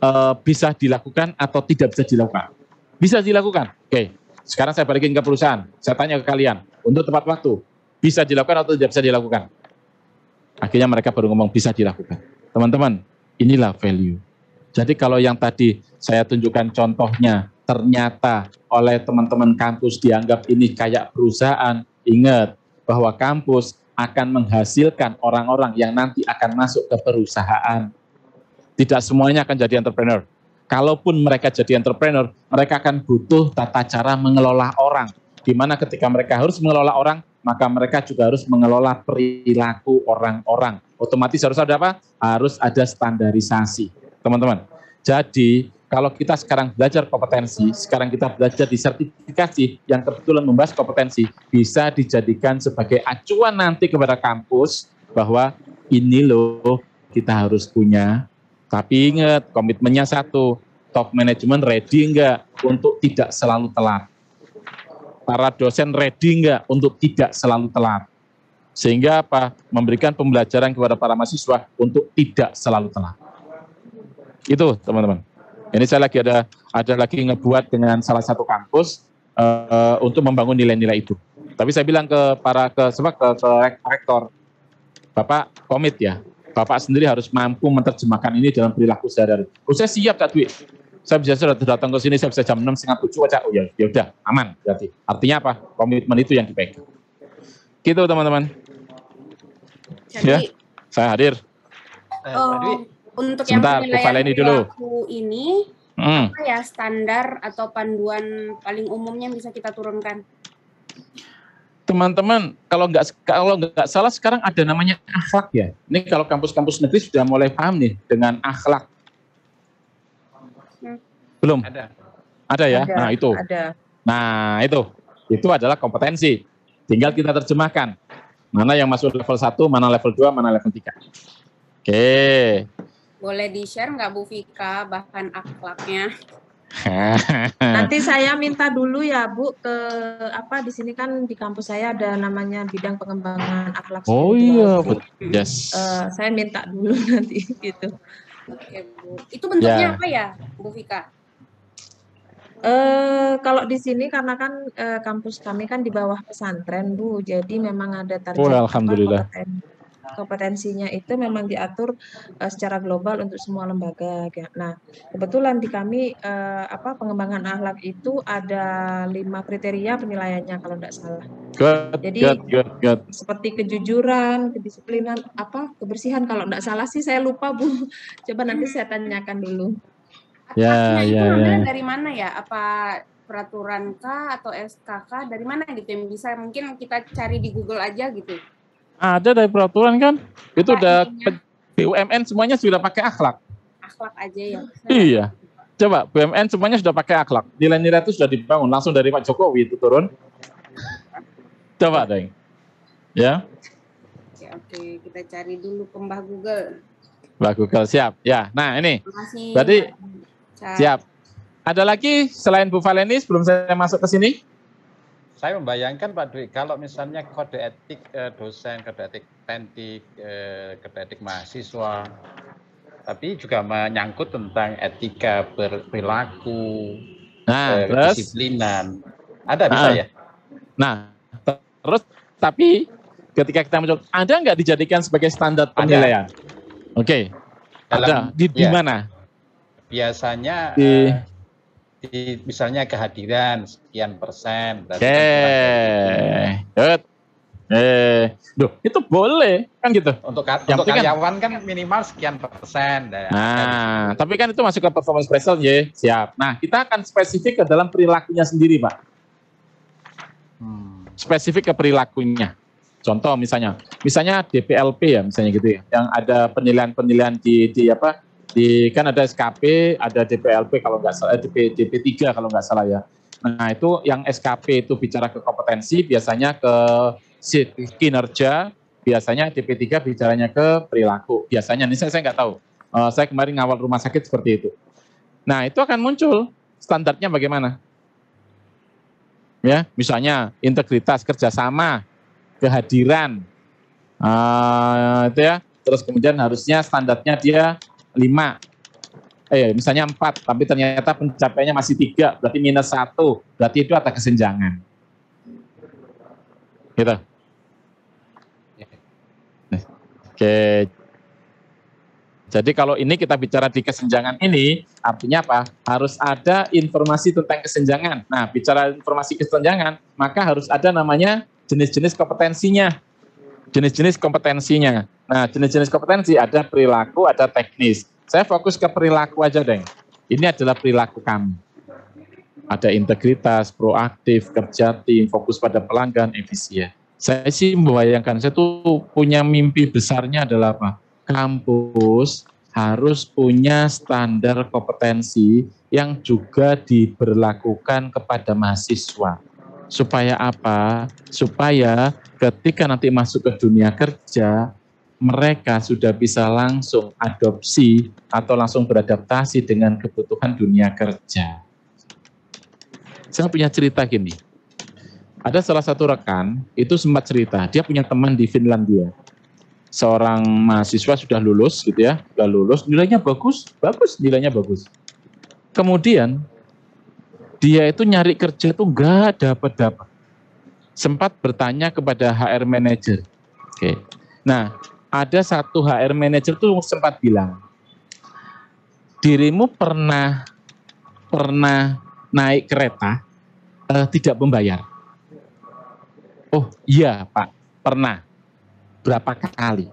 e, bisa dilakukan atau tidak bisa dilakukan? Bisa dilakukan. Oke, sekarang saya balikin ke perusahaan. Saya tanya ke kalian, untuk tepat waktu, bisa dilakukan atau tidak bisa dilakukan? Akhirnya mereka baru ngomong bisa dilakukan. Teman-teman, inilah value. Jadi kalau yang tadi saya tunjukkan contohnya, ternyata oleh teman-teman kampus dianggap ini kayak perusahaan, ingat bahwa kampus akan menghasilkan orang-orang yang nanti akan masuk ke perusahaan. Tidak semuanya akan jadi entrepreneur. Kalaupun mereka jadi entrepreneur, mereka akan butuh tata cara mengelola orang. Di mana ketika mereka harus mengelola orang, maka mereka juga harus mengelola perilaku orang-orang. Otomatis harus ada apa? Harus ada standarisasi teman-teman. Jadi kalau kita sekarang belajar kompetensi, sekarang kita belajar di sertifikasi yang kebetulan membahas kompetensi, bisa dijadikan sebagai acuan nanti kepada kampus bahwa ini loh kita harus punya. Tapi ingat, komitmennya satu, top management ready enggak untuk tidak selalu telat. Para dosen ready enggak untuk tidak selalu telat. Sehingga apa? Memberikan pembelajaran kepada para mahasiswa untuk tidak selalu telat. Itu teman-teman. Ini saya lagi ada ada lagi ngebuat dengan salah satu kampus uh, untuk membangun nilai-nilai itu. Tapi saya bilang ke para ke sebab ke, ke rektor, Bapak komit ya. Bapak sendiri harus mampu menerjemahkan ini dalam perilaku sehari-hari. Oh, saya siap kak dwi. Saya bisa sudah datang ke sini, saya bisa jam enam setengah tujuh aja. Oh ya, ya udah, aman. Berarti. Artinya apa? Komitmen itu yang dipegang. Gitu teman-teman. ya, saya hadir. Eh, oh untuk Sebentar, yang penilaian dulu. ini hmm. apa ya standar atau panduan paling umumnya yang bisa kita turunkan? Teman-teman, kalau nggak kalau nggak salah sekarang ada namanya akhlak ya. Ini kalau kampus-kampus negeri sudah mulai paham nih dengan akhlak. Hmm. Belum? Ada. Ada ya. Ada, nah itu. Ada. Nah itu, itu adalah kompetensi. Tinggal kita terjemahkan mana yang masuk level 1, mana level 2, mana level 3. Oke. Boleh di-share nggak Bu Vika bahkan akhlaknya? Nanti saya minta dulu ya Bu ke apa di sini kan di kampus saya ada namanya bidang pengembangan akhlak. Oh iya, Bu. Hmm. Yes. Uh, saya minta dulu nanti gitu. Oke, Bu. Itu bentuknya yeah. apa ya, Bu Vika? Uh, kalau di sini karena kan uh, kampus kami kan di bawah pesantren Bu, jadi memang ada target. Oh, alhamdulillah. Kompeten kompetensinya itu memang diatur uh, secara global untuk semua lembaga. Nah, kebetulan di kami uh, apa pengembangan akhlak itu ada lima kriteria penilaiannya kalau tidak salah. Good, Jadi good, good, good. seperti kejujuran, kedisiplinan, apa kebersihan kalau tidak salah sih saya lupa bu. Coba nanti saya tanyakan dulu. Ya, ya, ya, dari mana ya? Apa peraturan K atau SKK dari mana gitu yang bisa mungkin kita cari di Google aja gitu. Ada dari peraturan kan? Itu udah BUMN semuanya sudah pakai akhlak. Akhlak aja ya. Iya. Coba BUMN semuanya sudah pakai akhlak. Nilai-nilai itu sudah dibangun langsung dari Pak Jokowi itu turun. Coba, Deng. Ya. Oke, oke, kita cari dulu ke Mbah Google. Mbah Google siap. Ya, nah ini. Berarti siap. Ada lagi selain Bu Valenis belum saya masuk ke sini? saya membayangkan Pak Dwi, kalau misalnya kode etik eh, dosen, kode etik tentik, eh, kode etik mahasiswa, tapi juga menyangkut tentang etika perilaku, nah, eh, disiplinan. Ada bisa nah, ya? Nah, terus tapi ketika kita muncul, ada nggak dijadikan sebagai standar penilaian? Oke, okay. ada. Di, ya, di mana? Biasanya di, eh, di, misalnya kehadiran sekian persen. Yeah. Kan eh, Good. Eh, duh, itu boleh kan gitu. Untuk, yang untuk kan- karyawan kan, kan minimal sekian persen. Nah, nah tapi kan itu masuk ke performance threshold ya. Siap. Nah, kita akan spesifik ke dalam perilakunya sendiri, Pak. Hmm. Spesifik ke perilakunya. Contoh misalnya, misalnya DPLP ya misalnya gitu ya, yang ada penilaian-penilaian di, di apa di kan ada SKP, ada DPLP kalau nggak salah, eh, DP, DP3 kalau nggak salah ya. Nah itu yang SKP itu bicara ke kompetensi, biasanya ke kinerja, biasanya DP3 bicaranya ke perilaku. Biasanya ini saya nggak tahu. Uh, saya kemarin ngawal rumah sakit seperti itu. Nah itu akan muncul standarnya bagaimana? Ya, misalnya integritas, kerjasama, kehadiran, uh, itu ya. Terus kemudian harusnya standarnya dia lima eh misalnya empat tapi ternyata pencapaiannya masih tiga berarti minus satu berarti itu ada kesenjangan gitu oke jadi kalau ini kita bicara di kesenjangan ini artinya apa harus ada informasi tentang kesenjangan nah bicara informasi kesenjangan maka harus ada namanya jenis-jenis kompetensinya jenis-jenis kompetensinya. Nah, iya. jenis-jenis kompetensi ada perilaku, ada teknis. Saya fokus ke perilaku aja, Deng. Ini adalah perilaku kami. Ada integritas, proaktif, kerja tim, fokus pada pelanggan, efisien. Saya sih membayangkan, saya tuh punya mimpi besarnya adalah apa? Kampus harus punya standar kompetensi yang juga diberlakukan kepada mahasiswa. Supaya apa? Supaya ketika nanti masuk ke dunia kerja, mereka sudah bisa langsung adopsi atau langsung beradaptasi dengan kebutuhan dunia kerja. Saya punya cerita gini. Ada salah satu rekan, itu sempat cerita, dia punya teman di Finlandia. Seorang mahasiswa sudah lulus gitu ya, sudah lulus, nilainya bagus, bagus, nilainya bagus. Kemudian, dia itu nyari kerja tuh nggak dapat-dapat sempat bertanya kepada HR manager. Oke. Nah, ada satu HR manager tuh sempat bilang, dirimu pernah pernah naik kereta eh, tidak membayar. Oh iya Pak, pernah. Berapa kali?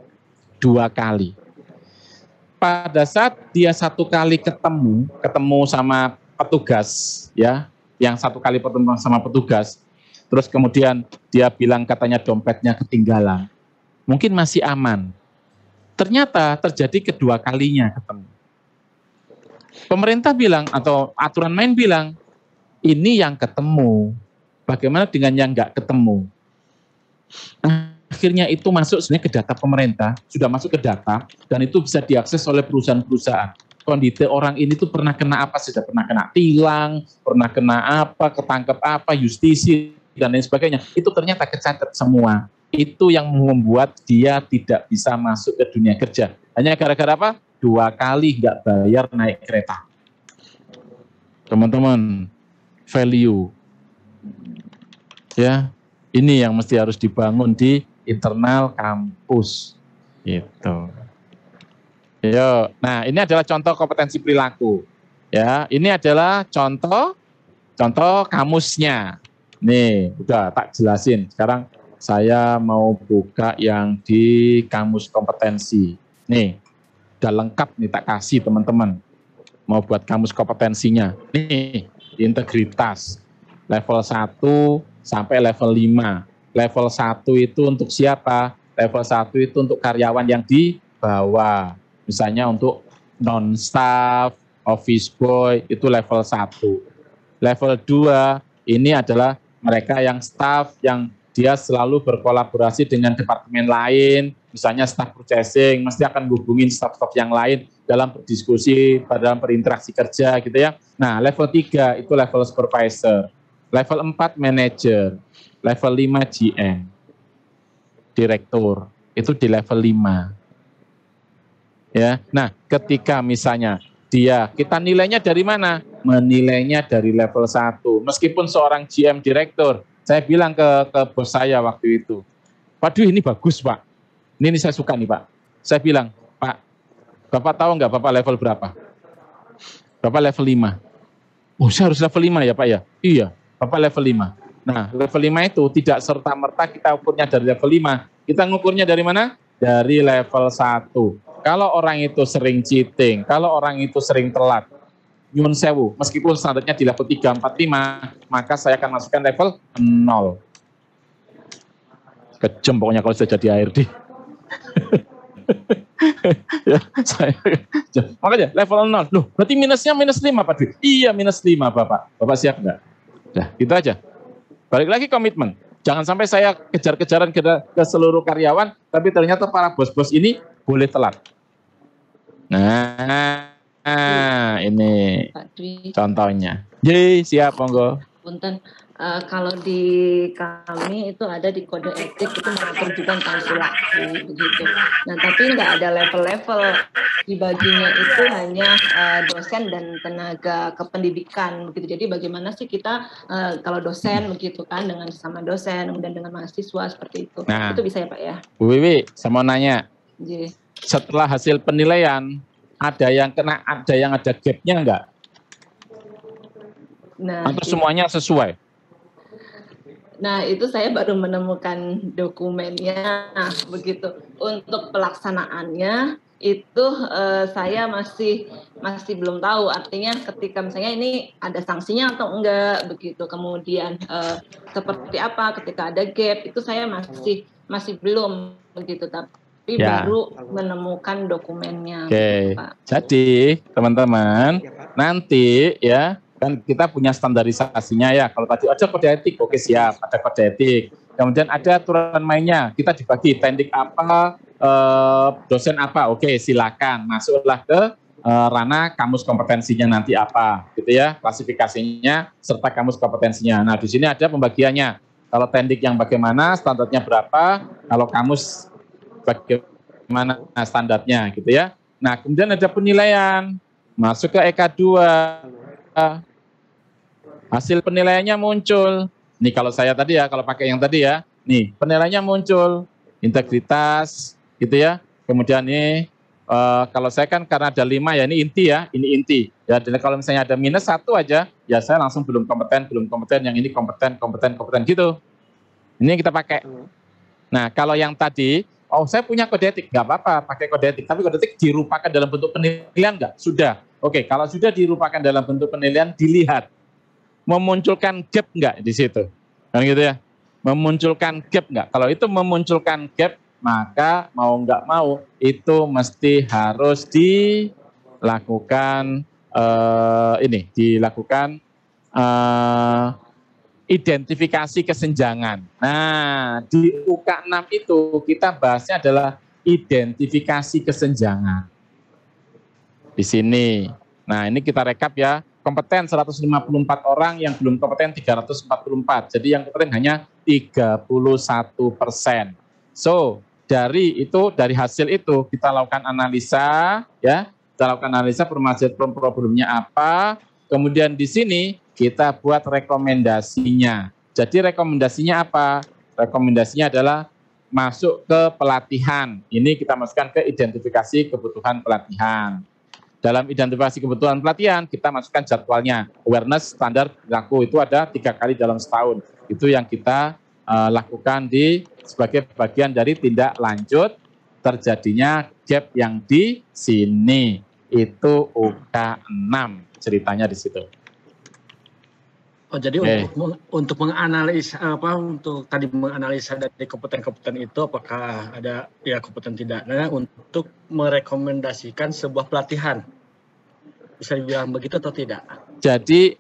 Dua kali. Pada saat dia satu kali ketemu, ketemu sama petugas ya, yang satu kali pertemuan sama petugas, terus kemudian dia bilang katanya dompetnya ketinggalan. Mungkin masih aman. Ternyata terjadi kedua kalinya ketemu. Pemerintah bilang atau aturan main bilang ini yang ketemu. Bagaimana dengan yang nggak ketemu? Akhirnya itu masuk sebenarnya ke data pemerintah, sudah masuk ke data dan itu bisa diakses oleh perusahaan-perusahaan kondisi orang ini tuh pernah kena apa sudah pernah kena tilang, pernah kena apa, ketangkep apa, justisi dan lain sebagainya itu ternyata kecantet semua itu yang membuat dia tidak bisa masuk ke dunia kerja hanya gara-gara apa dua kali nggak bayar naik kereta teman-teman value ya ini yang mesti harus dibangun di internal kampus itu Yo. Nah, ini adalah contoh kompetensi perilaku. Ya, ini adalah contoh contoh kamusnya. Nih, udah tak jelasin. Sekarang saya mau buka yang di kamus kompetensi. Nih, udah lengkap nih tak kasih teman-teman. Mau buat kamus kompetensinya. Nih, integritas. Level 1 sampai level 5. Level 1 itu untuk siapa? Level 1 itu untuk karyawan yang di bawah. Misalnya untuk non-staff, office boy, itu level 1. Level 2 ini adalah mereka yang staff yang dia selalu berkolaborasi dengan departemen lain, misalnya staff processing, mesti akan hubungin staff-staff yang lain dalam berdiskusi, dalam berinteraksi kerja gitu ya. Nah, level 3 itu level supervisor, level 4 manager, level 5 GM, direktur, itu di level 5. Ya. Nah, ketika misalnya dia, kita nilainya dari mana? menilainya dari level 1. Meskipun seorang GM direktur, saya bilang ke, ke bos saya waktu itu, Waduh ini bagus Pak, ini, ini saya suka nih Pak. Saya bilang, Pak, Bapak tahu nggak Bapak level berapa? Bapak level 5. Oh saya harus level 5 ya Pak ya? Iya, Bapak level 5. Nah, level 5 itu tidak serta-merta kita ukurnya dari level 5. Kita ngukurnya dari mana? Dari level 1. Kalau orang itu sering cheating, kalau orang itu sering telat, nyun sewu. Meskipun standarnya di level 345, maka saya akan masukkan level 0. Kejem pokoknya kalau sudah jadi ARD. ya, saya, makanya level 0. Loh, berarti minusnya minus 5 Pak Dwi. Iya minus 5 Bapak. Bapak siap enggak? Ya nah, itu aja. Balik lagi komitmen. Jangan sampai saya kejar-kejaran ke, ke seluruh karyawan, tapi ternyata para bos-bos ini boleh telat. Nah, Nah, ini contohnya. Jadi siap monggo. Punten, uh, kalau di kami itu ada di kode etik itu mengatur juga perilaku begitu. Nah, tapi nggak ada level-level dibaginya itu hanya uh, dosen dan tenaga kependidikan begitu. Jadi bagaimana sih kita uh, kalau dosen begitu kan dengan sesama dosen kemudian dengan mahasiswa seperti itu. Nah, itu bisa ya Pak ya. Bu Wiwi, sama nanya. Jadi. Iya. Setelah hasil penilaian, ada yang kena ada yang ada gapnya enggak? Nah, atau semuanya sesuai? Nah, itu saya baru menemukan dokumennya nah, begitu. Untuk pelaksanaannya itu uh, saya masih masih belum tahu artinya ketika misalnya ini ada sanksinya atau enggak begitu. Kemudian uh, seperti apa ketika ada gap itu saya masih masih belum begitu tapi tapi ya. baru menemukan dokumennya. Oke. Okay. Gitu, Jadi teman-teman ya, nanti ya kan kita punya standarisasinya ya. Kalau tadi ada kode etik, oke siap, ada kode etik. Kemudian ada aturan mainnya, kita dibagi teknik apa, e, dosen apa, oke silakan masuklah ke e, ranah kamus kompetensinya nanti apa, gitu ya, klasifikasinya serta kamus kompetensinya. Nah di sini ada pembagiannya. Kalau tendik yang bagaimana, standarnya berapa, kalau kamus bagaimana standarnya gitu ya. Nah, kemudian ada penilaian. Masuk ke EK2. Hasil penilaiannya muncul. Nih kalau saya tadi ya, kalau pakai yang tadi ya. Nih, penilaiannya muncul. Integritas gitu ya. Kemudian nih eh, Uh, kalau saya kan karena ada lima ya ini inti ya, ini inti. Ya, jadi kalau misalnya ada minus satu aja, ya saya langsung belum kompeten, belum kompeten, yang ini kompeten, kompeten, kompeten gitu. Ini kita pakai. Hmm. Nah, kalau yang tadi oh saya punya kode etik, nggak apa-apa pakai kode etik, tapi kode etik dirupakan dalam bentuk penilaian nggak? Sudah. Oke, okay, kalau sudah dirupakan dalam bentuk penilaian, dilihat. Memunculkan gap nggak di situ? Kan gitu ya? Memunculkan gap nggak? Kalau itu memunculkan gap, maka mau nggak mau itu mesti harus dilakukan uh, ini, dilakukan uh, identifikasi kesenjangan. Nah, di UK 6 itu kita bahasnya adalah identifikasi kesenjangan. Di sini. Nah, ini kita rekap ya. Kompeten 154 orang, yang belum kompeten 344. Jadi yang kompeten hanya 31 persen. So, dari itu, dari hasil itu kita lakukan analisa, ya. Kita lakukan analisa permasalahan problem-problemnya apa. Kemudian di sini kita buat rekomendasinya. Jadi rekomendasinya apa? Rekomendasinya adalah masuk ke pelatihan. Ini kita masukkan ke identifikasi kebutuhan pelatihan. Dalam identifikasi kebutuhan pelatihan, kita masukkan jadwalnya. Awareness standar laku itu ada tiga kali dalam setahun. Itu yang kita uh, lakukan di sebagai bagian dari tindak lanjut terjadinya gap yang di sini. Itu UK6 ceritanya di situ. Oh, jadi okay. untuk untuk menganalisa apa untuk tadi menganalisa dari kompeten-kompeten itu apakah ada ya kompeten tidak? Nah untuk merekomendasikan sebuah pelatihan bisa dibilang begitu atau tidak? Jadi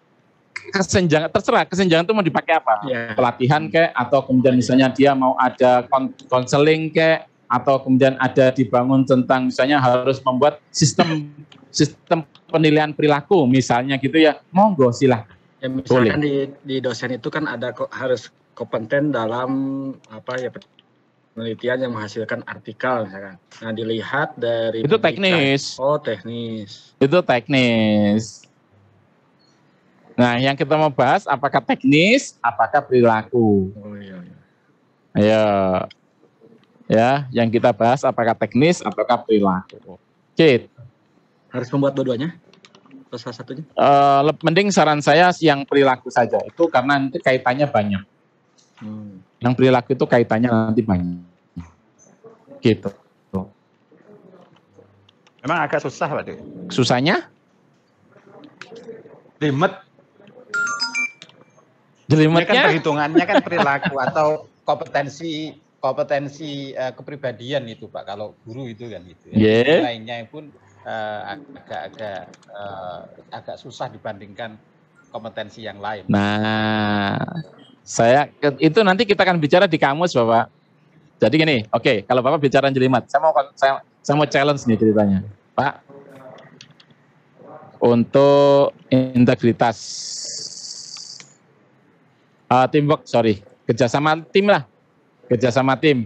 kesenjangan terserah kesenjangan itu mau dipakai apa yeah. pelatihan kayak atau kemudian misalnya dia mau ada konseling kayak atau kemudian ada dibangun tentang misalnya harus membuat sistem sistem penilaian perilaku misalnya gitu ya monggo silahkan Ya, misalkan di, di dosen itu kan ada ko, harus kompeten dalam apa ya penelitian yang menghasilkan artikel misalkan. Nah dilihat dari itu pendidikan. teknis. Kan. Oh teknis. Itu teknis. Nah yang kita mau bahas apakah teknis, apakah perilaku. Oh iya. iya. Ayo. Ya, yang kita bahas apakah teknis apakah perilaku. Oke. Harus membuat dua-duanya? atau salah satunya? Uh, mending saran saya yang perilaku saja. Itu karena nanti kaitannya banyak. Hmm. Yang perilaku itu kaitannya nanti banyak. Gitu. Emang agak susah Pak Susahnya? Limit. Jelimetnya? Ini kan perhitungannya kan perilaku atau kompetensi kompetensi uh, kepribadian itu Pak kalau guru itu kan gitu ya. Yeah. Lainnya pun Eh, agak-agak uh, agak susah dibandingkan kompetensi yang lain. Nah, saya itu nanti kita akan bicara di kamus, Bapak. Jadi gini, oke, okay, kalau Bapak bicara jelimat, saya mau saya, saya mau challenge nih ceritanya. Pak, untuk integritas uh, teamwork sorry kerjasama tim lah kerjasama tim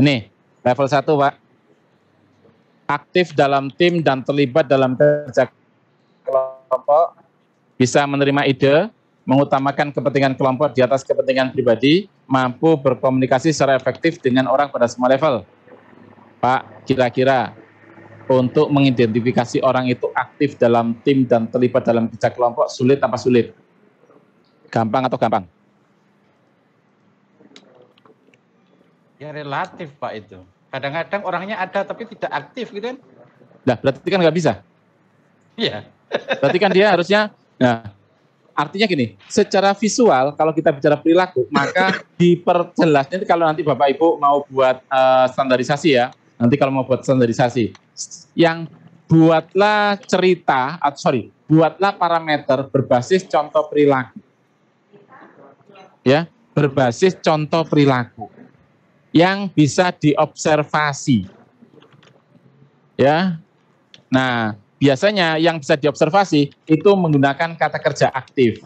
ini level satu, pak aktif dalam tim dan terlibat dalam kerja kelompok, bisa menerima ide, mengutamakan kepentingan kelompok di atas kepentingan pribadi, mampu berkomunikasi secara efektif dengan orang pada semua level. Pak, kira-kira untuk mengidentifikasi orang itu aktif dalam tim dan terlibat dalam kerja kelompok sulit apa sulit? Gampang atau gampang? Ya relatif Pak itu. Kadang-kadang orangnya ada tapi tidak aktif gitu kan. Nah, berarti kan nggak bisa. Iya. Berarti kan dia harusnya, nah, artinya gini, secara visual kalau kita bicara perilaku, maka diperjelasnya kalau nanti Bapak Ibu mau buat uh, standarisasi ya, nanti kalau mau buat standarisasi, yang buatlah cerita, atau sorry, buatlah parameter berbasis contoh perilaku. Ya, berbasis contoh perilaku yang bisa diobservasi. Ya. Nah, biasanya yang bisa diobservasi itu menggunakan kata kerja aktif.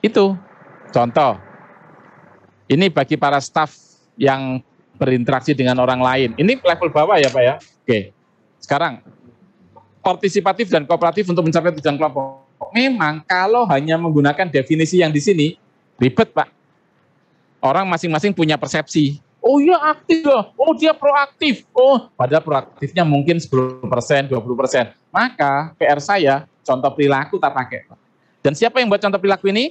Itu contoh. Ini bagi para staf yang berinteraksi dengan orang lain. Ini level bawah ya, Pak ya. Oke. Sekarang partisipatif dan kooperatif untuk mencapai tujuan kelompok. Memang kalau hanya menggunakan definisi yang di sini ribet, Pak orang masing-masing punya persepsi. Oh iya aktif loh, oh dia proaktif. Oh, pada proaktifnya mungkin 10%, 20%. Maka PR saya contoh perilaku tak pakai. Dan siapa yang buat contoh perilaku ini?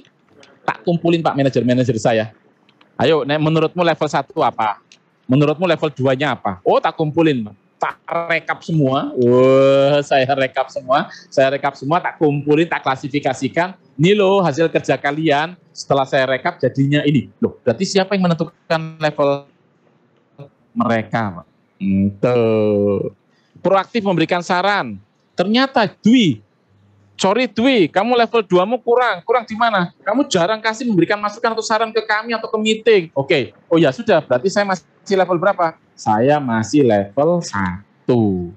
Tak kumpulin Pak manajer-manajer saya. Ayo, menurutmu level 1 apa? Menurutmu level 2-nya apa? Oh, tak kumpulin, Pak tak rekap semua. Wah, saya rekap semua, saya rekap semua, tak kumpulin, tak klasifikasikan. Ini loh hasil kerja kalian setelah saya rekap jadinya ini. Loh, berarti siapa yang menentukan level mereka, Pak? Hmm, Proaktif memberikan saran. Ternyata Dwi Sorry Dwi, kamu level 2-mu kurang. Kurang di mana? Kamu jarang kasih memberikan masukan atau saran ke kami atau ke meeting. Oke. Okay. Oh ya sudah, berarti saya masih level berapa? Saya masih level 1.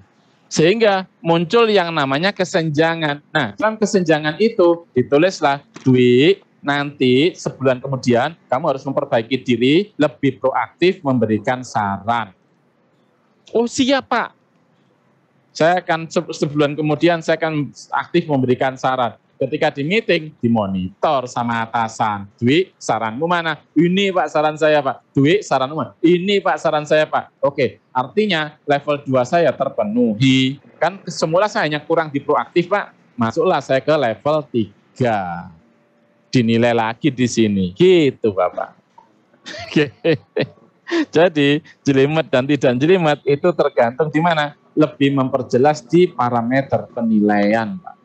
Sehingga muncul yang namanya kesenjangan. Nah, dalam kesenjangan itu ditulislah Dwi nanti sebulan kemudian kamu harus memperbaiki diri, lebih proaktif memberikan saran. Oh siap Pak, saya akan sebulan kemudian saya akan aktif memberikan saran. Ketika di meeting, dimonitor sama atasan. Dwi, saranmu mana? Ini Pak saran saya Pak. Dwi, saranmu mana? Ini Pak saran saya Pak. Oke, artinya level 2 saya terpenuhi. Kan semula saya hanya kurang di proaktif Pak. Masuklah saya ke level 3. Dinilai lagi di sini. Gitu Bapak. Oke. Jadi jelimet dan tidak jelimet itu tergantung di mana? Lebih memperjelas di parameter penilaian, Pak.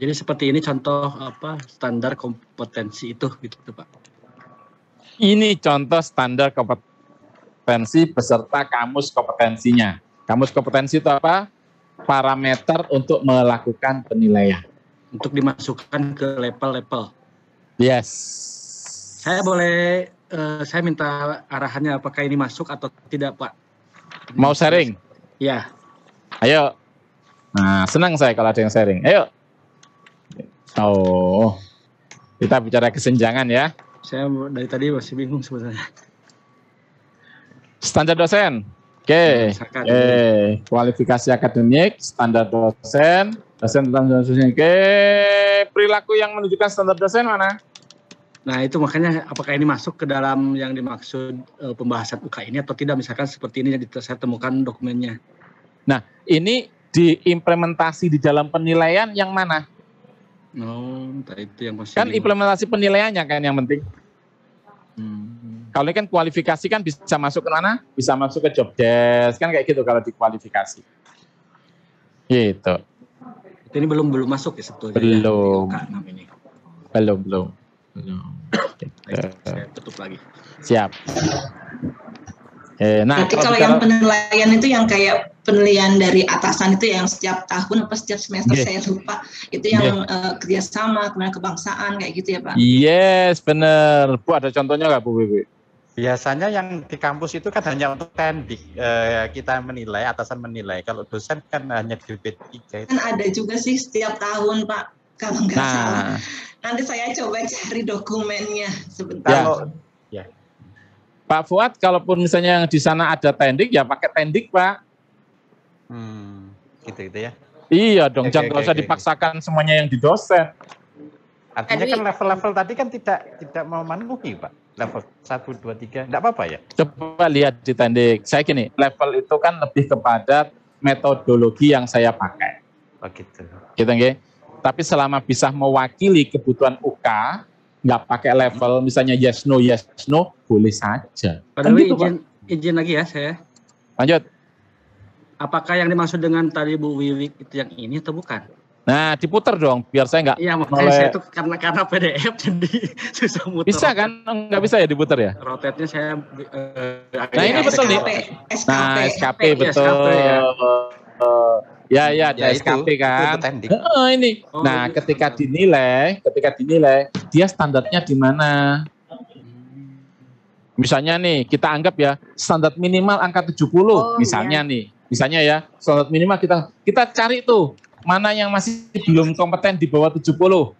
Jadi seperti ini contoh apa standar kompetensi itu gitu Pak. Ini contoh standar kompetensi beserta kamus kompetensinya. Kamus kompetensi itu apa? Parameter untuk melakukan penilaian. Untuk dimasukkan ke level-level. Yes. Saya boleh uh, saya minta arahannya apakah ini masuk atau tidak, Pak. Mau sharing? Ya. Ayo. Nah, senang saya kalau ada yang sharing. Ayo. Oh. Kita bicara kesenjangan ya. Saya dari tadi masih bingung sebenarnya. Standar dosen. Oke. Okay. Nah, oke. okay. Kualifikasi akademik, standar dosen, dosen tentang dosen. Oke. Okay. Perilaku yang menunjukkan standar dosen mana? Nah itu makanya apakah ini masuk ke dalam yang dimaksud e, pembahasan UK ini atau tidak misalkan seperti ini yang saya temukan dokumennya. Nah ini diimplementasi di dalam penilaian yang mana? Oh, itu yang masih kan implementasi penilaiannya kan yang penting. Hmm. Kalau ini kan kualifikasi kan bisa masuk ke mana? Bisa masuk ke job desk kan kayak gitu kalau dikualifikasi. Gitu. Itu ini belum belum masuk ya sebetulnya. Ya, belum. ini. Belum belum tutup lagi. Siap. Eh, nah, Berarti kalau, yang penilaian itu yang kayak penilaian dari atasan itu yang setiap tahun apa setiap semester yeah. saya lupa itu yang yeah. Eh, uh, kerjasama kemudian kebangsaan kayak gitu ya Pak. Yes, benar. Bu ada contohnya nggak Bu Bibi? Biasanya yang di kampus itu kan hanya untuk tendik eh, kita menilai, atasan menilai. Kalau dosen kan hanya di P3. Kan ada juga sih setiap tahun Pak kalau nggak nah. salah. Nanti saya coba cari dokumennya sebentar. Ya. Kalau ya. Pak Fuad, kalaupun misalnya yang di sana ada tendik, ya pakai tendik, Pak. Hmm, gitu-gitu ya. Iya dong, oke, jangan oke, usah oke, dipaksakan oke. semuanya yang di dosen. Artinya kan level-level tadi kan tidak tidak mau memenuhi, Pak. Level 1, 2, 3, enggak apa-apa ya? Coba lihat di tendik. Saya gini, level itu kan lebih kepada metodologi yang saya pakai. Oh gitu. Gitu, okay? Tapi selama bisa mewakili kebutuhan UK, nggak pakai level misalnya yes no yes no boleh saja. Padahal kan gitu, izin Pak. izin lagi ya saya. Lanjut. Apakah yang dimaksud dengan tadi Bu Wiwi itu yang ini atau bukan? Nah, diputar dong biar saya nggak. Iya, makanya mulai... saya itu karena karena PDF jadi susah muter. Bisa kan? Nggak bisa ya diputar ya? Rotetnya saya uh, Nah, ini betul nih. Nah, SKP, SKP ya, ya. betul. SKP, ya. Ya, ya ya, ada ya SKP itu, kan. Itu uh, ini. Oh, nah, itu iya. ketika dinilai, ketika dinilai, dia standarnya di mana? Misalnya nih, kita anggap ya standar minimal angka 70 oh, iya. misalnya ya. nih. Misalnya ya, standar minimal kita kita cari tuh mana yang masih belum kompeten di bawah 70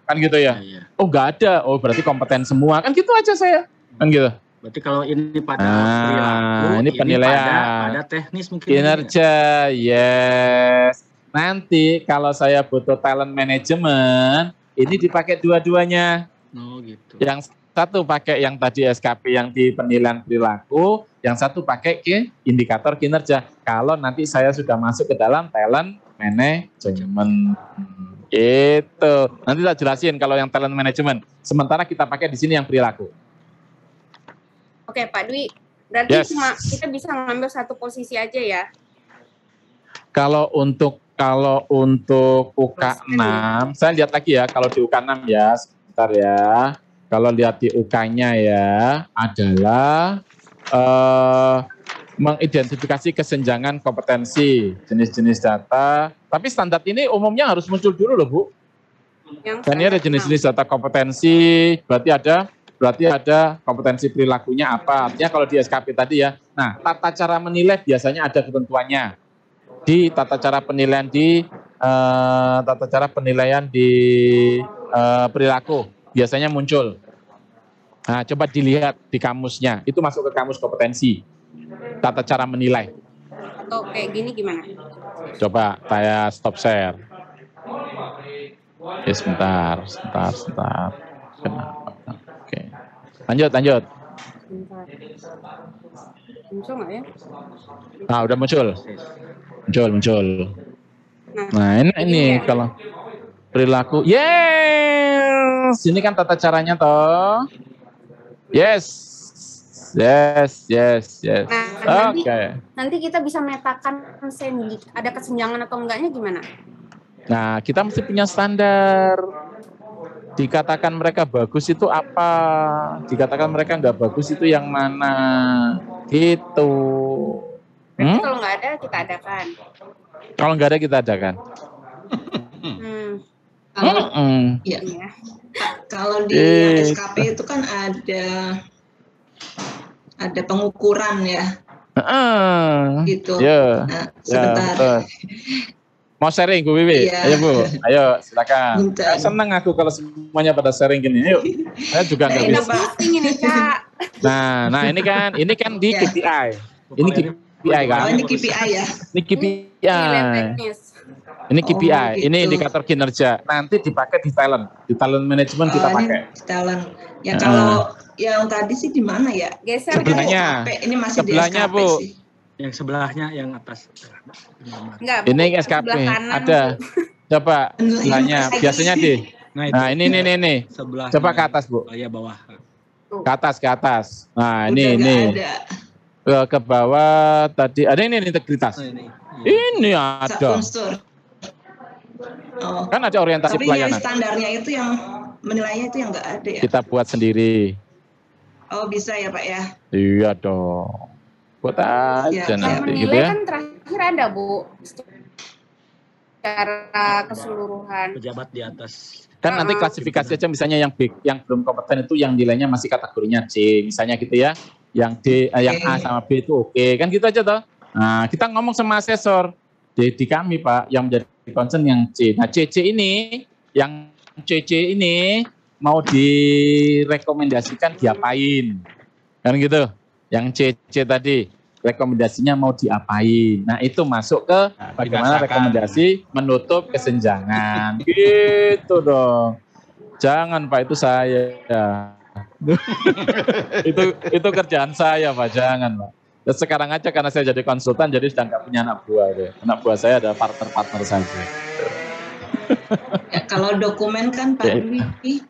kan gitu ya. Iya, oh, enggak ada. Oh, berarti kompeten semua. Kan gitu aja saya. Kan gitu. Berarti kalau ini pada ah, perilaku, ini, ini penilaian pada, pada teknis mungkin. Ya? Kinerja, ini. yes. Nanti kalau saya butuh talent management, ini dipakai dua-duanya. Oh gitu. Yang satu pakai yang tadi SKP yang di penilaian perilaku, yang satu pakai ke indikator kinerja. Kalau nanti saya sudah masuk ke dalam talent management. itu Nanti saya jelasin kalau yang talent management. Sementara kita pakai di sini yang perilaku. Oke, Pak Dwi, berarti yes. cuma kita bisa ngambil satu posisi aja ya. Kalau untuk kalau untuk UK6, saya lihat lagi ya kalau di UK6 ya, sebentar ya. Kalau lihat di UK-nya ya adalah uh, mengidentifikasi kesenjangan kompetensi, jenis-jenis data. Tapi standar ini umumnya harus muncul dulu loh, Bu. Yang Dan ini ada jenis-jenis data kompetensi, berarti ada berarti ada kompetensi perilakunya apa. Artinya kalau di SKP tadi ya, nah tata cara menilai biasanya ada ketentuannya. Di tata cara penilaian di uh, tata cara penilaian di uh, perilaku biasanya muncul. Nah, coba dilihat di kamusnya, itu masuk ke kamus kompetensi. Tata cara menilai. Atau kayak gini gimana? Coba saya stop share. Ya sebentar, sebentar, sebentar. Kenapa? Lanjut, lanjut. Muncul nggak ya? Nah, udah muncul. Muncul, muncul. Nah, ini, ini kalau perilaku. Yes! Ini kan tata caranya toh. Yes. Yes, yes, yes. Nah, Oke. Okay. Nanti kita bisa metakan ada kesenjangan atau enggaknya gimana? Nah, kita mesti punya standar dikatakan mereka bagus itu apa dikatakan mereka nggak bagus itu yang mana gitu hmm? kalau nggak ada kita adakan kalau nggak ada kita adakan hmm. hmm kalau hmm. ya. kalau di eh. SKP itu kan ada ada pengukuran ya Uh, gitu. Yeah. Nah, ya, sebentar. Yeah, Mau sharing Bu Wiwi? Yeah. Ayo Bu, ayo silakan. Bentar. Seneng aku kalau semuanya pada sharing gini. Yuk, saya juga nggak bisa. ini Kak. Nah, nah ini kan, ini kan di yeah. Ini KPI kan? Oh, ini KPI ya. Ini KPI. Ini KPI, oh, gitu. ini indikator kinerja. Nanti dipakai di talent, di talent management kita oh, pakai. pakai. talent. Ya kalau hmm. yang tadi sih di mana ya? Geser sebelahnya. Ini masih sebelahnya, di Bu. Sih. Yang sebelahnya, yang atas. Enggak, ini SKP ada. Coba tanya biasanya di. Nah, nah, ini ini ini nih nih Coba ke atas, Bu. ya bawah. Ke atas, ke atas. Nah, Udah ini Ke ke bawah tadi ada ini, ini integritas. Oh, ini. Ya. ini ada. Oh. Kan ada orientasi Tapi pelayanan. Tapi standarnya itu yang menilainya itu yang enggak ada ya. Kita buat sendiri. Oh, bisa ya, Pak ya? Iya dong buat iya, aja ya, nanti gitu ya. kan terakhir ada Bu secara keseluruhan pejabat di atas kan nanti klasifikasi aja misalnya yang big, yang belum kompeten itu yang nilainya masih kategorinya C misalnya gitu ya yang D okay. Eh, yang A sama B itu oke okay. kan gitu aja toh nah kita ngomong sama asesor di, di kami pak yang menjadi concern yang C nah C C ini yang C C ini mau direkomendasikan diapain kan gitu yang CC tadi, rekomendasinya mau diapain. Nah, itu masuk ke nah, bagaimana dirasakan. rekomendasi menutup kesenjangan. gitu dong. Jangan Pak itu saya. itu itu kerjaan saya Pak, jangan Pak. Dan sekarang aja karena saya jadi konsultan jadi sedang gak punya anak buah deh. Anak buah saya ada partner-partner saja. ya, kalau dokumen kan Pak Dwi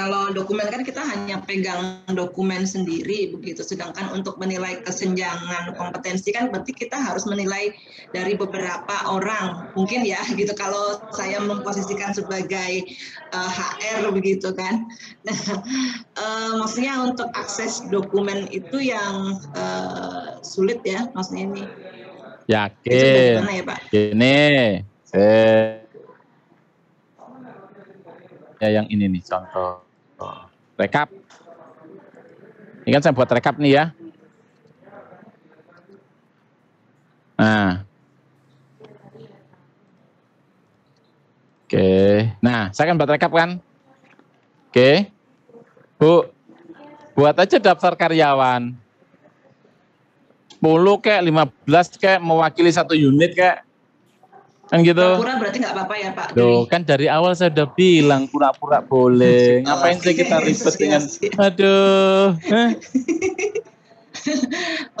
kalau dokumen kan kita hanya pegang dokumen sendiri begitu, sedangkan untuk menilai kesenjangan kompetensi kan berarti kita harus menilai dari beberapa orang mungkin ya gitu. Kalau saya memposisikan sebagai uh, eh, HR begitu kan, nah, uh, maksudnya untuk akses dokumen itu yang uh, sulit ya maksudnya ini. Yakin. ya Pak? Ini. Eh. ya yang ini nih contoh Rekap. Ini kan saya buat rekap nih ya. Nah. Oke. Nah, saya akan buat rekap kan? Oke. Bu, buat aja daftar karyawan. 10 kayak 15 kayak mewakili satu unit kayak kan gitu pura-pura berarti nggak apa-apa ya Pak Loh, kan dari awal saya udah bilang pura-pura boleh oh, ngapain sih kita iya, ribet iya, dengan iya. aduh eh.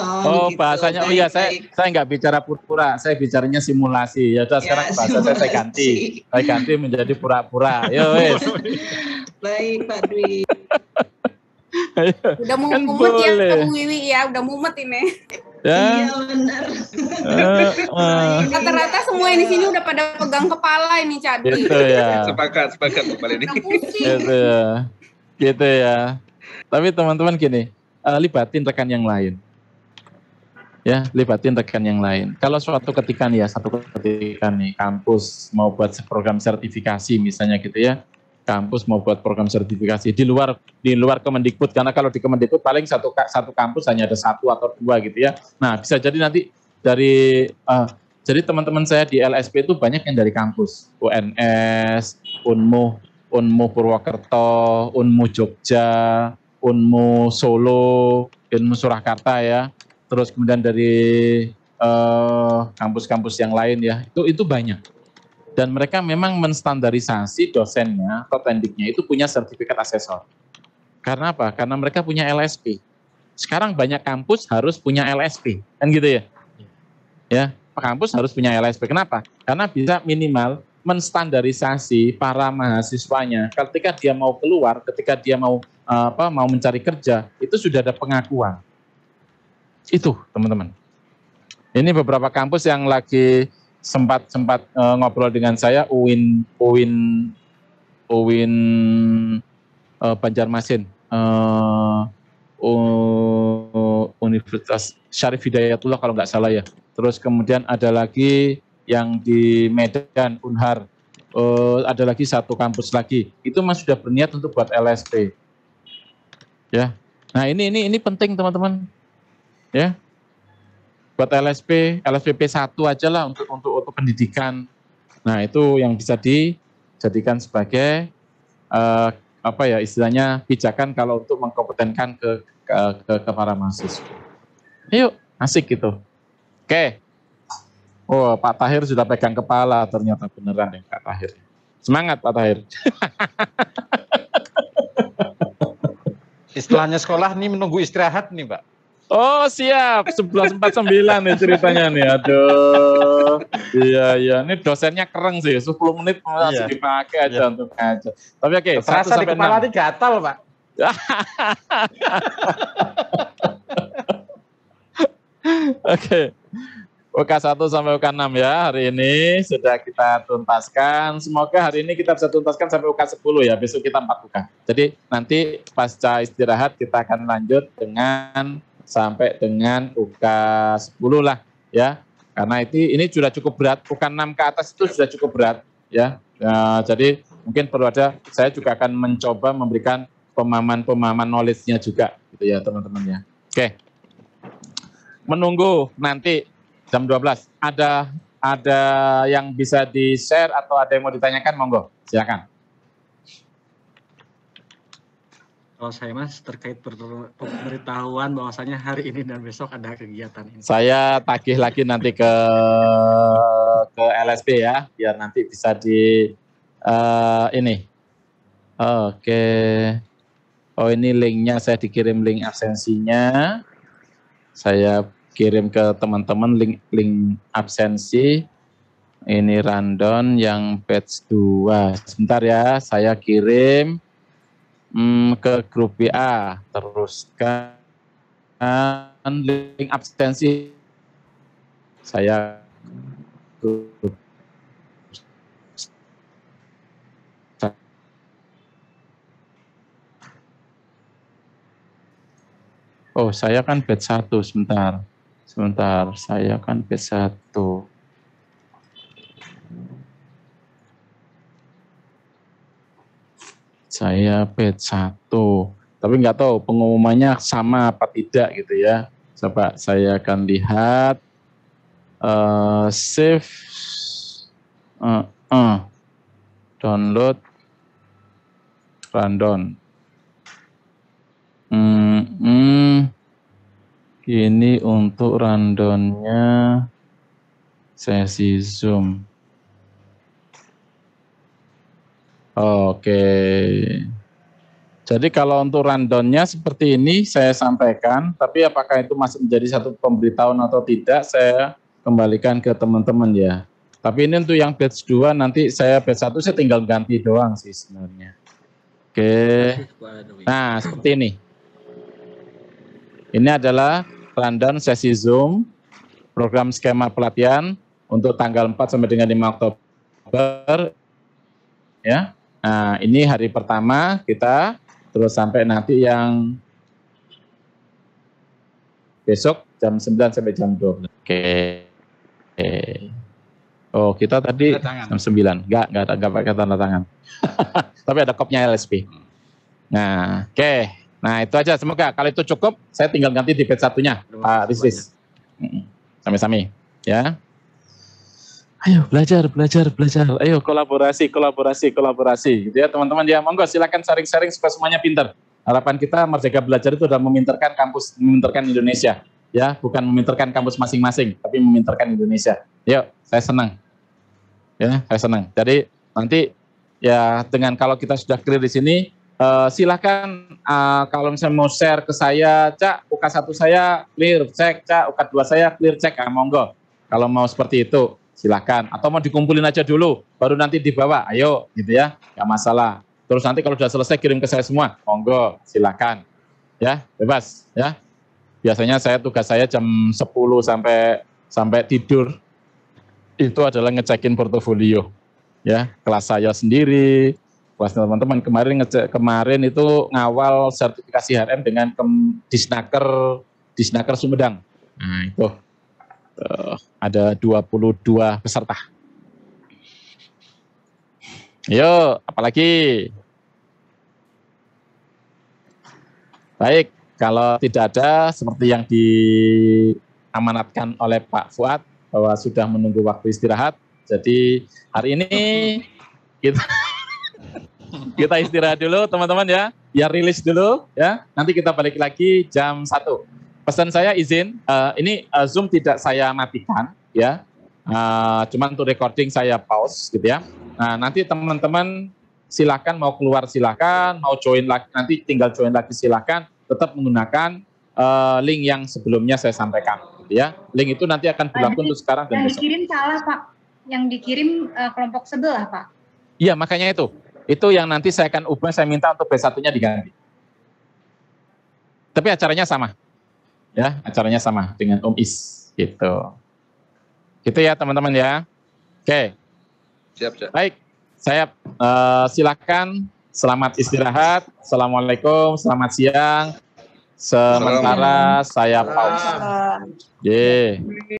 Oh, oh gitu. bahasanya baik, oh iya baik. saya saya nggak bicara pura-pura, saya bicaranya simulasi. Ya udah ya, sekarang bahasa saya, saya ganti. Saya ganti menjadi pura-pura. Yo ya, wes. baik Pak Dwi. udah mau kan mumet ya ya, Wiwi ya, udah mumet ini. Ya. Iya benar. Eh, eh. Rata-rata uh, uh. semua di sini udah pada pegang kepala ini Cadi. Gitu ya. Sepakat, sepakat kepala ini. gitu ya. Gitu ya. Tapi teman-teman gini, uh, libatin rekan yang lain. Ya, libatin rekan yang lain. Kalau suatu ketika nih ya, satu ketika nih kampus mau buat program sertifikasi misalnya gitu ya, kampus mau buat program sertifikasi di luar di luar Kemendikbud karena kalau di Kemendikbud paling satu satu kampus hanya ada satu atau dua gitu ya. Nah bisa jadi nanti dari uh, jadi teman-teman saya di LSP itu banyak yang dari kampus UNS, Unmu, Unmu Purwokerto, Unmu Jogja, Unmu Solo, Unmu Surakarta ya. Terus kemudian dari eh, kampus-kampus uh, yang lain ya. Itu itu banyak dan mereka memang menstandarisasi dosennya, atau kotendiknya itu punya sertifikat asesor. Karena apa? Karena mereka punya LSP. Sekarang banyak kampus harus punya LSP, kan gitu ya? Ya, kampus harus punya LSP. Kenapa? Karena bisa minimal menstandarisasi para mahasiswanya ketika dia mau keluar, ketika dia mau eh, apa mau mencari kerja, itu sudah ada pengakuan. Itu, teman-teman. Ini beberapa kampus yang lagi sempat sempat uh, ngobrol dengan saya Uwin Uwin Uwin uh, Banjarmasin eh uh, Universitas Syarif Hidayatullah kalau nggak salah ya. Terus kemudian ada lagi yang di Medan Unhar uh, ada lagi satu kampus lagi. Itu Mas sudah berniat untuk buat LSP. Ya. Nah, ini ini ini penting teman-teman. Ya buat LSP, LSPP 1 aja lah untuk, untuk untuk pendidikan. Nah, itu yang bisa dijadikan sebagai uh, apa ya istilahnya pijakan kalau untuk mengkompetenkan ke ke, ke, ke para mahasiswa. Yuk, asik gitu. Oke. Oh, Pak Tahir sudah pegang kepala ternyata beneran ya Pak Tahir. Semangat Pak Tahir. Istilahnya sekolah nih menunggu istirahat nih, Pak. Oh siap, 1149 nih ceritanya nih. Aduh. Iya, iya. Ini dosennya kereng sih. 10 menit masih iya. dipakai aja iya. untuk ngajar. Tapi oke, okay, Terasa di kepala ini gatal, Pak. oke. Okay. UK 1 sampai UK 6 ya hari ini sudah kita tuntaskan. Semoga hari ini kita bisa tuntaskan sampai UK 10 ya. Besok kita 4 UK. Jadi nanti pasca istirahat kita akan lanjut dengan sampai dengan UK 10 lah ya. Karena itu ini sudah cukup berat, bukan 6 ke atas itu sudah cukup berat ya. ya jadi mungkin perlu ada saya juga akan mencoba memberikan pemahaman-pemahaman knowledge-nya juga gitu ya teman-teman ya. Oke. Menunggu nanti jam 12 ada ada yang bisa di-share atau ada yang mau ditanyakan monggo. Silakan. Kalau saya mas terkait pemberitahuan bahwasanya hari ini dan besok ada kegiatan ini. Saya tagih lagi nanti ke ke LSP ya, biar nanti bisa di uh, ini. Oke. Okay. Oh ini linknya saya dikirim link absensinya. Saya kirim ke teman-teman link link absensi. Ini rundown yang batch 2. Sebentar ya, saya kirim hmm, ke grup WA, teruskan link abstensi saya grup Oh, saya kan batch 1 sebentar. Sebentar, saya kan batch 1. Saya batch satu Tapi nggak tahu pengumumannya sama apa tidak gitu ya. Coba saya akan lihat. Uh, save. Uh, uh, download. random hmm, hmm, Ini untuk rundownnya sesi Zoom. Oke. Jadi kalau untuk rundownnya seperti ini saya sampaikan, tapi apakah itu masih menjadi satu pemberitahuan atau tidak, saya kembalikan ke teman-teman ya. Tapi ini untuk yang batch 2 nanti saya batch 1 saya tinggal ganti doang sih sebenarnya. Oke. Nah, seperti ini. Ini adalah rundown sesi Zoom program skema pelatihan untuk tanggal 4 sampai dengan 5 Oktober ya. Nah, ini hari pertama kita terus sampai nanti yang besok jam 9 sampai jam 12. Oke. Okay. Oh, kita tadi jam 9. Enggak, enggak ada enggak pakai tanda tangan. Tapi ada kopnya LSP. Nah, oke. Okay. Nah, itu aja semoga kalau itu cukup saya tinggal ganti di page satunya Pak Rizis. Sami-sami, ya ayo belajar, belajar, belajar. Ayo kolaborasi, kolaborasi, kolaborasi. Gitu ya teman-teman ya. Monggo silakan sharing-sharing supaya semuanya pinter Harapan kita Merdeka Belajar itu adalah memintarkan kampus, memintarkan Indonesia. Ya, bukan memintarkan kampus masing-masing, tapi memintarkan Indonesia. Yuk, ya, saya senang. Ya, saya senang. Jadi nanti ya dengan kalau kita sudah clear di sini, uh, silakan uh, kalau misalnya mau share ke saya, Cak, uk satu saya clear, cek, Cak, uk dua saya clear, cek, ya monggo. Kalau mau seperti itu, silahkan. Atau mau dikumpulin aja dulu, baru nanti dibawa, ayo gitu ya, nggak masalah. Terus nanti kalau sudah selesai kirim ke saya semua, monggo silahkan. Ya, bebas ya. Biasanya saya tugas saya jam 10 sampai sampai tidur itu adalah ngecekin portofolio. Ya, kelas saya sendiri, kelas teman-teman kemarin ngecek kemarin itu ngawal sertifikasi HRM dengan Disnaker Disnaker Sumedang. Nah, itu uh, ada 22 peserta. Yo, apalagi? Baik, kalau tidak ada seperti yang diamanatkan oleh Pak Fuad bahwa sudah menunggu waktu istirahat. Jadi hari ini kita kita istirahat dulu teman-teman ya. Ya rilis dulu ya. Nanti kita balik lagi jam 1 pesan saya izin, uh, ini uh, Zoom tidak saya matikan, ya. Uh, cuman untuk recording saya pause, gitu ya. Nah, nanti teman-teman silakan mau keluar silakan, mau join lagi nanti tinggal join lagi silakan, tetap menggunakan uh, link yang sebelumnya saya sampaikan, gitu ya. Link itu nanti akan berlaku untuk sekarang dan yang besok. dikirim salah Pak, yang dikirim uh, kelompok sebelah Pak. Iya, makanya itu. Itu yang nanti saya akan ubah, saya minta untuk B1-nya diganti. Tapi acaranya sama ya acaranya sama dengan Om Is gitu. Gitu ya teman-teman ya. Oke. Siap, siap. Baik, saya uh, silakan selamat istirahat. Assalamualaikum, selamat siang. Sementara saya pause. Yeah.